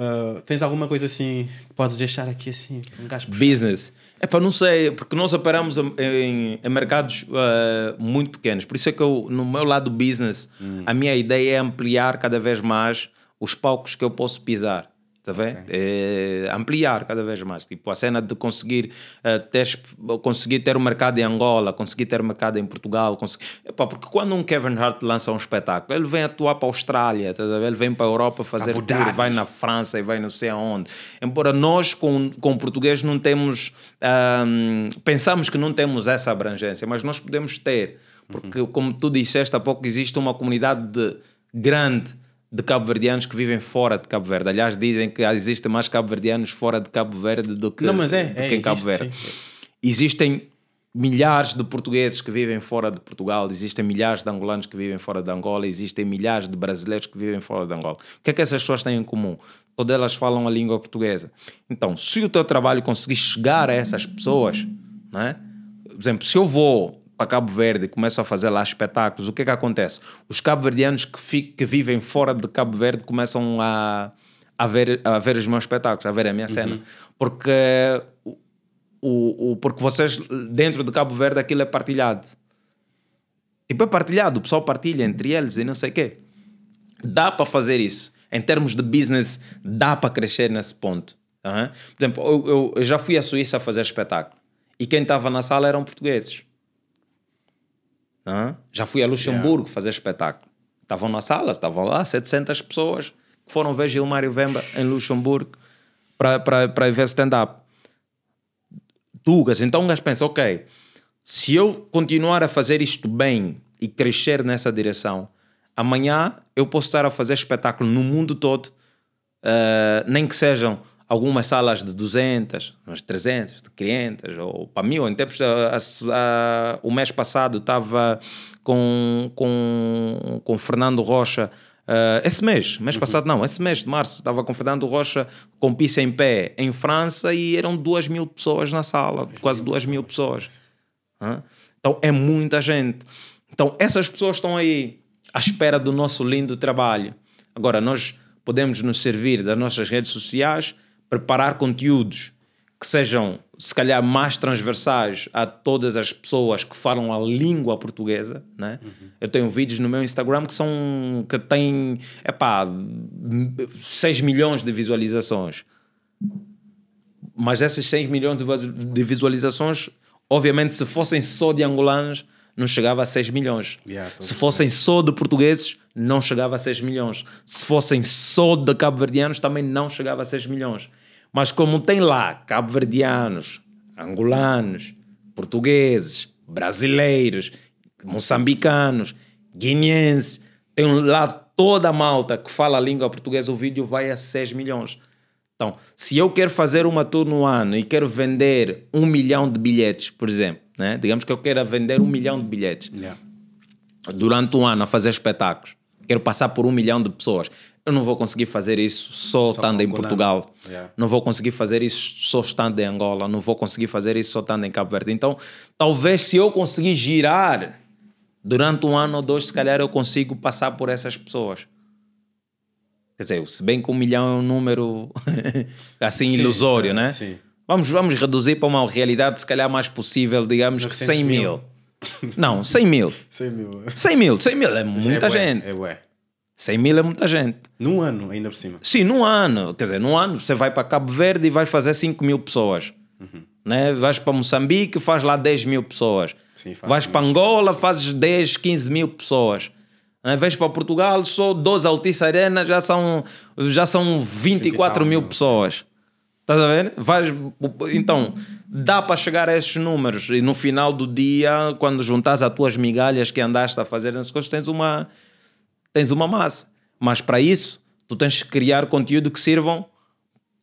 ah, tens alguma coisa assim que podes deixar aqui assim? Um gajo Business. É para não sei, porque nós operamos em, em mercados uh, muito pequenos. Por isso é que eu, no meu lado business, hum. a minha ideia é ampliar cada vez mais os palcos que eu posso pisar. Tá okay. é, ampliar cada vez mais. Tipo, a cena de conseguir, uh, ter, conseguir ter o um mercado em Angola, conseguir ter o um mercado em Portugal. Conseguir... Epá, porque quando um Kevin Hart lança um espetáculo, ele vem atuar para a Austrália, tá ele vem para a Europa fazer tour, vai na França e vai não sei aonde. Embora nós, com, com o português, não temos. Um, pensamos que não temos essa abrangência, mas nós podemos ter. Porque, uhum. como tu disseste há pouco, existe uma comunidade de, grande de cabo-verdianos que vivem fora de Cabo Verde. Aliás, dizem que existem mais cabo-verdianos fora de Cabo Verde do que, Não, mas é, do é, que em existe, Cabo Verde. Sim. Existem milhares de portugueses que vivem fora de Portugal, existem milhares de angolanos que vivem fora de Angola, existem milhares de brasileiros que vivem fora de Angola. O que é que essas pessoas têm em comum? Todas elas falam a língua portuguesa. Então, se o teu trabalho conseguir chegar a essas pessoas, né? por exemplo, se eu vou para Cabo Verde, começam a fazer lá espetáculos, o que é que acontece? Os cabo-verdianos que, que vivem fora de Cabo Verde começam a, a, ver, a ver os meus espetáculos, a ver a minha uhum. cena. Porque, o, o, porque vocês, dentro de Cabo Verde, aquilo é partilhado. Tipo, é partilhado, o pessoal partilha entre eles e não sei o quê. Dá para fazer isso. Em termos de business, dá para crescer nesse ponto. Uhum. Por exemplo, eu, eu, eu já fui à Suíça fazer espetáculo e quem estava na sala eram portugueses. Hã? Já fui a Luxemburgo yeah. fazer espetáculo. Estavam na sala, estavam lá 700 pessoas que foram ver Gilmário Vemba em Luxemburgo para ver stand-up. Tugas. Então o gajo pensa, ok, se eu continuar a fazer isto bem e crescer nessa direção, amanhã eu posso estar a fazer espetáculo no mundo todo, uh, nem que sejam algumas salas de 200, umas 300, de 500 ou para mil. Em tempos, a, a, o mês passado estava com, com, com Fernando Rocha. Uh, esse mês, mês uhum. passado não, esse mês de março, estava com Fernando Rocha com pizza em pé em França e eram duas mil pessoas na sala, duas quase mil duas mil pessoas. pessoas. Então é muita gente. Então essas pessoas estão aí à espera do nosso lindo trabalho. Agora, nós podemos nos servir das nossas redes sociais preparar conteúdos que sejam, se calhar, mais transversais a todas as pessoas que falam a língua portuguesa, né? Uhum. Eu tenho vídeos no meu Instagram que são, que têm, epá, 6 milhões de visualizações. Mas esses 6 milhões de visualizações, obviamente, se fossem só de angolanos, não chegava a 6 milhões. Yeah, se fossem bem. só de portugueses, não chegava a 6 milhões. Se fossem só de cabo-verdianos, também não chegava a 6 milhões. Mas como tem lá cabo-verdianos, angolanos, portugueses, brasileiros, moçambicanos, guineenses, tem lá toda a malta que fala a língua portuguesa, o vídeo vai a 6 milhões. Então, se eu quero fazer uma tour no ano e quero vender um milhão de bilhetes, por exemplo, né? digamos que eu quero vender um milhão de bilhetes yeah. durante um ano a fazer espetáculos, quero passar por um milhão de pessoas. Eu não vou conseguir fazer isso só, só estando em Portugal. Yeah. Não vou conseguir fazer isso só estando em Angola. Não vou conseguir fazer isso só estando em Cabo Verde. Então, talvez se eu conseguir girar durante um ano ou dois, se calhar eu consigo passar por essas pessoas. Quer dizer, se bem que um milhão é um número [laughs] assim sim, ilusório, sim, né? Sim. Vamos, vamos reduzir para uma realidade, se calhar mais possível, digamos que 100 mil. mil. Não, 100 mil. 100 [laughs] mil. 100 mil, 100 mil é, é muita é gente. É ué. 100 mil é muita gente. Num ano, ainda por cima. Sim, num ano. Quer dizer, num ano você vai para Cabo Verde e vai fazer 5 mil pessoas. Uhum. Né? Vais para Moçambique e faz lá 10 mil pessoas. Sim, Vais para Angola, e fazes 10, 15 mil pessoas. Né? Vais para Portugal, só 12 Altice Arena já são, já são 24 mil pessoas. Estás a ver? Vais, então, dá para chegar a esses números e no final do dia, quando juntas as tuas migalhas que andaste a fazer nas coisas, tens uma tens uma massa. Mas para isso, tu tens que criar conteúdo que sirvam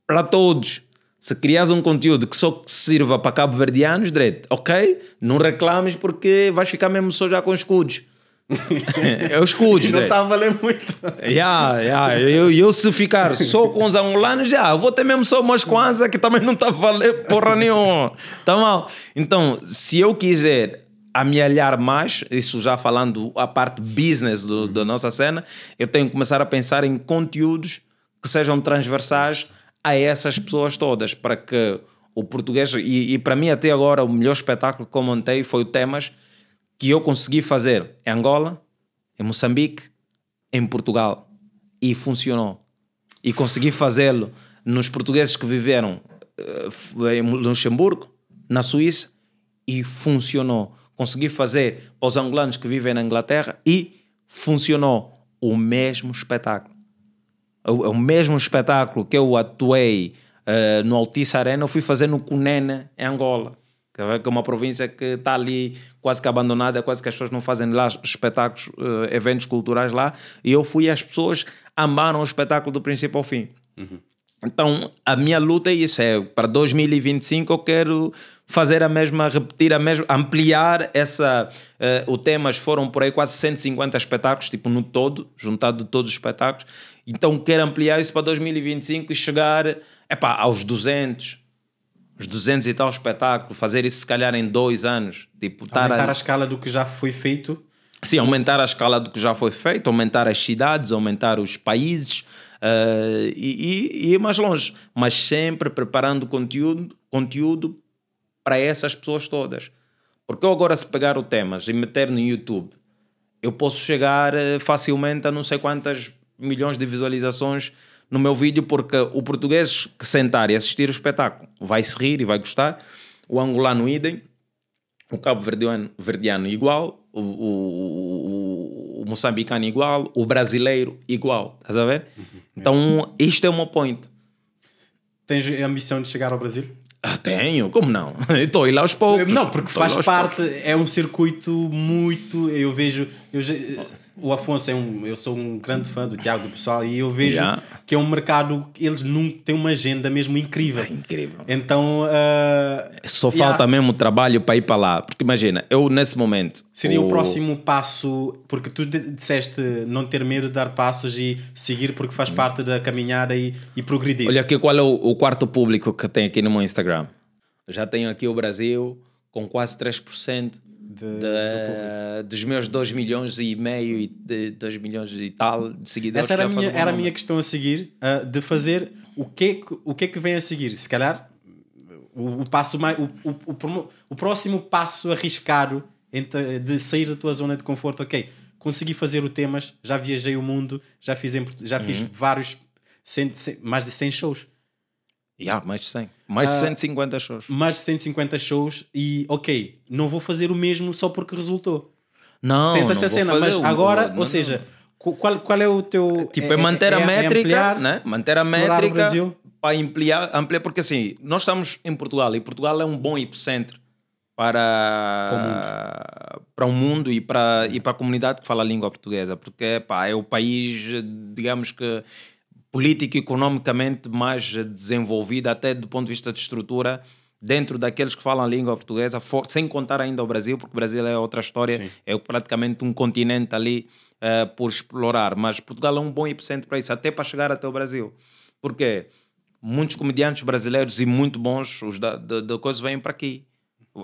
para todos. Se crias um conteúdo que só sirva para cabo-verdianos, direito, ok? Não reclames porque vais ficar mesmo só já com escudos. [laughs] é os escudos. Não está a valer muito. Yeah, yeah. Eu, eu, se ficar só com os angolanos, já vou ter mesmo só umas Kwanza que também não está a valer porra nenhuma. está mal. Então, se eu quiser a alhar mais, isso já falando a parte business do, uhum. da nossa cena, eu tenho que começar a pensar em conteúdos que sejam transversais a essas pessoas todas, para que o português, e, e para mim até agora o melhor espetáculo que eu montei foi o temas que eu consegui fazer em Angola, em Moçambique, em Portugal. E funcionou. E consegui fazê-lo nos portugueses que viveram eh, em Luxemburgo, na Suíça, e funcionou consegui fazer para os angolanos que vivem na Inglaterra e funcionou o mesmo espetáculo. O, o mesmo espetáculo que eu atuei uh, no Altice Arena, eu fui fazer no Cunene, em Angola. É que é uma província que está ali quase que abandonada, quase que as pessoas não fazem lá espetáculos, uh, eventos culturais lá. E eu fui e as pessoas amaram o espetáculo do princípio ao fim. Uhum. Então, a minha luta é isso. É, para 2025 eu quero fazer a mesma, repetir a mesma, ampliar essa. Uh, o temas foram por aí quase 150 espetáculos, tipo no todo, juntado de todos os espetáculos. Então quero ampliar isso para 2025 e chegar epá, aos 200, os 200 e tal espetáculo, fazer isso se calhar em dois anos. Tipo, aumentar a... a... escala do que já foi feito. Sim, aumentar a escala do que já foi feito, aumentar as cidades, aumentar os países uh, e, e, e ir mais longe, mas sempre preparando conteúdo, conteúdo para essas pessoas todas. Porque eu agora, se pegar o temas e meter no YouTube, eu posso chegar eh, facilmente a não sei quantas milhões de visualizações no meu vídeo, porque o português que sentar e assistir o espetáculo vai se rir e vai gostar, o angolano idem, o cabo-verdiano verdiano igual, o, o, o, o, moçambicano igual, o brasileiro igual, estás a ver? Uhum. Então, isto é meu point. Tens a ambição de chegar ao Brasil? Ah, tenho, como não? [laughs] Estou a ir lá aos poucos. Não, porque faz parte, poucos. é um circuito muito. Eu vejo. Eu já, o Afonso é um. Eu sou um grande fã do Tiago, do pessoal, e eu vejo yeah. que é um mercado. Eles nunca têm uma agenda mesmo incrível. É incrível. Então. Uh, Só yeah. falta mesmo trabalho para ir para lá. Porque imagina, eu nesse momento. Seria o... o próximo passo, porque tu disseste não ter medo de dar passos e seguir, porque faz hum. parte da caminhada e, e progredir. Olha aqui qual é o, o quarto público que tem aqui no meu Instagram. Já tenho aqui o Brasil com quase 3% de, do dos meus 2 milhões e meio e 2 milhões e tal de seguidores. Essa era, a minha, era a minha questão a seguir, uh, de fazer o que, é que, o que é que vem a seguir. Se calhar o, o passo mais, o, o, o, o próximo passo arriscado entre, de sair da tua zona de conforto, ok, consegui fazer o temas, já viajei o mundo, já fiz, já fiz uhum. vários, mais de 100 shows. Yeah, mais de 100. Mais de 150 ah, shows. Mais de 150 shows e, ok, não vou fazer o mesmo só porque resultou. Não, Tens essa não cena, mas o, agora, não, ou seja, qual, qual é o teu... Tipo, é, é, é manter é, a métrica, é ampliar, né? manter a métrica para ampliar, ampliar, porque assim, nós estamos em Portugal e Portugal é um bom hipocentro para o mundo, para o mundo e, para, e para a comunidade que fala a língua portuguesa, porque pá, é o país, digamos que política e economicamente mais desenvolvida, até do ponto de vista de estrutura, dentro daqueles que falam a língua portuguesa, for, sem contar ainda o Brasil, porque o Brasil é outra história, Sim. é praticamente um continente ali uh, por explorar. Mas Portugal é um bom epicentro para isso, até para chegar até o Brasil. Porque muitos comediantes brasileiros e muito bons, os da, da, da coisa, vêm para aqui.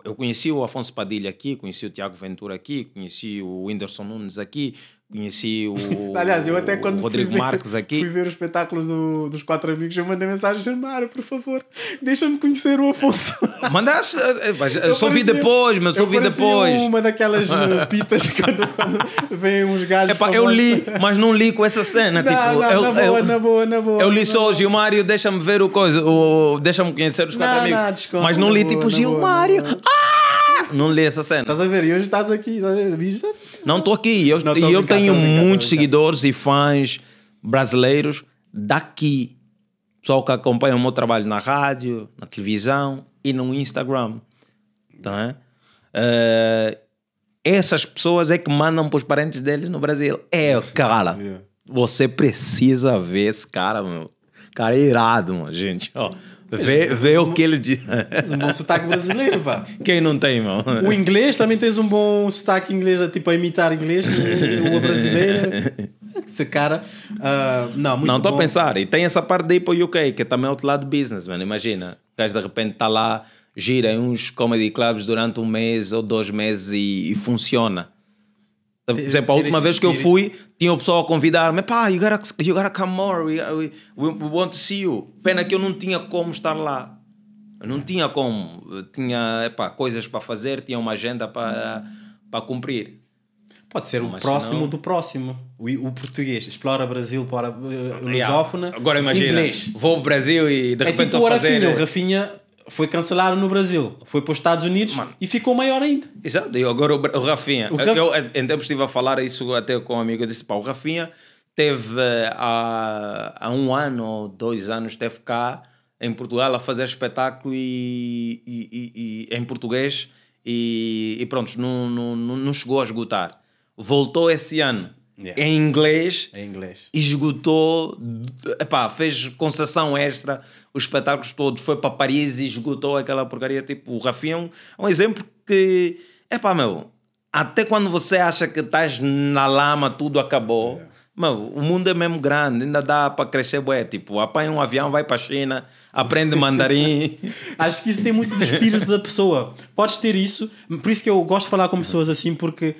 Eu conheci o Afonso Padilha aqui, conheci o Tiago Ventura aqui, conheci o Whindersson Nunes aqui, Conheci o. [laughs] Aliás, eu até quando. Rodrigo ver, Marques aqui. Fui ver o espetáculo do, dos Quatro Amigos, eu mandei mensagem: Mário, por favor, deixa-me conhecer o Afonso. [laughs] Mandaste? Eh, eh, mas, eh, eu só vi depois, mas só vi depois. uma daquelas [laughs] pitas quando, quando vêm uns gajos. Epá, eu li, mas não li com essa cena. Não, tipo, não, eu, na boa, eu, na boa, na boa. Eu li só o Gilmário, deixa-me ver o coisa, o, deixa-me conhecer os Quatro não, Amigos. Não, desconto, mas não li boa, tipo Gilmário. Boa, ah! Não li essa cena. Estás a ver? E hoje estás aqui, estás a ver? Não estou aqui. Eu, eu tenho muitos seguidores e fãs brasileiros daqui. Pessoal que acompanha o meu trabalho na rádio, na televisão e no Instagram. Tá? Uh, essas pessoas é que mandam para os parentes deles no Brasil. É, cara, você precisa ver esse cara, meu. Cara é irado, gente. Ó. Oh Vê, vê o que ele diz. um bom sotaque brasileiro, pá. Quem não tem, irmão? O inglês, também tens um bom sotaque inglês, é tipo a imitar inglês, [laughs] o brasileiro. É Esse cara. Uh, não, muito Não, estou a pensar. E tem essa parte de ir para o UK, que é também é outro lado do business, mano. Imagina, o gajo de repente está lá, gira em uns comedy clubs durante um mês ou dois meses e, e funciona. Por eh, exemplo, a última vez que eu fui, tinha o pessoal a convidar-me, pá, you gotta, you gotta come more, we, uh, we, we want to see you. Pena que eu não tinha como estar lá. Eu não tinha como. Tinha epá, coisas para fazer, tinha uma agenda para, para cumprir. Pode ser o Mas próximo do próximo. O, o, português. Explora Brasil para uh, yeah. lusófona. Agora imagina. vou Vou ao Brasil e de é repente tipo estou a fazer. Rafinha, o Rafinha foi cancelado no Brasil, foi para os Estados Unidos Mano. e ficou maior ainda. Exato, e agora o, Rafinha, o eu em tempos estive a falar isso até com um amigo, eu disse, pá, o Rafinha teve há, ah, há um ano ou dois anos, teve cá em Portugal a fazer espetáculo e, e, e, e em português e, pronto, não, não, não chegou a esgotar. Voltou esse ano Yeah. Em, inglês, em inglês. Esgotou, epá, fez concessão extra, os espetáculos todos, foi para Paris e esgotou aquela porcaria. Tipo, o Rafinha é um é exemplo que, epá, meu, até quando você acha que estás na lama, tudo acabou. Yeah. Mano, o mundo é mesmo grande, ainda dá para crescer bué. Tipo, apanha um avião, vai para a China, aprende mandarim. [laughs] Acho que isso tem muito do espírito da pessoa. Podes ter isso, por isso que eu gosto de falar com pessoas assim, porque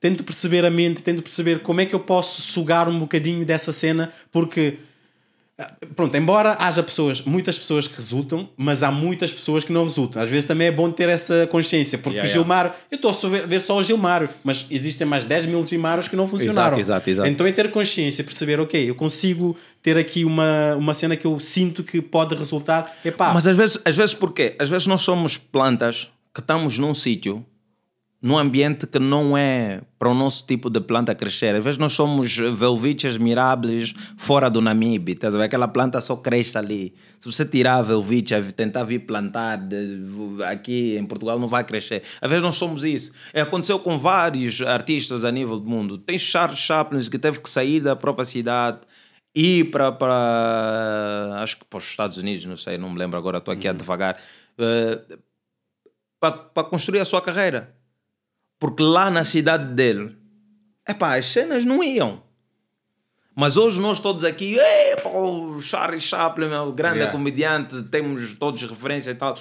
tento perceber a mente, tento perceber como é que eu posso sugar um bocadinho dessa cena, porque ah, pronto, embora haja pessoas, muitas pessoas que resultam, mas há muitas pessoas que não resultam. Às vezes também é bom ter essa consciência, porque yeah, Gilmar, yeah. eu estou a ver só o Gilmar, mas existem mais 10 mil Gilmaros que não funcionaram. Exato, exato, exato. Então é ter consciência, perceber, ok, eu consigo ter aqui uma, uma cena que eu sinto que pode resultar. Epá. Mas às vezes, às vezes porquê? Às vezes nós somos plantas que estamos num sítio num ambiente que não é para o nosso tipo de planta crescer. Às vezes nós somos velvites miráveis fora do Namibe, aquela planta só cresce ali. Se você tirar a e tentar vir plantar aqui em Portugal, não vai crescer. Às vezes nós somos isso. Aconteceu com vários artistas a nível do mundo. Tem Charles Chaplin que teve que sair da própria cidade ir para, para acho que para os Estados Unidos, não sei, não me lembro agora, estou aqui uhum. a devagar, uh, para, para construir a sua carreira porque lá na cidade dele, epá, as cenas não iam. Mas hoje nós todos aqui, pá, o Charlie Chaplin, o grande yeah. comediante, temos todos referências e tal.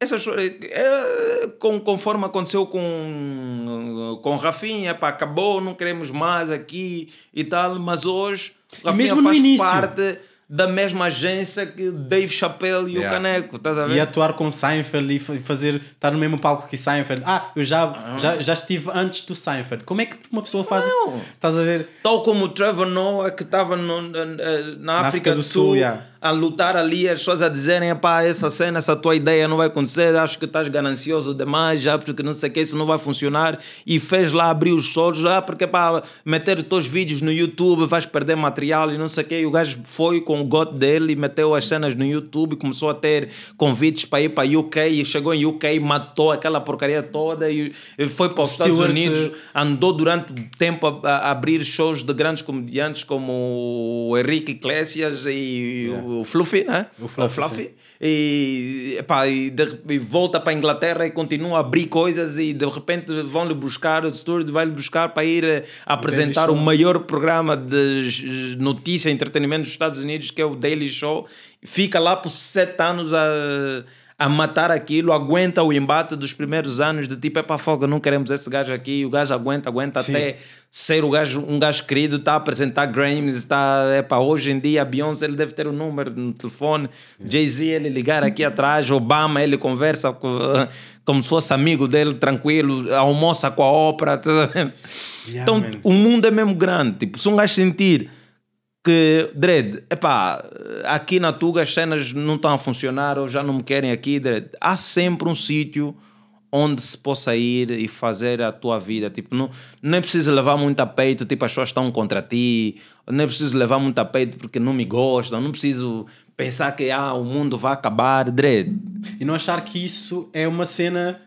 Essas, é, com, conforme aconteceu com, com Rafinha, pá, acabou, não queremos mais aqui e tal, mas hoje Rafinha Mesmo faz no início. parte da mesma agência que Dave Chappelle e yeah. o Caneco, estás a ver? E atuar com Seinfeld e fazer, estar no mesmo palco que Seinfeld. Ah, eu já, já, já estive antes do Seinfeld. Como é que uma pessoa faz? Não. Estás a ver? Tal como o Trevor Noah que estava na, na, África do, do Sul, Sul yeah a lutar ali, as pessoas a dizerem, pá, essa cena, essa tua ideia não vai acontecer, acho que estás ganancioso demais, já porque não sei o que, isso não vai funcionar, e fez lá abrir os olhos, ah, porque pá, meter os teus vídeos no YouTube, vais perder material e não sei o que, e o gajo foi com o gote dele, e meteu as cenas no YouTube, começou a ter convites para ir para UK, e chegou em UK, matou aquela porcaria toda, e foi para os Estados Unidos, eh, andou durante tempo a, a, abrir shows de grandes comediantes como o Henrique Iglesias e yeah. o o Fluffy, né? O Fluffy. O Fluffy. E, epá, e, de, e volta para a Inglaterra e continua a abrir coisas e de repente vão-lhe buscar, o Stuart vai-lhe buscar para ir eh, apresentar o, o maior programa de notícia e entretenimento dos Estados Unidos, que é o Daily Show. Fica lá por sete anos a... Uh, a matar aquilo, aguenta o embate dos primeiros anos de tipo, é para fogo, não queremos esse gajo aqui, o gajo aguenta, aguenta Sim. até ser o gajo, um gajo querido, está a apresentar Grammys, está, é para hoje em dia, Beyoncé, ele deve ter o um número no telefone, Jay-Z, ele ligar aqui atrás, Obama, ele conversa com, [laughs] como se fosse amigo dele, tranquilo, almoça com a ópera, tá, [laughs] yeah, então man. o mundo é mesmo grande, tipo, se um gajo sentir que, Dredd, epá, aqui na Tuga as cenas não estão a funcionar ou já não me querem aqui, Dredd. Há sempre um sítio onde se possa ir e fazer a tua vida. Tipo, não, não preciso levar muito a peito, tipo, as pessoas estão contra ti, não preciso levar muito a peito porque não me gostam, não preciso pensar que ah, o mundo vai acabar, dread. E não achar que isso é uma cena.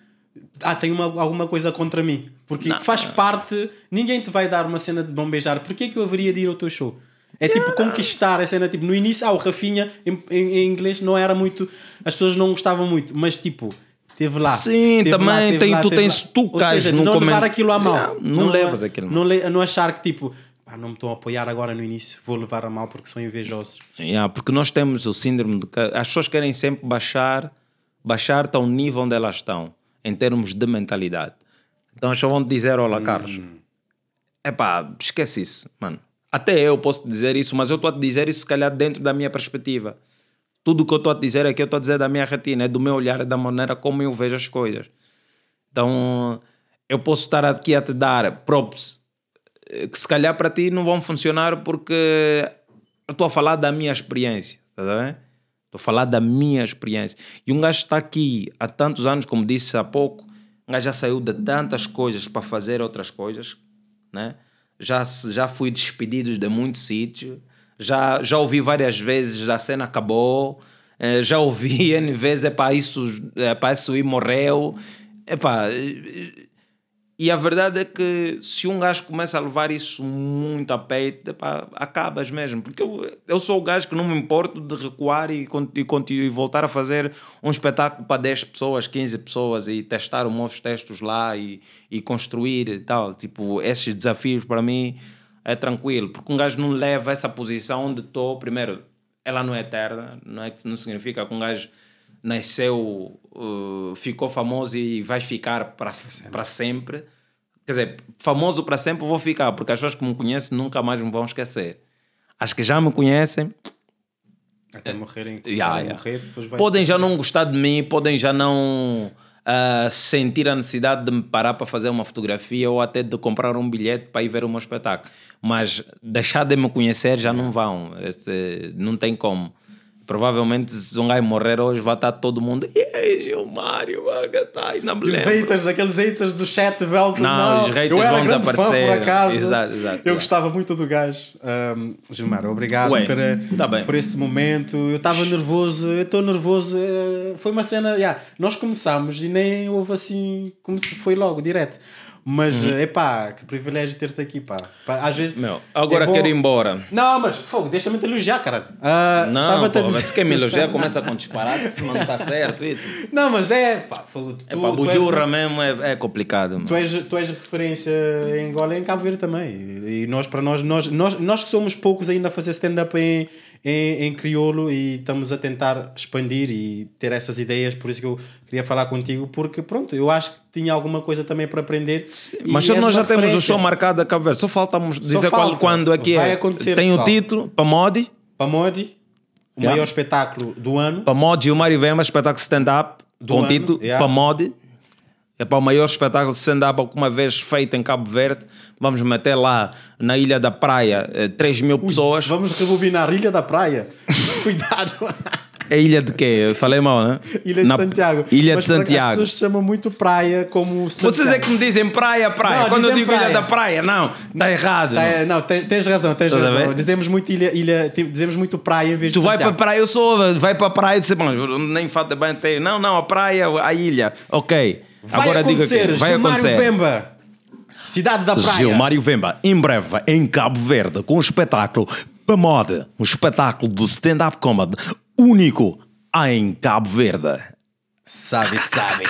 Ah, tem uma, alguma coisa contra mim. Porque não. faz parte. Ninguém te vai dar uma cena de bom beijar. Porquê é que eu haveria de ir ao teu show? É yeah. tipo conquistar a cena. Tipo, no início, ah, o Rafinha em, em, em, inglês não era muito. As pessoas não gostavam muito, mas tipo, teve lá. Sim, teve também lá, tem, lá, tu tens lá. tu Ou seja, não comendo. levar aquilo à mão. Yeah, não, não, levas não, aquilo. Não, não, não achar que tipo, ah, não me estão a apoiar agora no início, vou levar a mal porque são invejosos. Yeah, porque nós temos o síndrome de que as pessoas querem sempre baixar, baixar-te ao nível onde elas estão, em termos de mentalidade. Então as só vão te dizer: Olá, hum. Carlos, é pá, esquece isso, mano. Até eu posso dizer isso, mas eu estou a te dizer isso, se calhar, dentro da minha perspectiva. Tudo que eu estou a te dizer é que eu estou a dizer da minha retina, é do meu olhar, é da maneira como eu vejo as coisas. Então, eu posso estar aqui a te dar props eh, que, se calhar, para ti não vão funcionar porque eu estou a falar da minha experiência, estás a ver? Estou a falar da minha experiência. E um gajo está aqui há tantos anos, como disse há pouco, um gajo já saiu de tantas coisas para fazer outras coisas, né? já, já fui despedido de muito sítio, já, já ouvi várias vezes a cena acabou, eh, já ouvi [laughs] N vezes, epá, isso, para isso aí morreu. Epá, eh, eh, e a verdade é que se um gajo começa a levar isso muito a peito, acabas mesmo. Porque eu, eu sou o gajo que não me importo de recuar e, e, e voltar a fazer um espetáculo para 10 pessoas, 15 pessoas e testar novos textos lá e, e construir e tal. Tipo, esses desafios para mim é tranquilo. Porque um gajo não leva essa posição onde estou. Primeiro, ela não é eterna, não, é, não significa que um gajo nasceu, uh, eh, ficou famoso e vai ficar para sempre. sempre. Quer dizer, famoso para sempre vou ficar, porque as pessoas que me conhecem nunca mais me vão esquecer. As que já me conhecem. Até eh, morrerem. Yeah, yeah. Morrer, podem já não gostar de mim, podem já não uh, sentir a necessidade de me parar para fazer uma fotografia ou até de comprar um bilhete para ir ver o meu espetáculo. Mas deixar de me conhecer já não vão. Esse, não tem como. Provavelmente se um gajo morrer hoje vai estar todo mundo. Tá e aí, Mário, tá, e não me lembro. Os haters, aqueles haters do chat velho. Não, não, os haters eu era vão desaparecer. Fã, por acaso. Exato, exato, eu é. gostava muito do gajo. Um, Gilmar, obrigado Ué, por, tá por esse momento. Eu estava nervoso, eu estou nervoso. Eh, foi uma cena. Yeah, nós começámos e nem houve assim. Como se foi logo, direto. Mas, é uhum. que privilégio ter-te aqui, pá. Às vezes. Meu, é agora é bom... quero ir embora. Não, mas, fogo, deixa-me te elogiar, caralho. Uh, não, pô, dizer... mas se quer me elogiar, [laughs] começa com disparate, se não está certo isso. Não, mas é, pá, fogo. Tu, é pá, budurra és... mesmo é, é complicado. Tu és, tu és referência em Angola e em Cabo Verde também. E, e nós, para nós, nós, nós, nós que somos poucos ainda a fazer stand-up em em, em crioulo e estamos a tentar expandir e ter essas ideias, por isso que eu queria falar contigo, porque pronto, eu acho que tinha alguma coisa também para aprender. Sim, mas nós já referência. temos o show marcado a Cabo Verde, só faltamos dizer só falta. qual, quando aqui é Vai é. Acontecer, Tem pessoal. o título, Pamodi. Pamodi, o yeah. maior espetáculo do ano. Pamodi e o Mário Vemba, espetáculo stand-up, com ano. título yeah. Pamodi. É para o maior espetáculo de stand-up alguma vez feito em Cabo Verde. Vamos meter lá na Ilha da Praia 3 eh, mil Ui, pessoas. Vamos rebobinar Ilha da Praia. [laughs] Cuidado. É ilha de quê? Eu falei mal, né? Ilha de Na... Santiago. Ilha Mas de Santiago. As pessoas chamam muito praia como Santiago. Vocês é que me dizem praia, praia. Não, Quando eu digo praia. ilha da praia, não, está errado. Tá, não, tens, tens razão, tens razão. Dizemos muito ilha, ilha, tipo, dizemos muito praia em vez de Tu vai para a praia, eu sou, vai para a praia e disse bom, nem falta bem ter. Não, não, a praia, a ilha. Ok. Vai Agora acontecer, diga, vai Gilmário acontecer. Vemba. Cidade da Praia. Gilmário Vemba, em breve, em Cabo Verde, com o espetáculo Pamode, um espetáculo de stand-up comedy único em Cabo Verde. Sabe, sabe.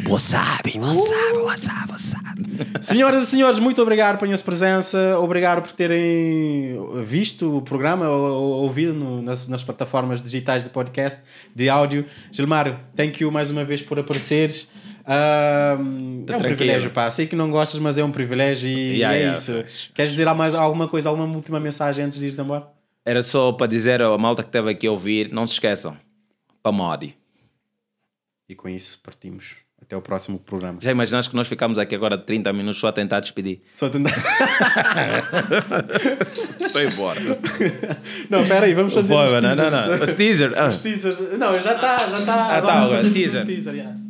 Boa sabe, boa uh! sabe, boa sabe, boa sabe. Senhoras e senhores, muito obrigado pela sua presença, obrigado por terem visto o programa ou, ouvido no, nas, nas, plataformas digitais de podcast, de áudio. Gilmário, thank you mais uma vez por apareceres. Um, tá é um privilégio, pá. Sei que não gostas, mas é um privilégio e, yeah, e é yeah. isso. Queres dizer mais alguma coisa, alguma última mensagem antes de ires embora? Era só para dizer à malta que esteve aqui a ouvir, não se esqueçam, para Modi. E com isso partimos. Até o próximo programa. Já imaginas que nós ficamos aqui agora 30 minutos só a tentar despedir? Só a tentar. Estou [laughs] embora. [laughs] Não, espera aí, vamos fazer. o os teasers. Não, não, Os teasers. Ah. Os teasers. Não, já está. Já está. Ah, tá, agora, teaser. teaser yeah.